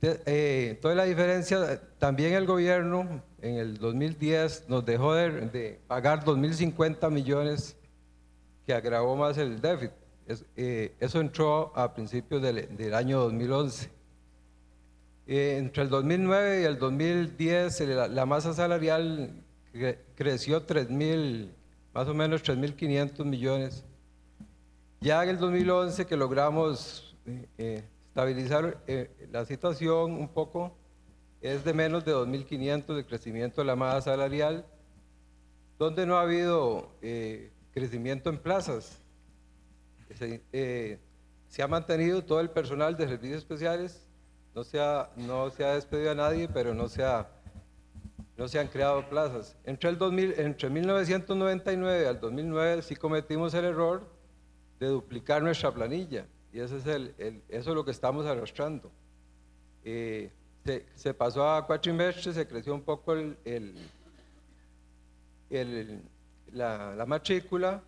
Eh, toda la diferencia, también el gobierno en el 2010 nos dejó de, pagar 2.050 millones que agravó más el déficit. Eh, eso entró a principios del, año 2011. Eh, entre el 2009 y el 2010 la, masa salarial creció 3.000, más o menos 3.500 millones ya en el 2011 que logramos eh, eh, estabilizar eh, la situación un poco, es de menos de 2.500 de crecimiento de la masa salarial, donde no ha habido crecimiento en plazas. Se, ha mantenido todo el personal de servicios especiales, no se ha, no se ha despedido a nadie, pero no se no se han creado plazas. Entre, el 2000, entre 1999 al 2009 sí cometimos el error de duplicar nuestra planilla. Y ese es el, eso es lo que estamos arrastrando. Eh, se, pasó a cuatro meses, se creció un poco el, la, matrícula,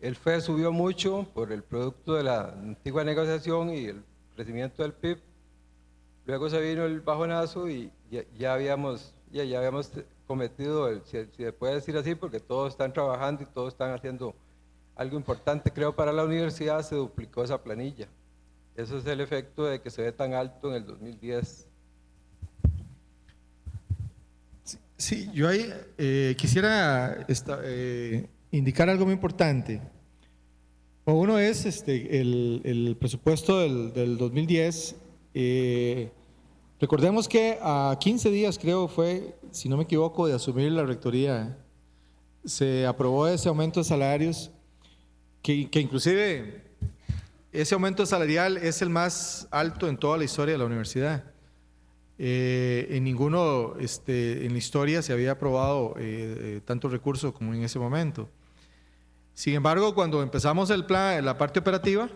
el FED subió mucho por el producto de la antigua negociación y el crecimiento del PIB. Luego se vino el bajonazo y ya, habíamos, ya, ya habíamos cometido, el, si se puede decir así, porque todos están trabajando y todos están haciendo algo importante, creo, para la universidad se duplicó esa planilla. Eso es el efecto de que se ve tan alto en el 2010. Sí, yo ahí eh, quisiera eh, indicar algo muy importante. Uno es este, el, presupuesto del, 2010. Eh, recordemos que a 15 días, creo, fue, si no me equivoco, de asumir la rectoría, se aprobó ese aumento de salarios que, inclusive ese aumento salarial es el más alto en toda la historia de la universidad. Eh, en ninguno, este, en la historia se había aprobado eh, eh, tantos recursos como en ese momento. Sin embargo, cuando empezamos el plan, la parte operativa,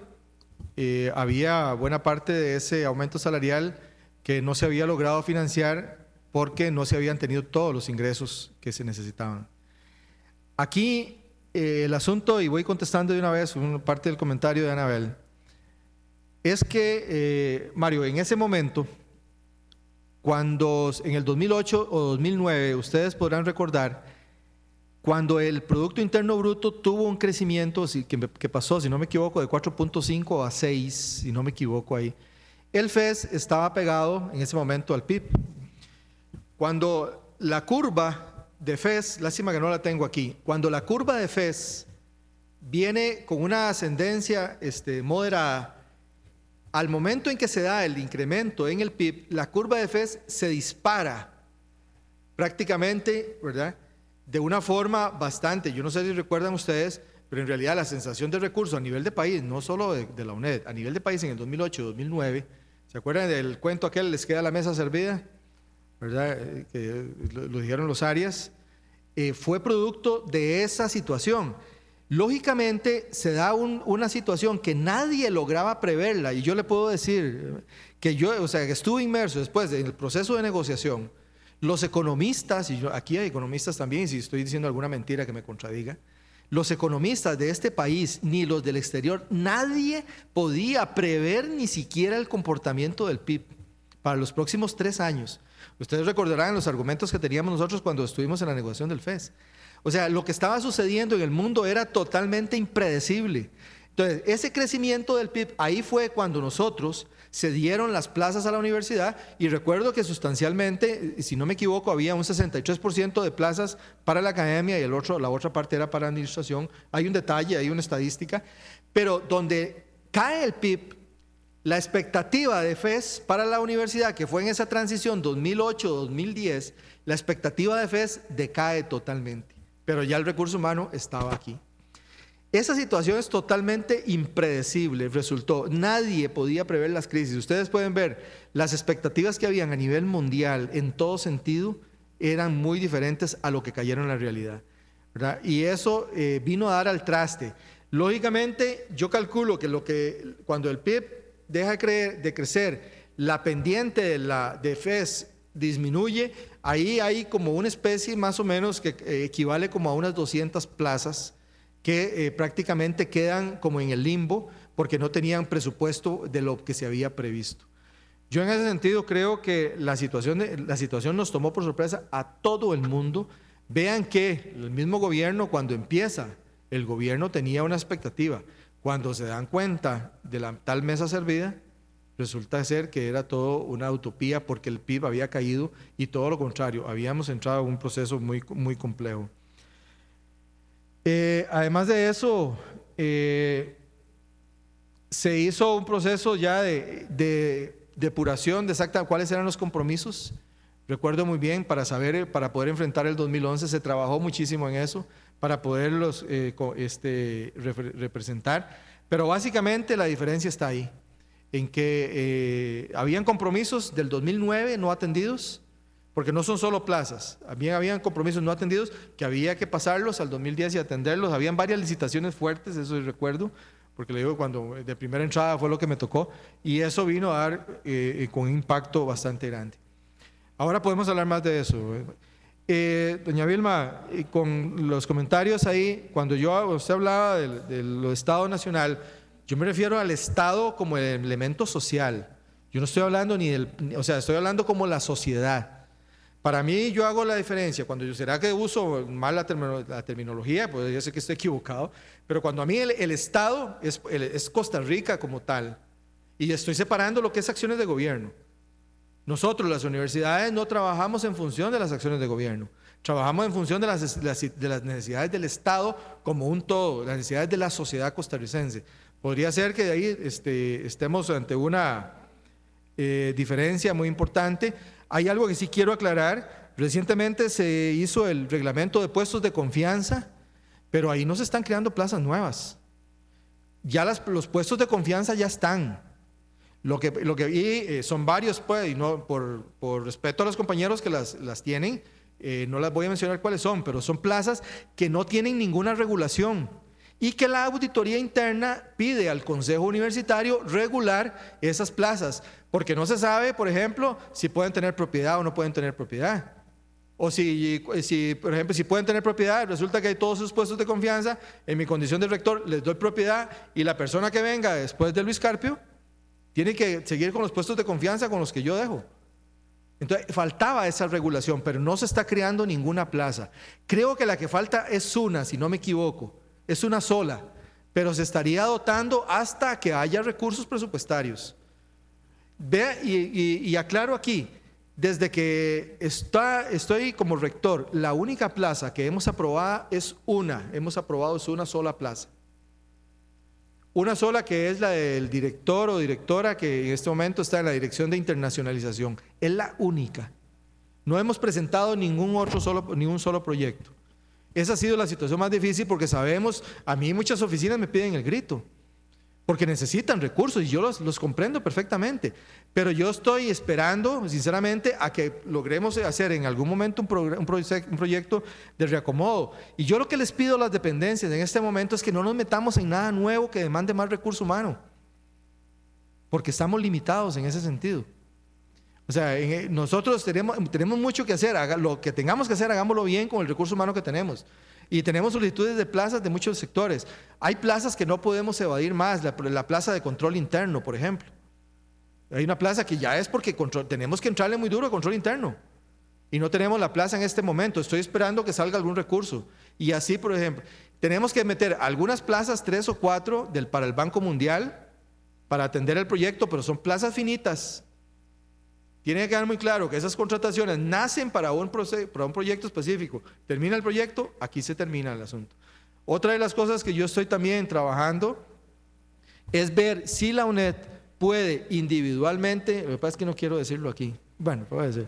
había buena parte de ese aumento salarial que no se había logrado financiar porque no se habían tenido todos los ingresos que se necesitaban. Aquí eh, el asunto, y voy contestando de una vez una parte del comentario de Anabel, es que, eh, Mario, en ese momento, cuando en el 2008 o 2009, ustedes podrán recordar, cuando el Producto Interno Bruto tuvo un crecimiento que pasó, si no me equivoco, de 4.5 a 6, si no me equivoco ahí, el FES estaba pegado en ese momento al PIB. Cuando la curva de Fez, lástima que no la tengo aquí, cuando la curva de FES viene con una ascendencia este, moderada, al momento en que se da el incremento en el PIB, la curva de FES se dispara prácticamente, ¿verdad? De una forma bastante, yo no sé si recuerdan ustedes, pero en realidad la sensación de recursos a nivel de país, no solo de, de la UNED, a nivel de país en el 2008-2009, ¿se acuerdan del cuento aquel, les queda la mesa servida? ¿verdad? Eh, que lo, dijeron los Arias, eh, fue producto de esa situación. Lógicamente se da una situación que nadie lograba preverla y yo le puedo decir que yo, o sea, que estuve inmerso después en el proceso de negociación. Los economistas, y yo, aquí hay economistas también, si estoy diciendo alguna mentira que me contradiga, los economistas de este país ni los del exterior, nadie podía prever ni siquiera el comportamiento del PIB para los próximos tres años. Ustedes recordarán los argumentos que teníamos nosotros cuando estuvimos en la negociación del FES. O sea, lo que estaba sucediendo en el mundo era totalmente impredecible. Entonces, ese crecimiento del PIB, ahí fue cuando nosotros se dieron las plazas a la universidad y recuerdo que sustancialmente, si no me equivoco, había un 63% de plazas para la academia y el otro, la otra parte era para administración. Hay un detalle, hay una estadística, pero donde cae el PIB la expectativa de FES para la universidad, que fue en esa transición 2008-2010, la expectativa de FES decae totalmente, pero ya el recurso humano estaba aquí. Esa situación es totalmente impredecible, resultó. Nadie podía prever las crisis. Ustedes pueden ver, las expectativas que habían a nivel mundial en todo sentido eran muy diferentes a lo que cayeron en la realidad. Y eso eh, vino a dar al traste. Lógicamente, yo calculo que, lo que cuando el PIB deja creer, de crecer, la pendiente de, la, de FES disminuye, ahí hay como una especie más o menos que eh, equivale como a unas 200 plazas que eh, prácticamente quedan como en el limbo porque no tenían presupuesto de lo que se había previsto. Yo en ese sentido creo que la situación, la situación nos tomó por sorpresa a todo el mundo. Vean que el mismo gobierno cuando empieza, el gobierno tenía una expectativa. Cuando se dan cuenta de la tal mesa servida, resulta ser que era todo una utopía porque el PIB había caído y todo lo contrario, habíamos entrado en un proceso muy, muy complejo. Eh, además de eso, eh, se hizo un proceso ya de, de depuración de exacta cuáles eran los compromisos. Recuerdo muy bien, para saber, para poder enfrentar el 2011, se trabajó muchísimo en eso para poderlos eh, este, representar. Pero básicamente la diferencia está ahí, en que eh, habían compromisos del 2009 no atendidos, porque no son solo plazas, también habían compromisos no atendidos que había que pasarlos al 2010 y atenderlos, habían varias licitaciones fuertes, eso recuerdo, porque le digo cuando eh, de primera entrada fue lo que me tocó, y eso vino a dar con un impacto bastante grande. Ahora podemos hablar más de eso. Eh, doña Vilma, con los comentarios ahí, cuando yo usted hablaba del, Estado Nacional, yo me refiero al Estado como el elemento social. Yo no estoy hablando ni del, o sea, estoy hablando como la sociedad. Para mí yo hago la diferencia, cuando yo será que uso mal la, terminología, pues yo sé que estoy equivocado, pero cuando a mí el, Estado es, es Costa Rica como tal, y estoy separando lo que es acciones de gobierno. Nosotros, las universidades, no trabajamos en función de las acciones de gobierno. Trabajamos en función de las, necesidades del Estado como un todo, las necesidades de la sociedad costarricense. Podría ser que de ahí este, estemos ante una eh, diferencia muy importante. Hay algo que sí quiero aclarar. Recientemente se hizo el reglamento de puestos de confianza, pero ahí no se están creando plazas nuevas. Ya los puestos de confianza ya están. Lo que, lo que y, eh, son varios, pues, y no, por, por, respeto a los compañeros que las, las tienen, eh, no las voy a mencionar cuáles son, pero son plazas que no tienen ninguna regulación y que la auditoría interna pide al Consejo Universitario regular esas plazas, porque no se sabe, por ejemplo, si pueden tener propiedad o no pueden tener propiedad. O si, si, por ejemplo, si pueden tener propiedad, resulta que hay todos sus puestos de confianza, en mi condición de rector les doy propiedad y la persona que venga después de Luis Carpio tiene que seguir con los puestos de confianza con los que yo dejo. Entonces, faltaba esa regulación, pero no se está creando ninguna plaza. Creo que la que falta es una, si no me equivoco, es una sola, pero se estaría dotando hasta que haya recursos presupuestarios. Vea, y, aclaro aquí, desde que está, estoy como rector, la única plaza que hemos aprobado es una, hemos aprobado es una sola plaza. Una sola que es la del director o directora que en este momento está en la Dirección de Internacionalización. Es la única. No hemos presentado ningún otro solo, ningún solo proyecto. Esa ha sido la situación más difícil porque sabemos, a mí muchas oficinas me piden el grito porque necesitan recursos y yo los, comprendo perfectamente. Pero yo estoy esperando, sinceramente, a que logremos hacer en algún momento un, un, un, proyecto de reacomodo. Y yo lo que les pido a las dependencias en este momento es que no nos metamos en nada nuevo que demande más recurso humano, porque estamos limitados en ese sentido. O sea, eh, nosotros tenemos, tenemos mucho que hacer. lo que tengamos que hacer, hagámoslo bien con el recurso humano que tenemos. Y tenemos solicitudes de plazas de muchos sectores. Hay plazas que no podemos evadir más, la, plaza de control interno, por ejemplo. Hay una plaza que ya es porque tenemos que entrarle muy duro a control interno. Y no tenemos la plaza en este momento. Estoy esperando que salga algún recurso. Y así, por ejemplo, tenemos que meter algunas plazas, tres o cuatro, para el Banco Mundial, para atender el proyecto, pero son plazas finitas tiene que quedar muy claro que esas contrataciones nacen para un, para un proyecto específico. Termina el proyecto, aquí se termina el asunto. Otra de las cosas que yo estoy también trabajando es ver si la UNED puede individualmente, me parece que no quiero decirlo aquí, bueno, a decir,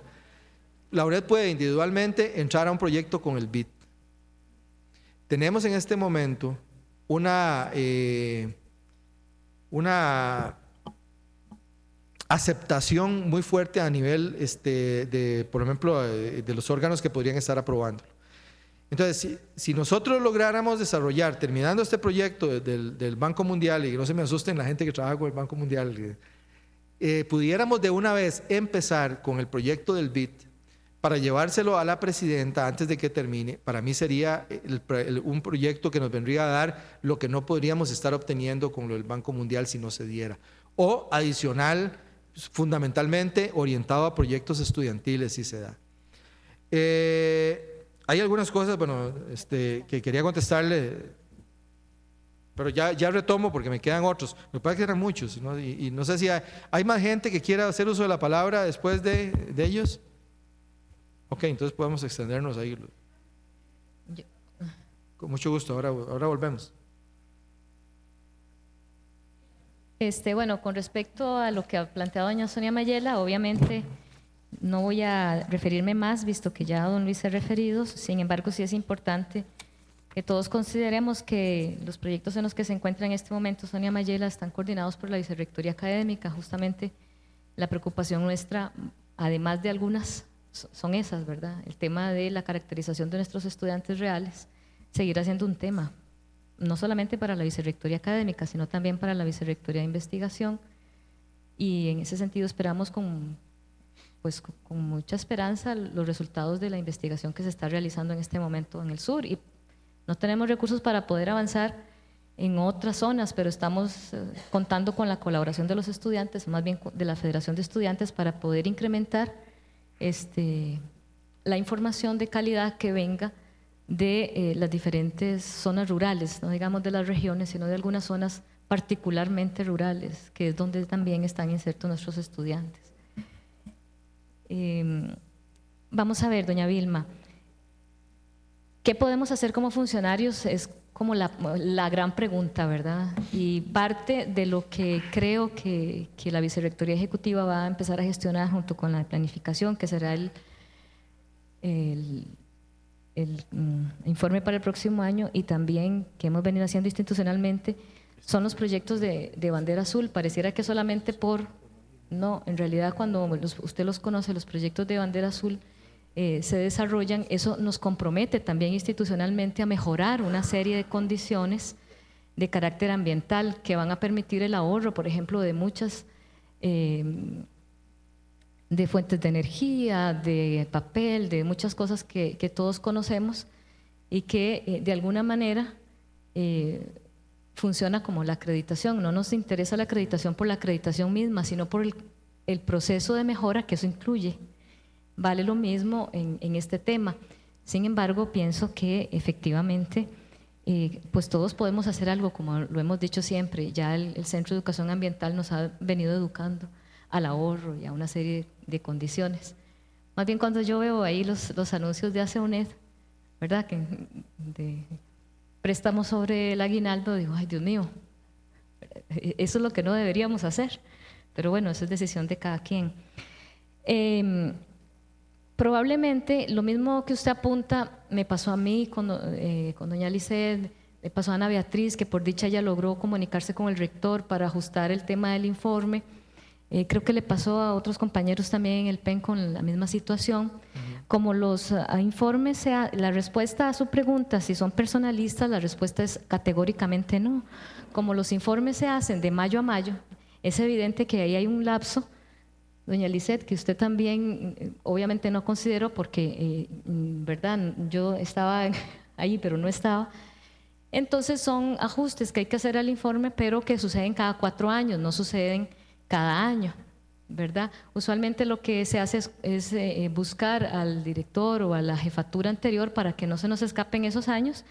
La UNED puede individualmente entrar a un proyecto con el BIT. Tenemos en este momento una, eh, una aceptación muy fuerte a nivel, este, de, por ejemplo, eh, de los órganos que podrían estar aprobándolo. Entonces, si, nosotros lográramos desarrollar, terminando este proyecto del, Banco Mundial, y no se me asusten la gente que trabaja con el Banco Mundial, eh, pudiéramos de una vez empezar con el proyecto del bit para llevárselo a la presidenta antes de que termine, para mí sería eh, un proyecto que nos vendría a dar lo que no podríamos estar obteniendo con lo Banco Mundial si no se diera. O adicional, fundamentalmente orientado a proyectos estudiantiles, si se da. Eh, hay algunas cosas, bueno, este, que quería contestarle, pero ya, ya retomo porque me quedan otros. Me parece que muchos, Y, no sé si hay, más gente que quiera hacer uso de la palabra después de, ellos. Ok, entonces podemos extendernos ahí. Con mucho gusto, ahora, ahora volvemos. Este, bueno, con respecto a lo que ha planteado doña Sonia Mayela, obviamente no voy a referirme más, visto que ya don Luis se ha referido, sin embargo sí es importante que todos consideremos que los proyectos en los que se encuentra en este momento Sonia Mayela están coordinados por la Vicerrectoría Académica, justamente la preocupación nuestra, además de algunas, son esas, ¿verdad? El tema de la caracterización de nuestros estudiantes reales seguirá siendo un tema no solamente para la Vicerrectoría Académica, sino también para la Vicerrectoría de Investigación. Y en ese sentido esperamos pues, con, con mucha esperanza los resultados de la investigación que se está realizando en este momento en el sur. Y no tenemos recursos para poder avanzar en otras zonas, pero estamos eh, contando con la colaboración de los estudiantes, más bien de la Federación de Estudiantes, para poder incrementar este, la información de calidad que venga de eh, las diferentes zonas rurales, no digamos de las regiones, sino de algunas zonas particularmente rurales, que es donde también están insertos nuestros estudiantes. Em, vamos a ver, doña Vilma, ¿qué podemos hacer como funcionarios? Es como la, gran pregunta, ¿verdad? Y parte de lo que creo que, la Vicerrectoría Ejecutiva va a empezar a gestionar junto con la planificación, que será el el mm, informe para el próximo año y también que hemos venido haciendo institucionalmente son los proyectos de, bandera azul. Pareciera que solamente por... No, en realidad cuando usted los conoce, los proyectos de bandera azul eh, se desarrollan, eso nos compromete también institucionalmente a mejorar una serie de condiciones de carácter ambiental que van a permitir el ahorro, por ejemplo, de muchas... Eh, de fuentes de energía, de papel, de muchas cosas que, que todos conocemos y que eh, de alguna manera eh, funciona como la acreditación. No nos interesa la acreditación por la acreditación misma, sino por el, proceso de mejora que eso incluye. Vale lo mismo en, en este tema. Sin embargo, pienso que efectivamente, eh, pues todos podemos hacer algo, como lo hemos dicho siempre, ya el Centro de Educación Ambiental nos ha venido educando al ahorro y a una serie de condiciones. Más bien cuando yo veo ahí los, los anuncios de ACEUNED, ¿verdad? Que de préstamos sobre el aguinaldo, digo, ay Dios mío, eso es lo que no deberíamos hacer. Pero bueno, eso es decisión de cada quien. Em, probablemente lo mismo que usted apunta me pasó a mí eh, con, doña Lisset, me pasó a Ana Beatriz, que por dicha ya logró comunicarse con el rector para ajustar el tema del informe. Eh, creo que le pasó a otros compañeros también en el PEN con la misma situación. Como los ah, informes, sea, la respuesta a su pregunta, si son personalistas, la respuesta es categóricamente no. Como los informes se hacen de mayo a mayo, es evidente que ahí hay un lapso. Doña Lisset, que usted también eh, obviamente no consideró porque, eh, mm, ¿verdad? Yo estaba ahí, pero no estaba. Entonces son ajustes que hay que hacer al informe, pero que suceden cada cuatro años, no suceden cada año, ¿verdad? Usualmente lo que se hace es, eh, eh, buscar al director o a la jefatura anterior para que no se nos escapen esos años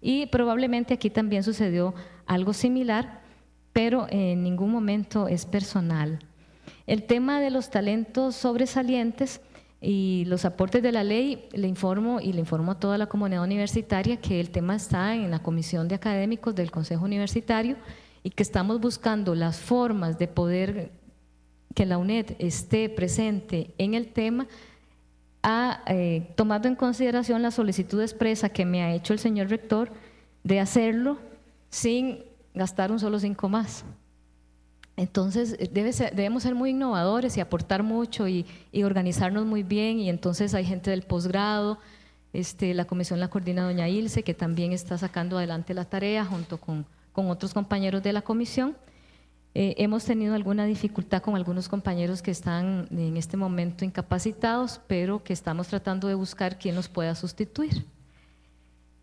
y probablemente aquí también sucedió algo similar, pero en ningún momento es personal. El tema de los talentos sobresalientes y los aportes de la ley, le informo y le informo a toda la comunidad universitaria que el tema está en la Comisión de Académicos del Consejo Universitario y que estamos buscando las formas de poder que la UNED esté presente en el tema, ha eh, tomando en consideración la solicitud expresa que me ha hecho el señor rector de hacerlo sin gastar un solo cinco más. Entonces eh, debe debemos ser muy innovadores y aportar mucho y, y, organizarnos muy bien y entonces hay gente del posgrado, este, la comisión la coordina doña Ilse que también está sacando adelante la tarea junto con con otros compañeros de la comisión. Eh, hemos tenido alguna dificultad con algunos compañeros que están en este momento incapacitados, pero que estamos tratando de buscar quién los pueda sustituir.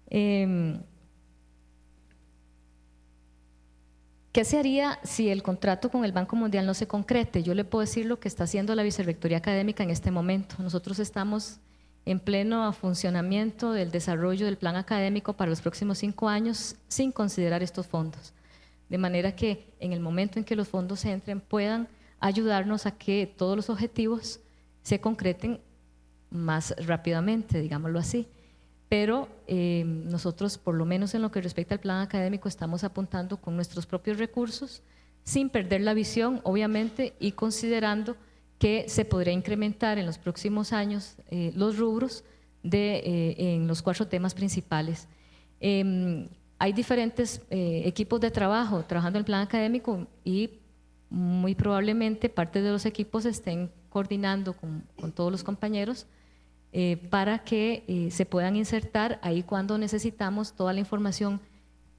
Em, ¿Qué se haría si el contrato con el Banco Mundial no se concrete? Yo le puedo decir lo que está haciendo la Vicerrectoría Académica en este momento. Nosotros estamos en pleno funcionamiento del desarrollo del plan académico para los próximos cinco años sin considerar estos fondos. De manera que en el momento en que los fondos se entren puedan ayudarnos a que todos los objetivos se concreten más rápidamente, digámoslo así. Pero eh, nosotros, por lo menos en lo que respecta al plan académico, estamos apuntando con nuestros propios recursos, sin perder la visión, obviamente, y considerando que se podría incrementar en los próximos años eh, los rubros de, eh, en los cuatro temas principales. Em, hay diferentes eh, equipos de trabajo trabajando en el plan académico y muy probablemente parte de los equipos estén coordinando con, con todos los compañeros para que se puedan insertar ahí cuando necesitamos toda la información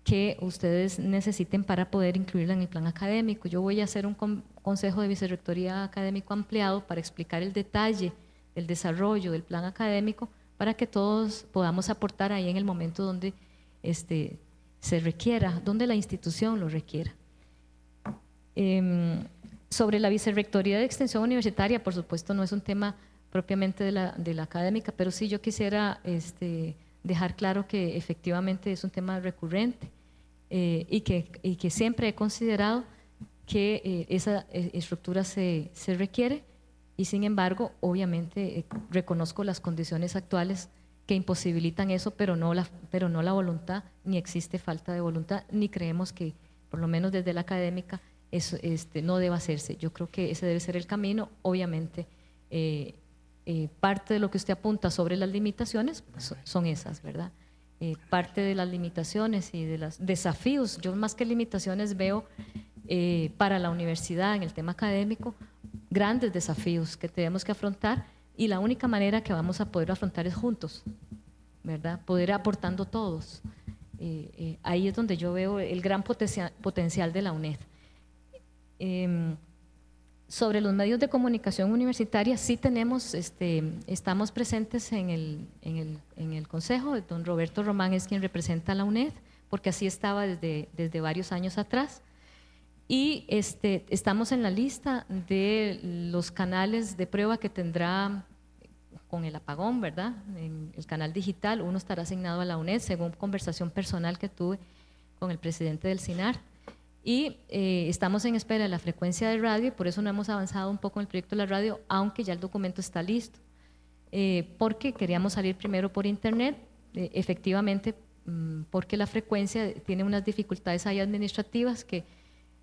que ustedes necesiten para poder incluirla en el plan académico. Yo voy a hacer un consejo de vicerrectoría académico ampliado para explicar el detalle del desarrollo del plan académico para que todos podamos aportar ahí en el momento donde este, se requiera, donde la institución lo requiera. Em, sobre la vicerrectoría de extensión universitaria, por supuesto, no es un tema propiamente de la, de la académica, pero sí yo quisiera este, dejar claro que efectivamente es un tema recurrente eh, y, que, y, que, siempre he considerado que eh, esa eh, estructura se, se, requiere y sin embargo, obviamente, reconozco las condiciones actuales que imposibilitan eso, pero no, la, pero no la voluntad, ni existe falta de voluntad, ni creemos que, por lo menos desde la académica, eso este, no deba hacerse. Yo creo que ese debe ser el camino, obviamente. Eh, eh, parte de lo que usted apunta sobre las limitaciones pues, son esas, ¿verdad? Eh, parte de las limitaciones y de los desafíos, yo más que limitaciones veo eh, para la universidad en el tema académico grandes desafíos que tenemos que afrontar y la única manera que vamos a poder afrontar es juntos, ¿verdad? Poder aportando todos. ahí es donde yo veo el gran potencial de la UNED. Em, sobre los medios de comunicación universitaria, sí tenemos, este, estamos presentes en el, en, el, Consejo, don Roberto Román es quien representa a la UNED, porque así estaba desde, desde varios años atrás. Y este, estamos en la lista de los canales de prueba que tendrá con el apagón, ¿verdad? En el canal digital, uno estará asignado a la UNED, según conversación personal que tuve con el presidente del CINAR. Y eh, estamos en espera de la frecuencia de radio y por eso no hemos avanzado un poco en el proyecto de la radio, aunque ya el documento está listo, eh, porque queríamos salir primero por internet, eh, efectivamente, mm, porque la frecuencia tiene unas dificultades administrativas que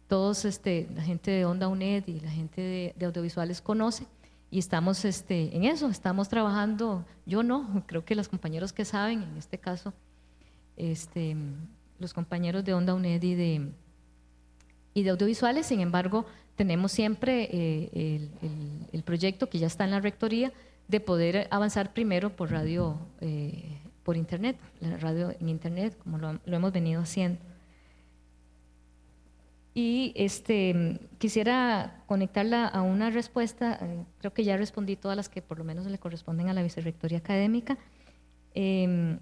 todos, este, la gente de Onda UNED y la gente de, audiovisuales conoce, y estamos este, en eso, estamos trabajando, yo no, creo que los compañeros que saben, en este caso, este, los compañeros de Onda UNED y de y de audiovisuales, sin embargo, tenemos siempre eh, el, proyecto que ya está en la rectoría de poder avanzar primero por radio, eh, por internet, la radio en internet, como lo, hemos venido haciendo. Y este, quisiera conectarla a una respuesta, eh, creo que ya respondí todas las que por lo menos le corresponden a la Vicerrectoría Académica. Em,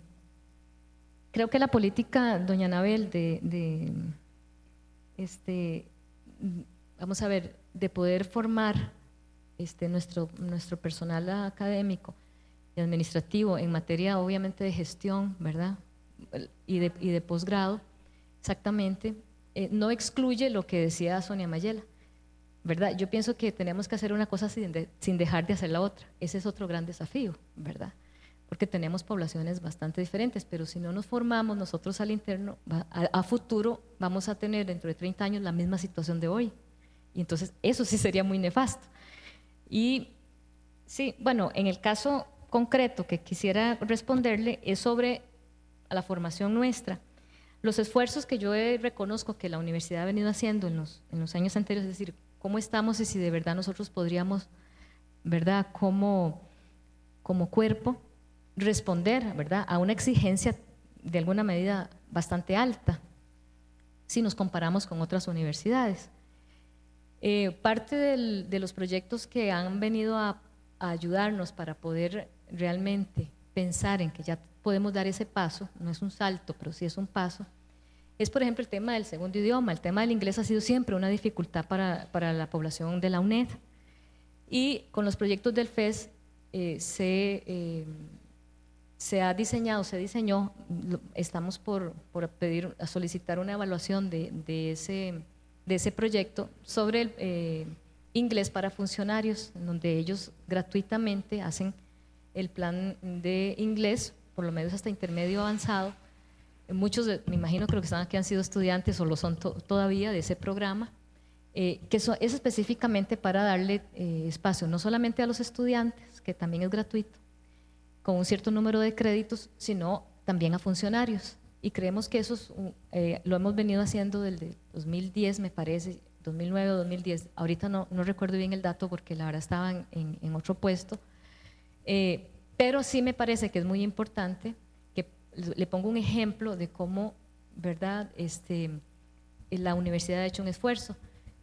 creo que la política, doña Anabel, de este, mm, vamos a ver, de poder formar este, nuestro, personal académico y administrativo en materia obviamente de gestión, ¿verdad? Y de, posgrado, exactamente, eh, no excluye lo que decía Sonia Mayela, ¿verdad? Yo pienso que tenemos que hacer una cosa sin, sin dejar de hacer la otra. Ese es otro gran desafío, ¿verdad? porque tenemos poblaciones bastante diferentes, pero si no nos formamos nosotros al interno, a, futuro vamos a tener dentro de 30 años la misma situación de hoy. Y entonces eso sí sería muy nefasto. Y sí, bueno, en el caso concreto que quisiera responderle es sobre la formación nuestra. Los esfuerzos que yo reconozco que la universidad ha venido haciendo en los, años anteriores, es decir, cómo estamos y si de verdad nosotros podríamos, ¿verdad?, como cuerpo responder ¿verdad? a una exigencia de alguna medida bastante alta si nos comparamos con otras universidades. Eh, parte de los proyectos que han venido a, ayudarnos para poder realmente pensar en que ya podemos dar ese paso, no es un salto, pero sí es un paso, es por ejemplo el tema del segundo idioma. El tema del inglés ha sido siempre una dificultad para, la población de la UNED. Y con los proyectos del FES eh, se... Eh, se ha diseñado, se diseñó, estamos por, pedir, solicitar una evaluación de, ese, proyecto sobre eh, inglés para funcionarios, donde ellos gratuitamente hacen el plan de inglés, por lo menos hasta intermedio avanzado. Muchos, me imagino, creo que están aquí, han sido estudiantes o lo son todavía de ese programa, eh, que es específicamente para darle eh, espacio no solamente a los estudiantes, que también es gratuito, con un cierto número de créditos, sino también a funcionarios. Y creemos que eso eh, lo hemos venido haciendo desde 2010, me parece, 2009 o 2010. Ahorita no, no, recuerdo bien el dato porque la verdad estaban en, en otro puesto. Eh, pero sí me parece que es muy importante que le pongo un ejemplo de cómo, ¿verdad? Este, la universidad ha hecho un esfuerzo,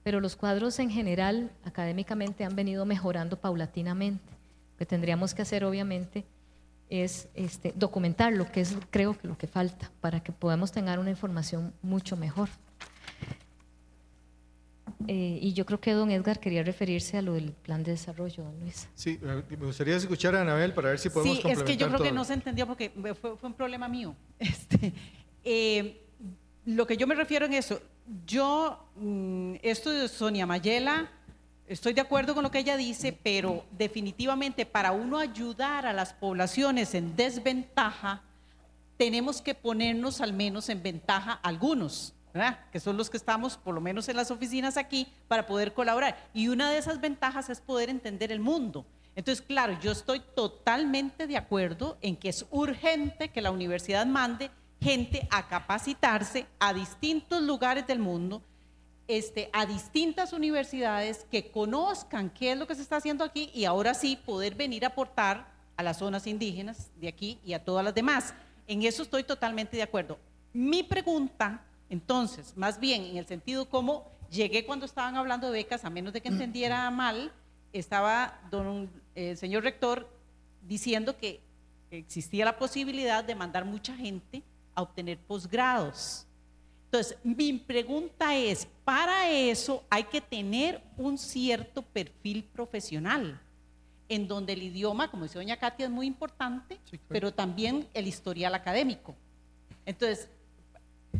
pero los cuadros en general académicamente han venido mejorando paulatinamente. Lo que tendríamos que hacer, obviamente, es este, lo que es creo que lo que falta para que podamos tener una información mucho mejor. Eh, y yo creo que don Edgar quería referirse a lo del plan de desarrollo, don Luis. Sí, me gustaría escuchar a Anabel para ver si podemos. Sí, es que yo creo que no se entendió porque fue, un problema mío. Este, eh, lo que yo me refiero en eso, yo, mm, esto de Sonia Mayela Estoy de acuerdo con lo que ella dice, pero definitivamente para uno ayudar a las poblaciones en desventaja, tenemos que ponernos al menos en ventaja algunos, que son los que estamos por lo menos en las oficinas aquí para poder colaborar. Y una de esas ventajas es poder entender el mundo. Entonces, claro, yo estoy totalmente de acuerdo en que es urgente que la universidad mande gente a capacitarse a distintos lugares del mundo este, a distintas universidades que conozcan qué es lo que se está haciendo aquí y ahora sí poder venir a aportar a las zonas indígenas de aquí y a todas las demás. En eso estoy totalmente de acuerdo. Mi pregunta, entonces, más bien en el sentido como llegué cuando estaban hablando de becas, a menos de que entendiera mal, estaba don, eh, el señor rector diciendo que existía la posibilidad de mandar mucha gente a obtener posgrados. Entonces, mi pregunta es, para eso hay que tener un cierto perfil profesional, en donde el idioma, como dice doña Katia, es muy importante, pero también el historial académico. Entonces,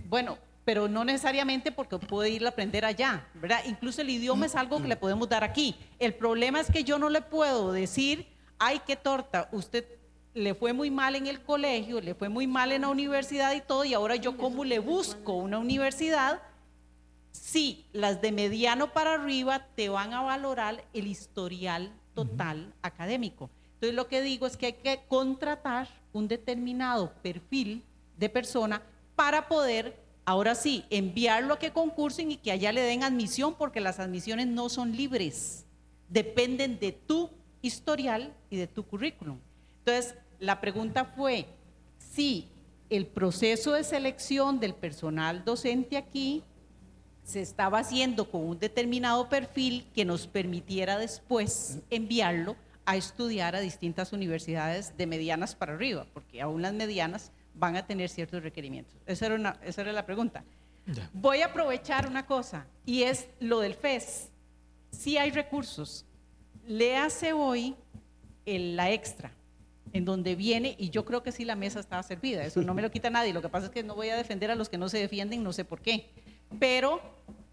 bueno, pero no necesariamente porque puede ir a aprender allá, ¿verdad? Incluso el idioma es algo que le podemos dar aquí. El problema es que yo no le puedo decir, ay, qué torta, usted le fue muy mal en el colegio, le fue muy mal en la universidad y todo, y ahora yo cómo le busco una universidad, sí, las de mediano para arriba te van a valorar el historial total académico. Entonces lo que digo es que hay que contratar un determinado perfil de persona para poder, ahora sí, enviarlo a que concursen y que allá le den admisión, porque las admisiones no son libres, dependen de tu historial y de tu currículum. Entonces, la pregunta fue si el proceso de selección del personal docente aquí se estaba haciendo con un determinado perfil que nos permitiera después enviarlo a estudiar a distintas universidades de medianas para arriba, porque aún las medianas van a tener ciertos requerimientos. Esa era, la pregunta. Voy a aprovechar una cosa, y es lo del FES. Si hay recursos, le hace hoy la extra, en donde viene, y yo creo que sí la mesa estaba servida, eso no me lo quita nadie, lo que pasa es que no voy a defender a los que no se defienden, no sé por qué, pero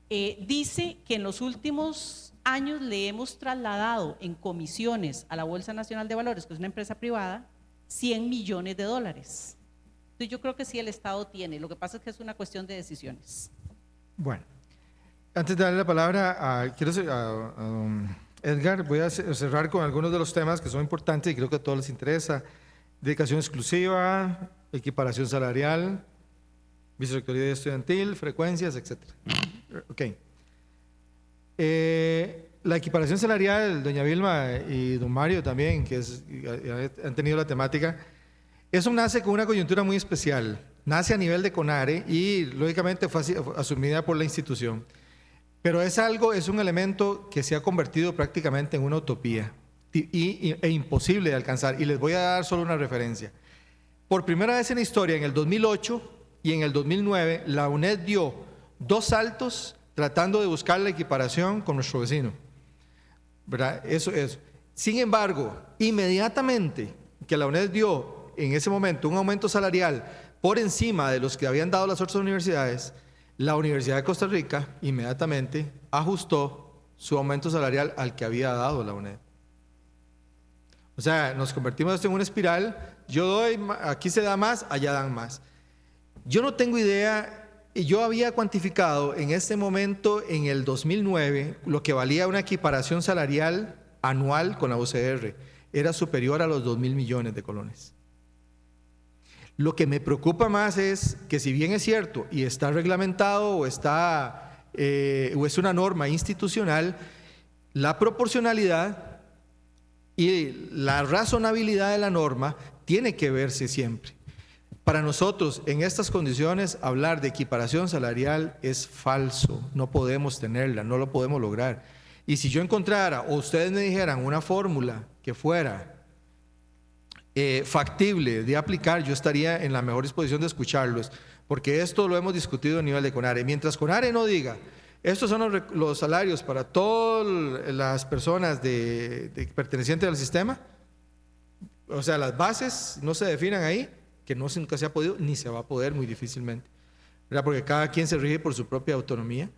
eh, dice que en los últimos años le hemos trasladado en comisiones a la Bolsa Nacional de Valores, que es una empresa privada, 100 millones de dólares. Entonces yo creo que sí el Estado tiene, lo que pasa es que es una cuestión de decisiones. Bueno, antes de darle la palabra quiero, a, um, Edgar, voy a cerrar con algunos de los temas que son importantes y creo que a todos les interesa. Dedicación exclusiva, equiparación salarial, vicerrectoría estudiantil, frecuencias, etc. Ok. Eh, la equiparación salarial, doña Vilma y don Mario también, que han tenido la temática, eso nace con una coyuntura muy especial. Nace a nivel de CONARE y lógicamente fue asumida por la institución. Pero es algo, es un elemento que se ha convertido prácticamente en una utopía y, e imposible de alcanzar. Y les voy a dar solo una referencia. Por primera vez en la historia, en el 2008 y en el 2009, la UNED dio dos saltos tratando de buscar la equiparación con nuestro vecino. Eso es. Sin embargo, inmediatamente que la UNED dio en ese momento un aumento salarial por encima de los que habían dado las otras universidades, la Universidad de Costa Rica inmediatamente ajustó su aumento salarial al que había dado la UNED. O sea, nos convertimos en una espiral, yo doy, aquí se da más, allá dan más. Yo no tengo idea, y yo había cuantificado en este momento, en el 2009, lo que valía una equiparación salarial anual con la UCR, era superior a los 2 mil millones de colones. Lo que me preocupa más es que si bien es cierto y está reglamentado o, está, eh, o es una norma institucional, la proporcionalidad y la razonabilidad de la norma tiene que verse siempre. Para nosotros, en estas condiciones, hablar de equiparación salarial es falso, no podemos tenerla, no lo podemos lograr. Y si yo encontrara o ustedes me dijeran una fórmula que fuera eh, factible de aplicar, yo estaría en la mejor disposición de escucharlos, porque esto lo hemos discutido a nivel de CONARE. Mientras CONARE no diga, estos son los, salarios para todas las personas de, pertenecientes al sistema, o sea, las bases no se definan ahí, que no, nunca se ha podido, ni se va a poder muy difícilmente, porque cada quien se rige por su propia autonomía.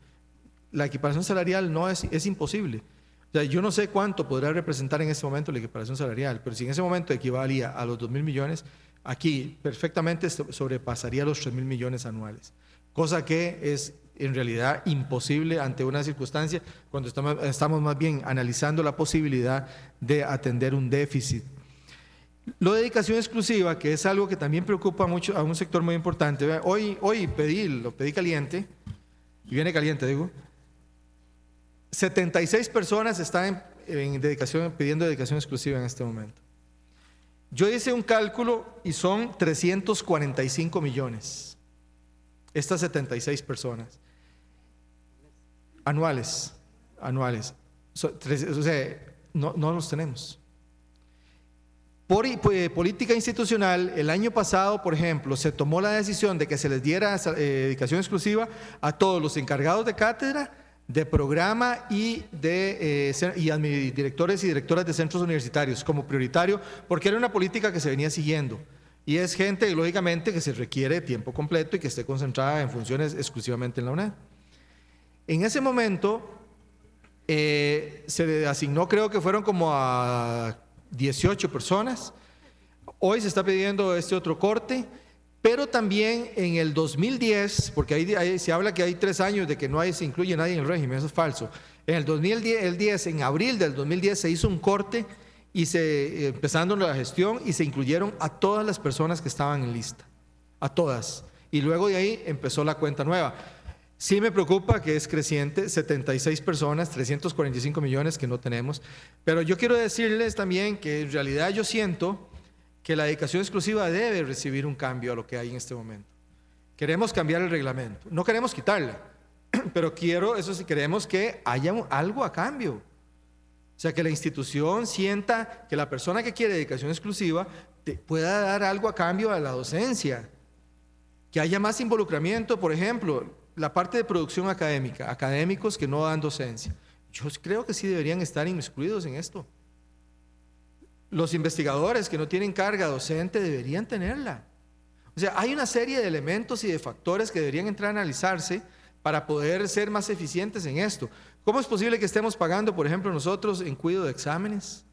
La equiparación salarial no es, es imposible. O sea, yo no sé cuánto podrá representar en ese momento la equiparación salarial, pero si en ese momento equivalía a los 2 mil millones, aquí perfectamente sobrepasaría los 3 mil millones anuales, cosa que es en realidad imposible ante una circunstancia cuando estamos, más bien analizando la posibilidad de atender un déficit. Lo de dedicación exclusiva, que es algo que también preocupa mucho a un sector muy importante. Hoy, hoy pedí, lo pedí caliente, y viene caliente, digo, 76 personas están en, dedicación, pidiendo dedicación exclusiva en este momento. Yo hice un cálculo y son 345 millones. Estas 76 personas. Anuales, anuales. no, los tenemos. Por, pues, política institucional, el año pasado, por ejemplo, se tomó la decisión de que se les diera eh, dedicación exclusiva a todos los encargados de cátedra de programa y de eh, y directores y directoras de centros universitarios como prioritario, porque era una política que se venía siguiendo. Y es gente, lógicamente, que se requiere tiempo completo y que esté concentrada en funciones exclusivamente en la UNED. En ese momento eh, se asignó, creo que fueron como a 18 personas. Hoy se está pidiendo este otro corte. Pero también en el 2010, porque ahí, se habla que hay tres años de que no hay, se incluye nadie en el régimen, eso es falso. En el 2010, en abril del 2010 se hizo un corte y se eh, empezando la gestión y se incluyeron a todas las personas que estaban en lista, a todas. Y luego de ahí empezó la cuenta nueva. Sí me preocupa que es creciente, 76 personas, 345 millones que no tenemos, pero yo quiero decirles también que en realidad yo siento que la dedicación exclusiva debe recibir un cambio a lo que hay en este momento. Queremos cambiar el reglamento, no queremos quitarla, pero quiero, eso si queremos que haya algo a cambio. O sea, que la institución sienta que la persona que quiere dedicación exclusiva pueda dar algo a cambio a la docencia, que haya más involucramiento, por ejemplo, la parte de producción académica, académicos que no dan docencia. Yo creo que sí deberían estar incluidos en esto. Los investigadores que no tienen carga docente deberían tenerla. O sea, hay una serie de elementos y de factores que deberían entrar a analizarse para poder ser más eficientes en esto. ¿Cómo es posible que estemos pagando, por ejemplo, nosotros en cuidado de exámenes?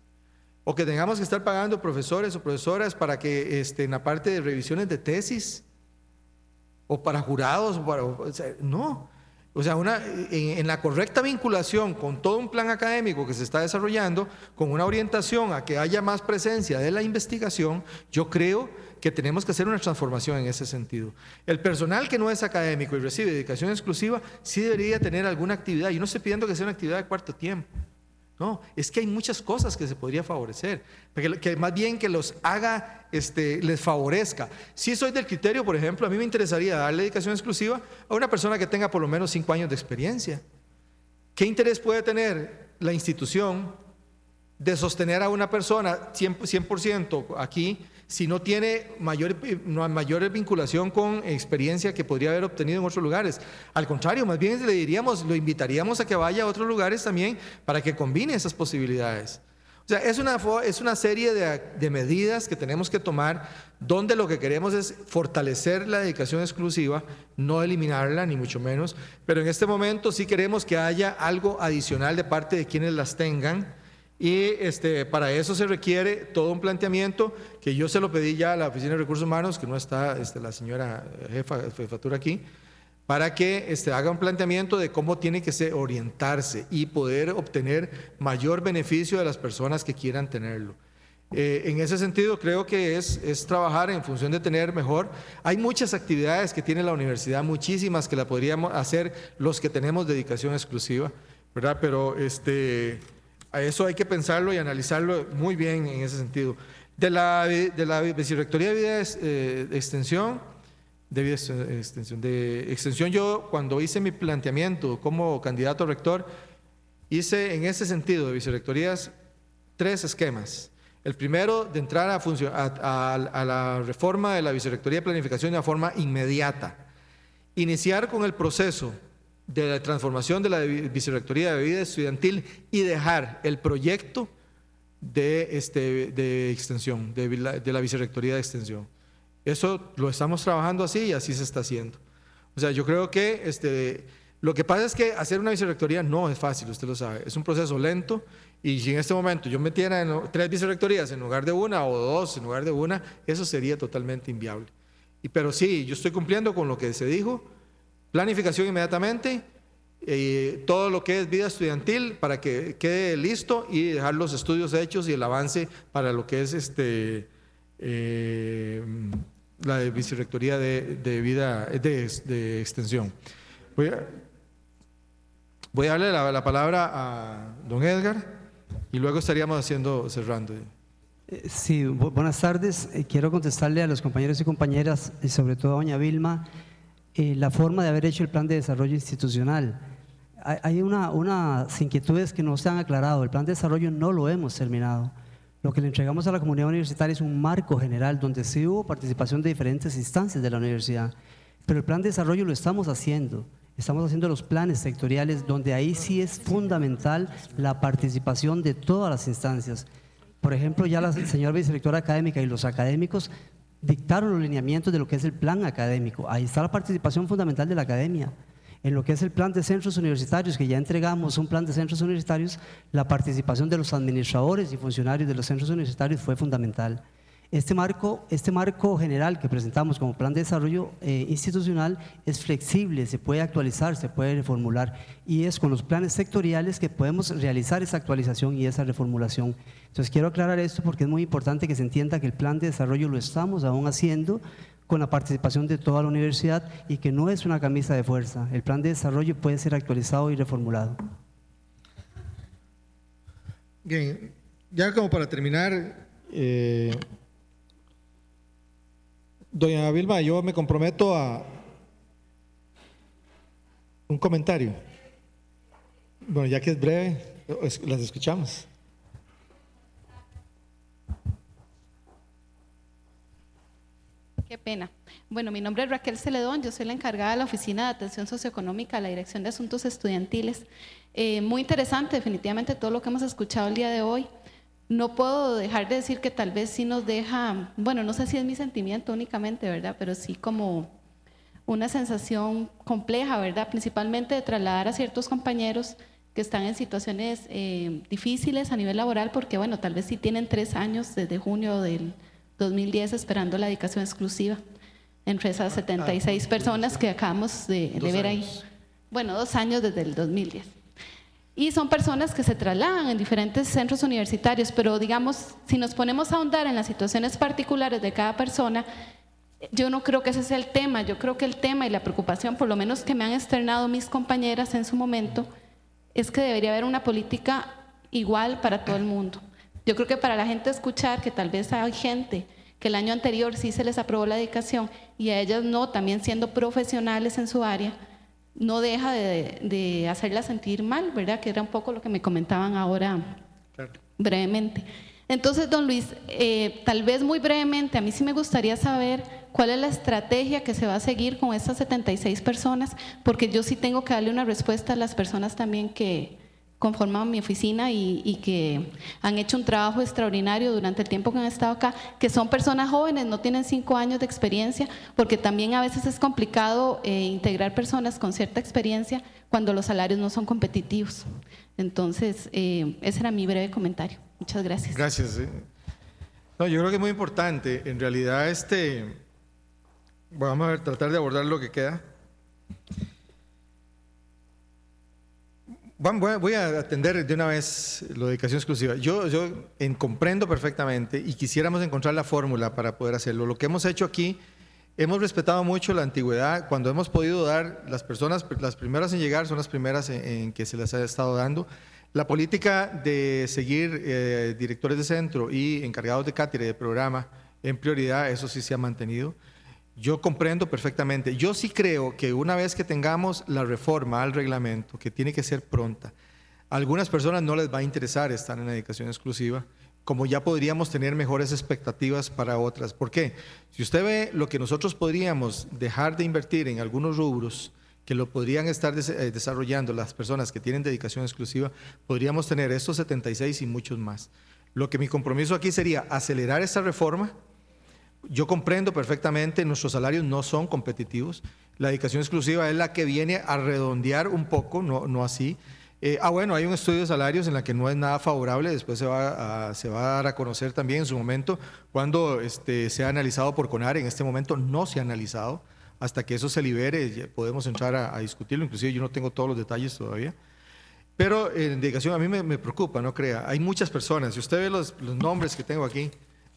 O que tengamos que estar pagando profesores o profesoras para que estén en la parte de revisiones de tesis, o para jurados, no. O sea, una, en, la correcta vinculación con todo un plan académico que se está desarrollando, con una orientación a que haya más presencia de la investigación, yo creo que tenemos que hacer una transformación en ese sentido. El personal que no es académico y recibe dedicación exclusiva sí debería tener alguna actividad. y no estoy pidiendo que sea una actividad de cuarto tiempo. No, es que hay muchas cosas que se podría favorecer, que, que más bien que los haga, este, les favorezca. Si soy del criterio, por ejemplo, a mí me interesaría darle educación exclusiva a una persona que tenga por lo menos cinco años de experiencia. ¿Qué interés puede tener la institución de sostener a una persona 100 aquí si no tiene mayor, eh, mayor vinculación con experiencia que podría haber obtenido en otros lugares. Al contrario, más bien le diríamos, lo invitaríamos a que vaya a otros lugares también para que combine esas posibilidades. O sea, es una, es una serie de, de medidas que tenemos que tomar donde lo que queremos es fortalecer la dedicación exclusiva, no eliminarla, ni mucho menos, pero en este momento sí queremos que haya algo adicional de parte de quienes las tengan y este, para eso se requiere todo un planteamiento que yo se lo pedí ya a la Oficina de Recursos Humanos, que no está este, la señora eh, jefa, de jefatura aquí, para que este, haga un planteamiento de cómo tiene que orientarse y poder obtener mayor beneficio de las personas que quieran tenerlo. Eh, en ese sentido, creo que es, es trabajar en función de tener mejor. Hay muchas actividades que tiene la universidad, muchísimas que la podríamos hacer los que tenemos dedicación exclusiva, ¿verdad? Pero este a eso hay que pensarlo y analizarlo muy bien en ese sentido. De la, de la Vicerrectoría de Vida eh, Extensión, de Extensión, de Extensión, yo cuando hice mi planteamiento como candidato a rector, hice en ese sentido de vicerrectorías tres esquemas. El primero, de entrar a, a, la reforma de la Vicerrectoría de Planificación de una forma inmediata. Iniciar con el proceso de la transformación de la Vicerrectoría de Vida Estudiantil y dejar el proyecto de, este, de extensión, de la, de la Vicerrectoría de Extensión. Eso lo estamos trabajando así y así se está haciendo. O sea, yo creo que este, lo que pasa es que hacer una vicerrectoría no es fácil, usted lo sabe, es un proceso lento y si en este momento yo metiera tres vicerrectorías en lugar de una o dos en lugar de una, eso sería totalmente inviable. Y, pero sí, yo estoy cumpliendo con lo que se dijo Planificación inmediatamente, y eh, todo lo que es vida estudiantil para que quede listo y dejar los estudios hechos y el avance para lo que es este, eh, la vicerrectoría de, vida de, extensión. Voy a, darle la, la, palabra a don Edgar y luego estaríamos haciendo cerrando. Eh, sí, buenas tardes. Quiero contestarle a los compañeros y compañeras y sobre todo a doña Vilma eh, la forma de haber hecho el plan de desarrollo institucional. Hay, una, unas inquietudes que no se han aclarado. El plan de desarrollo no lo hemos terminado. Lo que le entregamos a la comunidad universitaria es un marco general donde sí hubo participación de diferentes instancias de la universidad, pero el plan de desarrollo lo estamos haciendo. Estamos haciendo los planes sectoriales donde ahí sí es fundamental la participación de todas las instancias. Por ejemplo, ya la señor vicerectora académica y los académicos dictaron los lineamientos de lo que es el plan académico. Ahí está la participación fundamental de la academia. En lo que es el plan de centros universitarios, que ya entregamos un plan de centros universitarios, la participación de los administradores y funcionarios de los centros universitarios fue fundamental. Este marco, este marco general que presentamos como plan de desarrollo eh, institucional es flexible, se puede actualizar, se puede reformular y es con los planes sectoriales que podemos realizar esa actualización y esa reformulación. Entonces quiero aclarar esto porque es muy importante que se entienda que el plan de desarrollo lo estamos aún haciendo con la participación de toda la universidad y que no es una camisa de fuerza. El plan de desarrollo puede ser actualizado y reformulado. Bien, ya como para terminar, eh, Doña Vilma, yo me comprometo a un comentario. Bueno, ya que es breve, las escuchamos. Qué pena. Bueno, mi nombre es Raquel Celedón, yo soy la encargada de la Oficina de Atención Socioeconómica la Dirección de Asuntos Estudiantiles. Eh, muy interesante, definitivamente, todo lo que hemos escuchado el día de hoy no puedo dejar de decir que tal vez sí nos deja, bueno, no sé si es mi sentimiento únicamente, ¿verdad? Pero sí como una sensación compleja, ¿verdad? Principalmente de trasladar a ciertos compañeros que están en situaciones eh, difíciles a nivel laboral, porque bueno, tal vez sí tienen tres años desde junio del 2010 esperando la dedicación exclusiva entre esas 76 ah, ah, personas que acabamos de, de ver ahí. Bueno, dos años desde el 2010. Y son personas que se trasladan en diferentes centros universitarios, pero digamos, si nos ponemos a ahondar en las situaciones particulares de cada persona, yo no creo que ese sea el tema, yo creo que el tema y la preocupación, por lo menos que me han externado mis compañeras en su momento, es que debería haber una política igual para todo el mundo. Yo creo que para la gente escuchar que tal vez hay gente que el año anterior sí se les aprobó la dedicación y a ellas no, también siendo profesionales en su área, no deja de, hacerla sentir mal, ¿verdad? Que era un poco lo que me comentaban ahora brevemente. Entonces, don Luis, eh, tal vez muy brevemente, a mí sí me gustaría saber cuál es la estrategia que se va a seguir con estas 76 personas, porque yo sí tengo que darle una respuesta a las personas también que, conforman mi oficina y, que han hecho un trabajo extraordinario durante el tiempo que han estado acá, que son personas jóvenes, no tienen cinco años de experiencia, porque también a veces es complicado eh, integrar personas con cierta experiencia cuando los salarios no son competitivos. Entonces, eh, ese era mi breve comentario. Muchas gracias. Gracias. Eh. No, yo creo que es muy importante. En realidad, este, vamos a ver, tratar de abordar lo que queda. Voy a atender de una vez la dedicación exclusiva. Yo, yo comprendo perfectamente y quisiéramos encontrar la fórmula para poder hacerlo. Lo que hemos hecho aquí, hemos respetado mucho la antigüedad. Cuando hemos podido dar, las personas, las primeras en llegar son las primeras en, que se les ha estado dando. La política de seguir eh, directores de centro y encargados de cátedra y de programa en prioridad, eso sí se ha mantenido. Yo comprendo perfectamente. Yo sí creo que una vez que tengamos la reforma al reglamento, que tiene que ser pronta, a algunas personas no les va a interesar estar en la dedicación exclusiva, como ya podríamos tener mejores expectativas para otras. ¿Por qué? Si usted ve lo que nosotros podríamos dejar de invertir en algunos rubros, que lo podrían estar eh, desarrollando las personas que tienen dedicación exclusiva, podríamos tener estos 76 y muchos más. Lo que mi compromiso aquí sería acelerar esta reforma, yo comprendo perfectamente, nuestros salarios no son competitivos. La dedicación exclusiva es la que viene a redondear un poco, no, no así. Eh, ah, bueno, hay un estudio de salarios en la que no es nada favorable, después se va a, se va a dar a conocer también en su momento, cuando este, se ha analizado por CONAR, en este momento no se ha analizado, hasta que eso se libere podemos entrar a, discutirlo, inclusive yo no tengo todos los detalles todavía. Pero eh, en dedicación a mí me, preocupa, no crea, hay muchas personas, si usted ve los, los nombres que tengo aquí,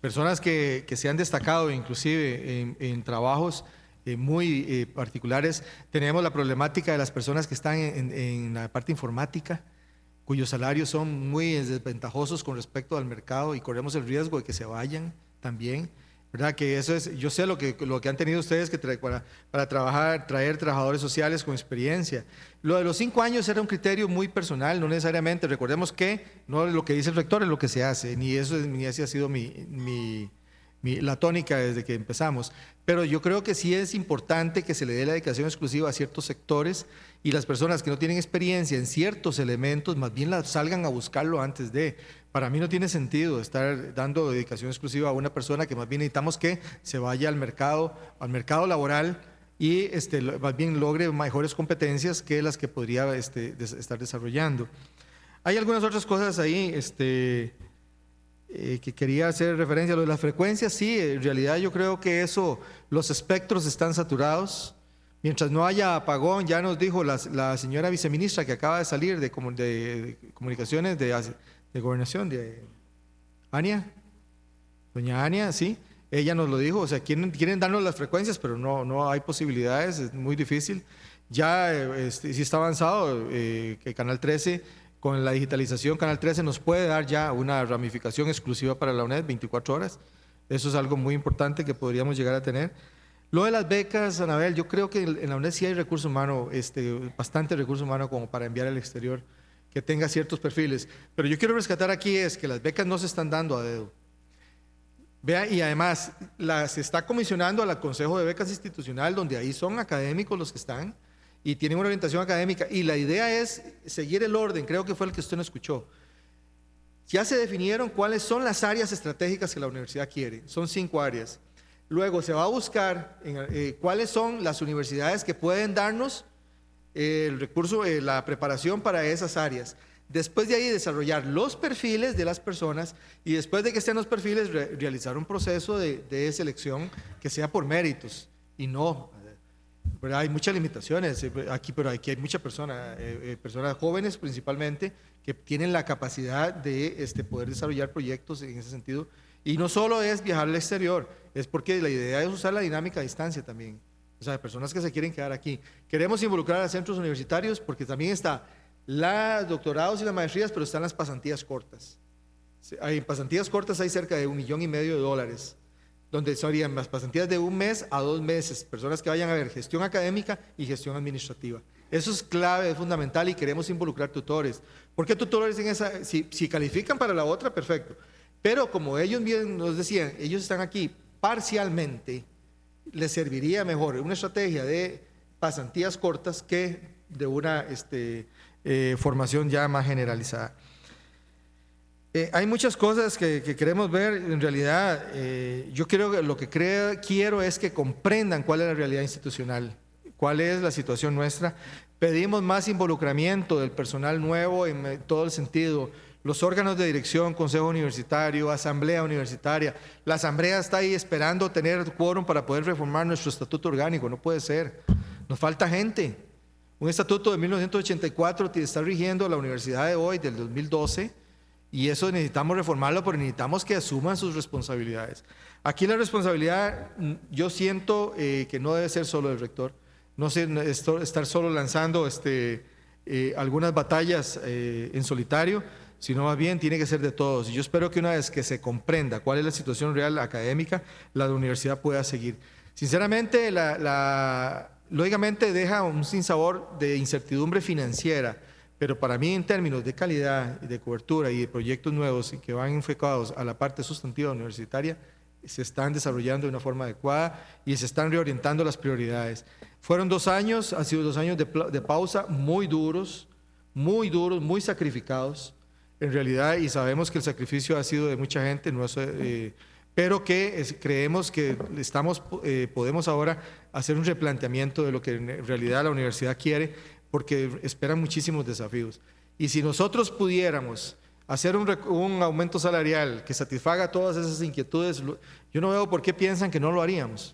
personas que, se han destacado inclusive en, trabajos eh, muy eh, particulares. Tenemos la problemática de las personas que están en, la parte informática, cuyos salarios son muy desventajosos con respecto al mercado y corremos el riesgo de que se vayan también. ¿verdad? Que eso es, yo sé lo que, lo que han tenido ustedes que para, para, trabajar, traer trabajadores sociales con experiencia. Lo de los cinco años era un criterio muy personal, no necesariamente. Recordemos que no lo que dice el rector es lo que se hace, ni eso ni ese ha sido mi, mi, la tónica desde que empezamos. Pero yo creo que sí es importante que se le dé la dedicación exclusiva a ciertos sectores y las personas que no tienen experiencia en ciertos elementos, más bien salgan a buscarlo antes de. Para mí no tiene sentido estar dando dedicación exclusiva a una persona que más bien necesitamos que se vaya al mercado, al mercado laboral y este, más bien logre mejores competencias que las que podría este, estar desarrollando. Hay algunas otras cosas ahí este, eh, que quería hacer referencia. A lo de las frecuencias, sí, en realidad yo creo que eso, los espectros están saturados. Mientras no haya apagón, ya nos dijo la, señora viceministra que acaba de salir de, de comunicaciones de, de, gobernación, de Ania, doña Ania, sí, ella nos lo dijo, o sea, quieren, darnos las frecuencias, pero no, no hay posibilidades, es muy difícil. Ya eh, si este, está avanzado eh, Canal 13, con la digitalización, Canal 13 nos puede dar ya una ramificación exclusiva para la UNED, 24 horas. Eso es algo muy importante que podríamos llegar a tener. Lo de las becas, Anabel, yo creo que en la UNED sí hay recursos humanos, este, bastante recurso humano como para enviar al exterior que tenga ciertos perfiles. Pero yo quiero rescatar aquí es que las becas no se están dando a dedo. Vea, y además las está comisionando al Consejo de Becas Institucional, donde ahí son académicos los que están y tienen una orientación académica. Y la idea es seguir el orden, creo que fue el que usted no escuchó. Ya se definieron cuáles son las áreas estratégicas que la universidad quiere. Son cinco áreas. Luego se va a buscar eh, cuáles son las universidades que pueden darnos eh, el recurso, eh, la preparación para esas áreas. Después de ahí desarrollar los perfiles de las personas y después de que estén los perfiles realizar un proceso de, selección que sea por méritos y no, hay muchas limitaciones aquí, pero aquí hay muchas personas, personas jóvenes principalmente, que tienen la capacidad de este, poder desarrollar proyectos en ese sentido y no solo es viajar al exterior, es porque la idea es usar la dinámica a distancia también. O sea, personas que se quieren quedar aquí. Queremos involucrar a centros universitarios porque también está los doctorados y las maestrías, pero están las pasantías cortas. Hay pasantías cortas, hay cerca de un millón y medio de dólares, donde serían las pasantías de un mes a dos meses, personas que vayan a ver gestión académica y gestión administrativa. Eso es clave, es fundamental y queremos involucrar tutores. ¿Por qué tutores en esa? Si, si califican para la otra, perfecto. Pero como ellos bien nos decían, ellos están aquí parcialmente, les serviría mejor una estrategia de pasantías cortas que de una este, eh, formación ya más generalizada. Eh, hay muchas cosas que, queremos ver. En realidad, eh, yo creo que lo que quiero es que comprendan cuál es la realidad institucional, cuál es la situación nuestra. Pedimos más involucramiento del personal nuevo en todo el sentido los órganos de dirección, consejo universitario, asamblea universitaria. La asamblea está ahí esperando tener quórum para poder reformar nuestro estatuto orgánico, no puede ser. Nos falta gente. Un estatuto de 1984 está rigiendo la universidad de hoy, del 2012, y eso necesitamos reformarlo, pero necesitamos que asuman sus responsabilidades. Aquí la responsabilidad, mm, yo siento eh, que no debe ser solo el rector, no sé estar solo lanzando este, eh, algunas batallas eh, en solitario sino más bien tiene que ser de todos. Y yo espero que una vez que se comprenda cuál es la situación real académica, la universidad pueda seguir. Sinceramente, la, lógicamente deja un sinsabor de incertidumbre financiera, pero para mí en términos de calidad, y de cobertura y de proyectos nuevos y que van enfocados a la parte sustantiva universitaria, se están desarrollando de una forma adecuada y se están reorientando las prioridades. Fueron dos años, han sido dos años de pausa muy duros, muy duros, muy sacrificados, en realidad, y sabemos que el sacrificio ha sido de mucha gente, no eh, pero que creemos que estamos, eh, podemos ahora hacer un replanteamiento de lo que en realidad la universidad quiere, porque esperan muchísimos desafíos. Y si nosotros pudiéramos hacer un, aumento salarial que satisfaga todas esas inquietudes, yo no veo por qué piensan que no lo haríamos.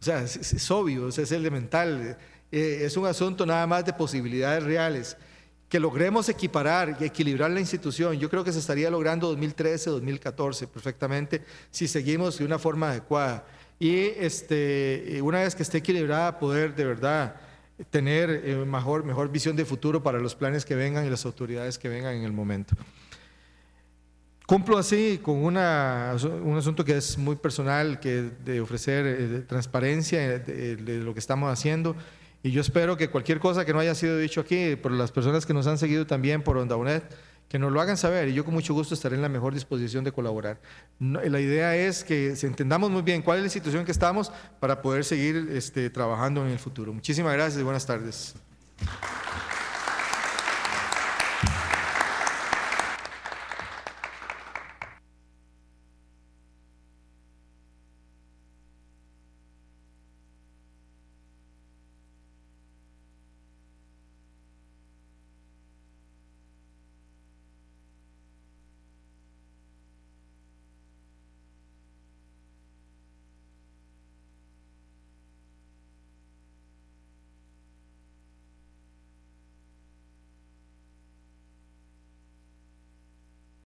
O sea, es, obvio, es, elemental, eh, es un asunto nada más de posibilidades reales que logremos equiparar y equilibrar la institución, yo creo que se estaría logrando 2013, 2014 perfectamente, si seguimos de una forma adecuada. Y este, eh, una vez que esté equilibrada, poder de verdad tener eh, mejor, mejor visión de futuro para los planes que vengan y las autoridades que vengan en el momento. Cumplo así con una, un asunto que es muy personal, que de ofrecer eh, transparencia de lo que estamos haciendo y yo espero que cualquier cosa que no haya sido dicho aquí, por las personas que nos han seguido también por Onda que nos lo hagan saber y yo con mucho gusto estaré en la mejor disposición de colaborar. la idea es que entendamos muy bien cuál es la situación que estamos para poder seguir este, trabajando en el futuro. Muchísimas gracias y buenas tardes.